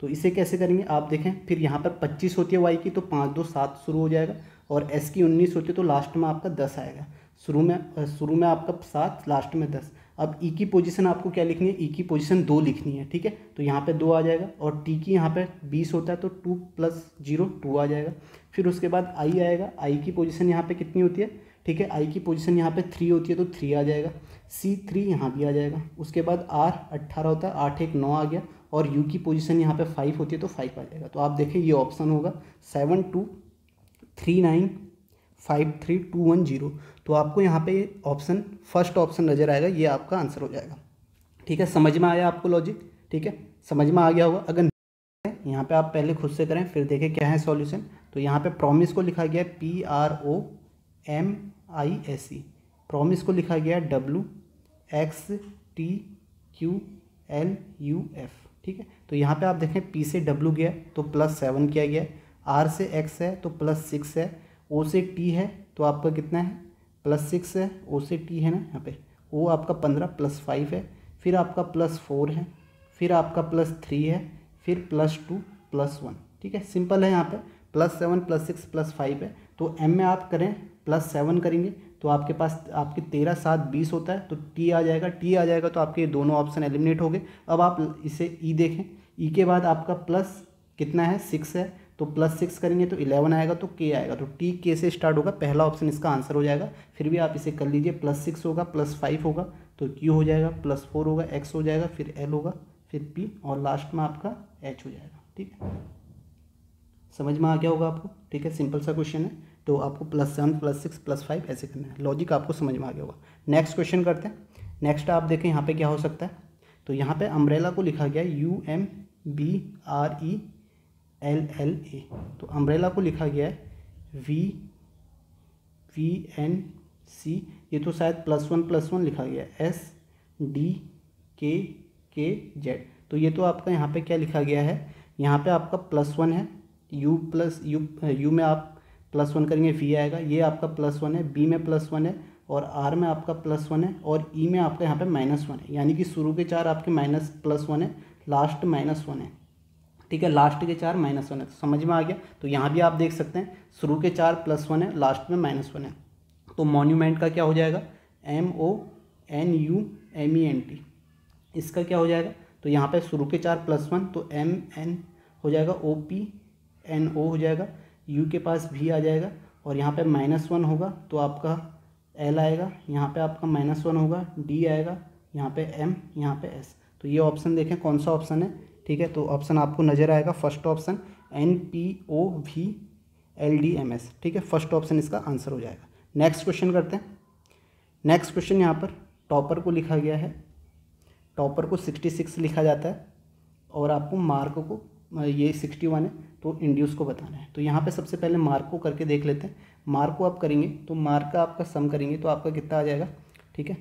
तो इसे कैसे करेंगे आप देखें फिर यहाँ पर पच्चीस होती है वाई की तो पाँच दो सात शुरू हो जाएगा और एस की उन्नीस होती है तो लास्ट में आपका दस आएगा शुरू में शुरू में आपका सात लास्ट में दस अब ई e की पोजीशन आपको क्या लिखनी है ई e की पोजीशन दो लिखनी है ठीक है तो यहाँ पे दो आ जाएगा और टी की यहाँ पे बीस होता है तो टू प्लस जीरो टू आ जाएगा फिर उसके बाद आई आएगा आई की पोजीशन यहाँ पे कितनी होती है ठीक है आई की पोजीशन यहाँ पे थ्री होती है तो थ्री आ जाएगा सी थ्री यहाँ भी आ जाएगा उसके बाद आर अट्ठारह होता है आठ एक नौ आ गया और यू की पोजिशन यहाँ पर फाइव होती है तो फाइव आ जाएगा तो आप देखें ये ऑप्शन होगा seven two three nine five three two one zero तो आपको यहाँ पे ऑप्शन फर्स्ट ऑप्शन नज़र आएगा ये आपका आंसर हो जाएगा ठीक है समझ में आया आपको लॉजिक ठीक है समझ में आ गया होगा अगर यहाँ पे आप पहले खुद से करें फिर देखें क्या है सॉल्यूशन तो यहाँ पे प्रॉमिस को लिखा गया P R O M I S E promise को लिखा गया W W X T Q L U F ठीक है तो यहाँ पे आप देखें पी से डब्ल्यू गया तो प्लस सेवन किया गया आर से एक्स है तो प्लस सिक्स है ओ से टी है तो आपका कितना है प्लस सिक्स है ओ से टी है ना यहाँ पे ओ आपका पंद्रह प्लस फाइव है फिर आपका प्लस फोर है फिर आपका प्लस थ्री है फिर प्लस टू प्लस वन ठीक है सिंपल है यहाँ पे plus seven plus six plus five है तो एम में आप करें प्लस सेवन करेंगे तो आपके पास आपके तेरह सात बीस होता है तो टी आ जाएगा टी आ जाएगा तो आपके दोनों ऑप्शन एलिमिनेट हो गए अब आप इसे ई e देखें ई e के बाद आपका प्लस कितना है सिक्स है तो प्लस सिक्स करेंगे तो इलेवन आएगा तो के आएगा तो टी के से स्टार्ट होगा पहला ऑप्शन इसका आंसर हो जाएगा फिर भी आप इसे कर लीजिए प्लस सिक्स होगा प्लस फाइव होगा तो क्यू हो जाएगा प्लस फोर होगा एक्स हो जाएगा फिर एल होगा फिर पी और लास्ट में आपका एच हो जाएगा ठीक है समझ में आ गया होगा आपको ठीक है सिंपल सा क्वेश्चन है तो आपको plus seven plus six plus five ऐसे करना है लॉजिक आपको समझ में आ गया होगा नेक्स्ट क्वेश्चन करते हैं नेक्स्ट आप देखें यहाँ पे क्या हो सकता है तो यहाँ पे अम्ब्रेला को लिखा गया है U M B R E L L A तो अम्ब्रेला को लिखा गया है वी वी एन सी ये तो शायद प्लस वन प्लस वन लिखा गया है एस डी के के जेड तो ये तो आपका यहाँ पे क्या लिखा गया है यहाँ पे आपका प्लस वन है यू प्लस यू यू में आप प्लस वन करेंगे वी आएगा ये आपका प्लस वन है बी में प्लस वन है और आर में आपका प्लस वन है और ई e में आपका यहाँ पे माइनस वन है यानी कि शुरू के चार आपके माइनस प्लस वन है लास्ट माइनस वन है ठीक है लास्ट के चार माइनस वन है तो समझ में आ गया तो यहाँ भी आप देख सकते हैं शुरू के चार प्लस वन है लास्ट में माइनस वन है तो मोन्यूमेंट का क्या हो जाएगा M O N U M E N T इसका क्या हो जाएगा तो यहाँ पे शुरू के चार प्लस वन तो एम एन हो जाएगा ओ पी एन ओ हो जाएगा यू के पास भी आ जाएगा और यहाँ पे माइनस वन होगा तो आपका एल आएगा यहाँ पे आपका माइनस वन होगा डी आएगा यहाँ पे एम यहाँ पे एस तो ये ऑप्शन देखें कौन सा ऑप्शन है ठीक है तो ऑप्शन आपको नज़र आएगा first option N P O V L D M S ठीक है फर्स्ट ऑप्शन इसका आंसर हो जाएगा नेक्स्ट क्वेश्चन करते हैं नेक्स्ट क्वेश्चन यहाँ पर टॉपर को लिखा गया है टॉपर को सिक्सटी सिक्स लिखा जाता है और आपको मार्क को ये सिक्सटी वन है तो इंड्यूस को बताना है तो यहाँ पे सबसे पहले मार्क को करके देख लेते हैं मार्क को आप करेंगे तो मार्क का आपका सम करेंगे तो आपका कितना आ जाएगा ठीक है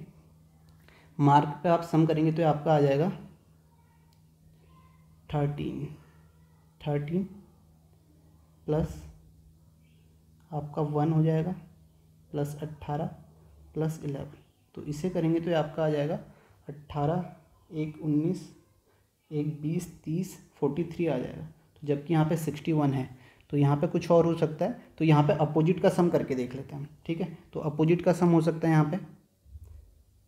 मार्क पे आप सम करेंगे तो आपका आ जाएगा थर्टीन थर्टीन प्लस आपका वन हो जाएगा प्लस अट्ठारह प्लस इलेवन तो इसे करेंगे तो आपका आ जाएगा अट्ठारह एक उन्नीस एक बीस तीस फोर्टी थ्री आ जाएगा तो जबकि यहाँ पे सिक्सटी वन है तो यहाँ पे कुछ और हो सकता है तो यहाँ पे अपोजिट का सम करके देख लेते हैं ठीक है तो अपोजिट का सम हो सकता है यहाँ पे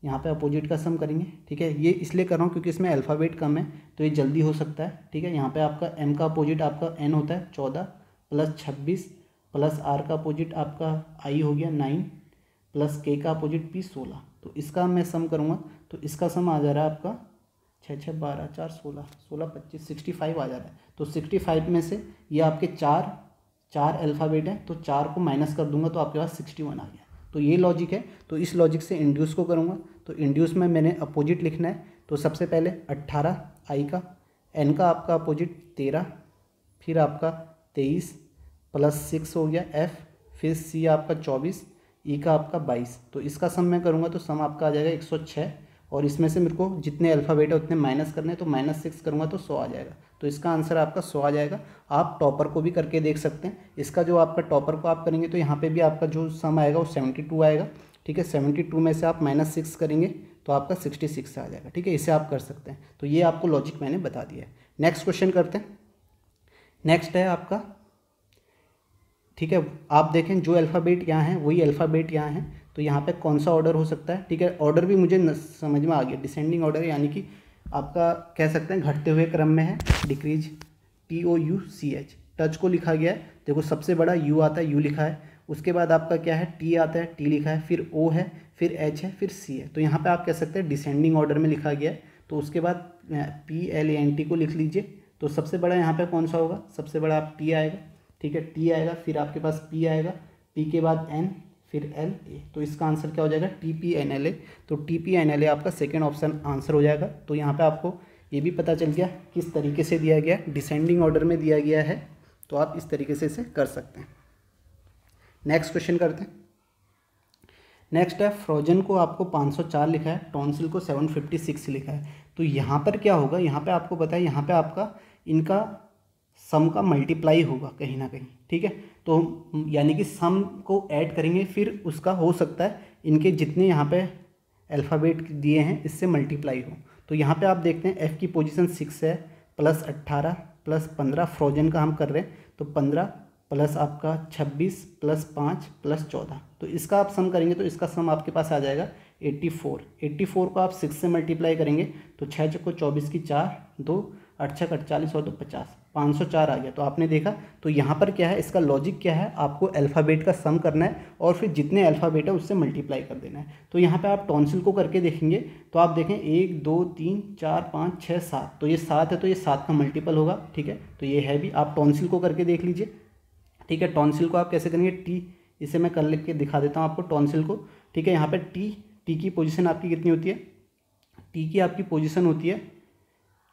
यहाँ पे अपोजिट का सम करेंगे ठीक है ये इसलिए कर रहा हूँ क्योंकि इसमें अल्फ़ाबेट कम है तो ये जल्दी हो सकता है ठीक है यहाँ पे आपका एम का अपोजिट आपका एन होता है चौदह प्लस छब्बीस प्लस आर का अपोजिट आपका आई हो गया नाइन प्लस के का अपोजिट पी सोलह तो इसका मैं सम करूँगा तो इसका सम आ जा रहा है आपका छः छः बारह चार सोलह सोलह पच्चीस सिक्सटी फाइव आ जा रहा है तो सिक्सटी फाइव में से ये आपके चार चार अल्फ़ाबेट हैं तो चार को माइनस कर दूंगा तो आपके पास सिक्सटी वन आ गया तो ये लॉजिक है तो इस लॉजिक से इंड्यूस को करूँगा तो इंड्यूस में मैंने अपोजिट लिखना है तो सबसे पहले अट्ठारह आई का एन का आपका अपोजिट तेरह फिर आपका तेईस प्लस सिक्स हो गया एफ फिर सी आपका चौबीस ई e का आपका बाईस तो इसका सम मैं करूँगा तो सम आपका आ जाएगा एक सौ छः और इसमें से मेरे को जितने अल्फ़ाबेट है उतने माइनस करने तो माइनस सिक्स करूँगा तो सौ आ जाएगा तो इसका आंसर आपका सौ आ जाएगा आप टॉपर को भी करके देख सकते हैं इसका जो आपका टॉपर को आप करेंगे तो यहाँ पे भी आपका जो सम आएगा वो सेवेंटी टू आएगा ठीक है सेवेंटी टू में से आप माइनस सिक्स करेंगे तो आपका सिक्सटी सिक्स आ जाएगा ठीक है इसे आप कर सकते हैं तो ये आपको लॉजिक मैंने बता दिया है नेक्स्ट क्वेश्चन करते हैं नेक्स्ट है आपका ठीक है आप देखें जो अल्फ़ाबेट यहाँ है वही अल्फ़ाबेट यहाँ है तो यहाँ पे कौन सा ऑर्डर हो सकता है ठीक है ऑर्डर भी मुझे समझ में आ गया डिसेंडिंग ऑर्डर यानी कि आपका कह सकते हैं घटते हुए क्रम में है decrease T O U C H touch को लिखा गया है देखो सबसे बड़ा यू आता है यू लिखा है उसके बाद आपका क्या है टी आता है टी लिखा है फिर ओ है फिर एच है फिर सी है तो यहाँ पर आप कह सकते हैं डिसेंडिंग ऑर्डर में लिखा गया है तो उसके बाद पी एल एन टी को लिख लीजिए तो सबसे बड़ा यहाँ पर कौन सा होगा सबसे बड़ा आप टी आएगा ठीक है टी आएगा फिर आपके पास पी आएगा पी के बाद एन फिर एल ए तो इसका आंसर क्या हो जाएगा T P N L A तो T P N L A आपका सेकेंड ऑप्शन आंसर हो जाएगा तो यहाँ पे आपको ये भी पता चल गया किस तरीके से दिया गया डिसेंडिंग ऑर्डर में दिया गया है तो आप इस तरीके से इसे कर सकते हैं नेक्स्ट क्वेश्चन करते हैं नेक्स्ट है फ्रोजन को आपको 504 लिखा है टॉन्सिल को 756 लिखा है तो यहाँ पर क्या होगा यहाँ पे आपको पता है यहाँ पे आपका इनका सम का मल्टीप्लाई होगा कहीं ना कहीं ठीक है तो यानी कि सम को ऐड करेंगे फिर उसका हो सकता है इनके जितने यहाँ पे अल्फ़ाबेट दिए हैं इससे मल्टीप्लाई हो तो यहाँ पे आप देखते हैं एफ़ की पोजीशन सिक्स है प्लस अट्ठारह प्लस पंद्रह फ्रोजन का हम कर रहे हैं तो पंद्रह प्लस आपका छब्बीस प्लस पाँच प्लस चौदह तो इसका आप सम करेंगे तो इसका सम आपके पास आ जाएगा एट्टी फोर एट्टी फोर को आप सिक्स से मल्टीप्लाई करेंगे तो छः चक्को चौबीस की चार दो अड़सठ अड़चालीस और दो पचास पाँच सौ चार आ गया तो आपने देखा तो यहाँ पर क्या है इसका लॉजिक क्या है आपको अल्फ़ाबेट का सम करना है और फिर जितने अल्फ़ाबेट है उससे मल्टीप्लाई कर देना है तो यहाँ पे आप टॉन्सिल को करके देखेंगे तो आप देखें एक दो तीन चार पाँच छः सात तो ये सात है तो ये सात का मल्टीपल होगा ठीक है तो ये है भी आप टॉन्सिल को करके देख लीजिए ठीक है टॉन्सिल को आप कैसे करेंगे टी इसे मैं कर लिख के दिखा देता हूँ आपको टॉन्सिल को ठीक है यहाँ पर टी टी की पोजिशन आपकी कितनी होती है टी की आपकी पोजिशन होती है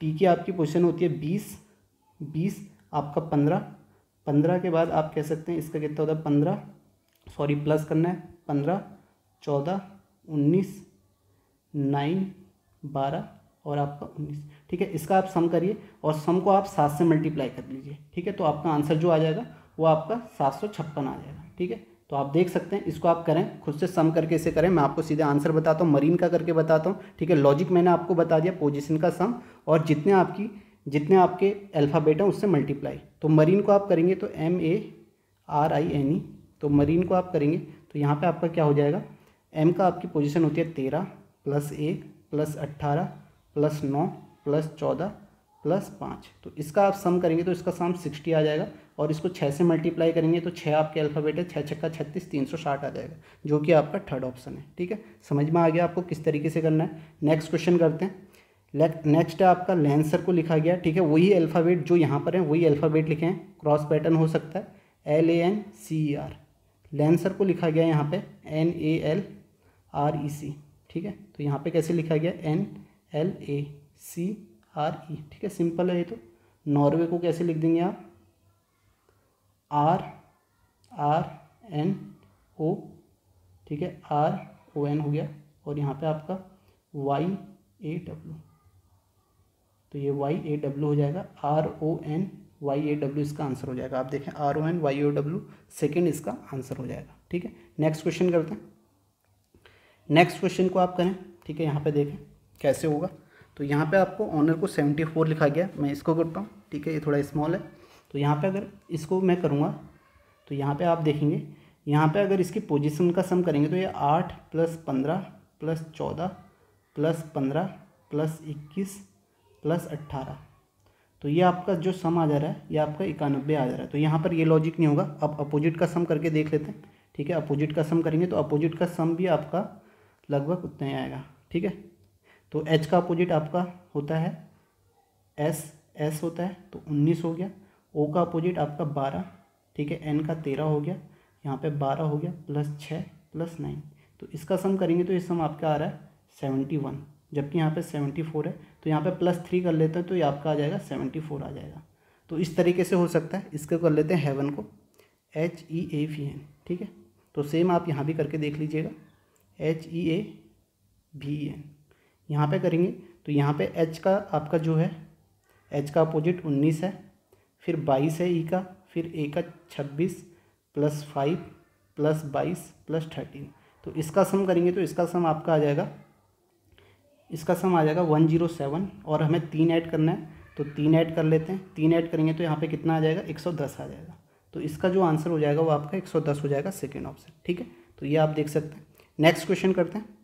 टी की आपकी पोजिशन होती है बीस बीस आपका पंद्रह पंद्रह के बाद आप कह सकते हैं इसका कितना होता है पंद्रह सॉरी प्लस करना है पंद्रह चौदह उन्नीस नाइन बारह और आपका उन्नीस ठीक है इसका आप सम करिए और सम को आप सात से मल्टीप्लाई कर लीजिए ठीक है तो आपका आंसर जो आ जाएगा वो आपका सात सौ छप्पन आ जाएगा ठीक है तो आप देख सकते हैं इसको आप करें खुद से सम करके इसे करें मैं आपको सीधे आंसर बताता हूँ मरीन का करके बताता हूँ ठीक है लॉजिक मैंने आपको बता दिया पोजिशन का सम और जितने आपकी जितने आपके अल्फ़ाबेट हैं उससे मल्टीप्लाई तो मरीन को आप करेंगे तो M A R I N E तो मरीन को आप करेंगे तो यहाँ पे आपका क्या हो जाएगा एम का आपकी पोजीशन होती है तेरह प्लस एक प्लस अट्ठारह प्लस नौ प्लस चौदह प्लस पाँच तो इसका आप सम करेंगे तो इसका सम सिक्सटी आ जाएगा और इसको छः से मल्टीप्लाई करेंगे तो छः आपके अल्फ़ाबेट है छः छक्का छत्तीस तीन सौ साठ आ जाएगा जो कि आपका थर्ड ऑप्शन है ठीक है समझ में आ गया आपको किस तरीके से करना है नेक्स्ट क्वेश्चन करते हैं नेक्स्ट है आपका लेंसर को लिखा गया ठीक है वही अल्फ़ाबेट जो यहाँ पर है वही अल्फ़ाबेट लिखे हैं क्रॉस पैटर्न हो सकता है L A N C E R lancer को लिखा गया यहाँ पर N A L R E C ठीक है तो यहाँ पर कैसे लिखा गया N L A C R E ठीक है सिंपल है ये तो नॉर्वे को कैसे लिख देंगे आप आर आर एन ओ ठीक है आर ओ एन हो गया और यहाँ पे आपका वाई ए डब्ल्यू तो ये वाई ए डब्ल्यू हो जाएगा R O N Y A W इसका आंसर हो जाएगा आप देखें R O N Y O W second इसका आंसर हो जाएगा ठीक है नेक्स्ट क्वेश्चन करते हैं नेक्स्ट क्वेश्चन को आप करें ठीक है यहाँ पे देखें कैसे होगा तो यहाँ पे आपको ऑनर को सेवेंटी फोर लिखा गया मैं इसको करता हूँ ठीक है ये थोड़ा स्मॉल है तो यहाँ पे अगर इसको मैं करूँगा तो यहाँ पे आप देखेंगे यहाँ पे अगर इसकी पोजीशन का सम करेंगे तो ये आठ प्लस पंद्रह प्लस चौदह प्लस पंद्रह प्लस इक्कीस प्लस अट्ठारह तो ये आपका जो सम आ जा रहा है ये आपका इक्यानबे आ जा रहा है तो यहाँ पर ये लॉजिक नहीं होगा अब अपोजिट का सम करके देख लेते हैं ठीक है अपोजिट का सम करेंगे तो अपोजिट का सम भी आपका लगभग उतना ही आएगा ठीक है तो एच का अपोजिट आपका होता है एस एस होता है तो उन्नीस हो गया ओ का अपोजिट आपका बारह ठीक है एन का तेरह हो गया यहाँ पे बारह हो गया प्लस छः प्लस नाइन तो इसका सम करेंगे तो ये सम आपका आ रहा है सेवेंटी वन जबकि यहाँ पे सेवेंटी फोर है तो यहाँ पे प्लस थ्री कर लेते हैं तो ये आपका आ जाएगा सेवेंटी फोर आ जाएगा तो इस तरीके से हो सकता है इसको कर लेते हैं हेवन को H E A V N ठीक है तो सेम आप यहाँ भी करके देख लीजिएगा H E A V N यहाँ पर करेंगे तो यहाँ पर एच का आपका जो है एच का अपोजिट उन्नीस है फिर बाईस है ई का फिर ए का छब्बीस प्लस फाइव प्लस बाईस प्लस थर्टीन तो इसका सम करेंगे तो इसका सम आपका आ जाएगा इसका सम आ जाएगा वन जीरो सेवन और हमें तीन ऐड करना है तो तीन ऐड कर लेते हैं तीन ऐड करेंगे तो यहाँ पे कितना आ जाएगा एक सौ दस आ जाएगा तो इसका जो आंसर हो जाएगा वो आपका एक सौ दस हो जाएगा सेकेंड ऑप्शन ठीक है तो ये आप देख सकते हैं नेक्स्ट क्वेश्चन करते हैं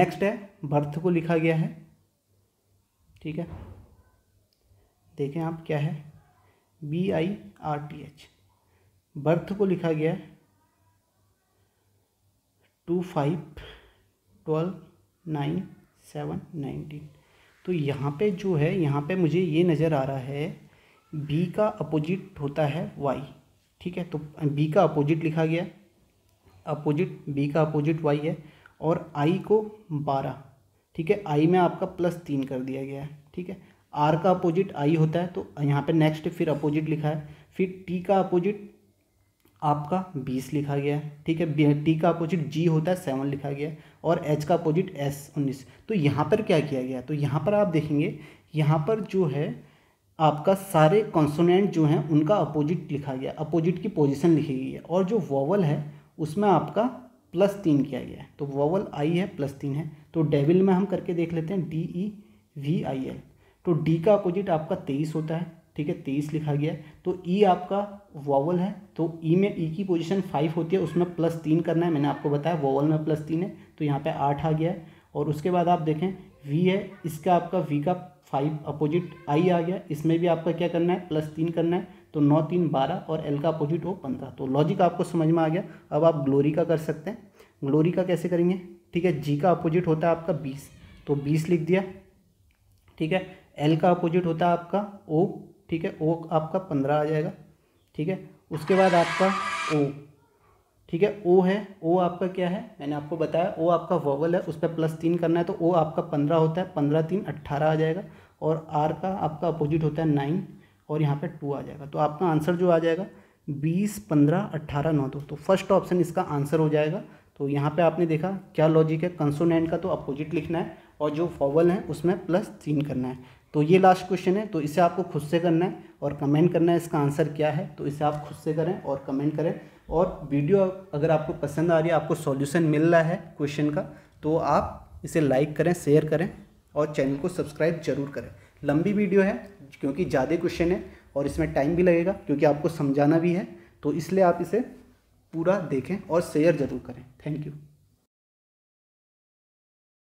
नेक्स्ट है भर्थ को लिखा गया है ठीक है देखें आप क्या है B I R T H birth को लिखा गया है two five twelve nine seven nineteen तो यहाँ पे जो है यहाँ पे मुझे ये नज़र आ रहा है बी का अपोजिट होता है वाई ठीक है तो बी का अपोजिट लिखा गया अपोजिट बी का अपोजिट वाई है और आई को बारह ठीक है आई में आपका प्लस तीन कर दिया गया है ठीक है आर का अपोजिट आई होता है तो यहाँ पे नेक्स्ट फिर अपोजिट लिखा है फिर टी का अपोजिट आपका बीस लिखा गया है ठीक है टी का अपोजिट जी होता है सेवन लिखा गया है और एच का अपोजिट एस उन्नीस तो यहाँ पर क्या किया गया तो यहाँ पर आप देखेंगे यहाँ पर जो है आपका सारे कॉन्सोनेंट जो हैं उनका अपोजिट लिखा गया अपोजिट की पोजिशन लिखी गई है और जो वॉवल है उसमें आपका प्लस तीन किया गया है तो वॉवल आई है प्लस तीन है तो डेविल में हम करके देख लेते हैं D E V I L तो डी का अपोजिट आपका तेईस होता है ठीक है तेईस लिखा गया है तो ई e आपका वॉवल है तो ई e में ई e की पोजीशन फाइव होती है उसमें प्लस तीन करना है मैंने आपको बताया वॉवल में प्लस तीन है तो यहाँ पे आठ आ गया है और उसके बाद आप देखें वी है इसका आपका वी का फाइव अपोजिट आई आ गया इसमें भी आपका क्या करना है प्लस तीन करना है तो नौ तीन बारह और एल का अपोजिट हो पंद्रह तो लॉजिक आपको समझ में आ गया अब आप ग्लोरी का कर सकते हैं ग्लोरी का कैसे करेंगे ठीक है जी का अपोजिट होता है आपका बीस तो बीस लिख दिया ठीक है एल का अपोजिट होता है आपका ओ ठीक है ओ आपका पंद्रह आ जाएगा ठीक है उसके बाद आपका ओ ठीक है ओ है ओ आपका क्या है मैंने आपको बताया ओ आपका वॉवल है उस पर प्लस तीन करना है तो ओ आपका पंद्रह होता है पंद्रह तीन अट्ठारह आ जाएगा और आर का आपका अपोजिट होता है नाइन और यहाँ पे टू आ जाएगा तो आपका आंसर जो आ जाएगा बीस पंद्रह अट्ठारह नौ दो तो फर्स्ट ऑप्शन इसका आंसर हो जाएगा तो यहाँ पर आपने देखा क्या लॉजिक है कंसोनेंट का तो अपोजिट लिखना है और जो फॉवल है उसमें प्लस तीन करना है तो ये लास्ट हम्म। क्वेश्चन है तो इसे आपको खुद से करना है और कमेंट करना है इसका आंसर क्या है तो इसे आप खुद से करें और कमेंट करें और वीडियो अगर आपको पसंद आ रही है आपको सॉल्यूशन मिल रहा है क्वेश्चन का तो आप इसे लाइक करें शेयर करें और चैनल को सब्सक्राइब जरूर करें लंबी वीडियो है क्योंकि ज़्यादा क्वेश्चन है और इसमें टाइम भी लगेगा क्योंकि आपको समझाना भी है तो इसलिए आप इसे पूरा देखें और शेयर ज़रूर करें थैंक यू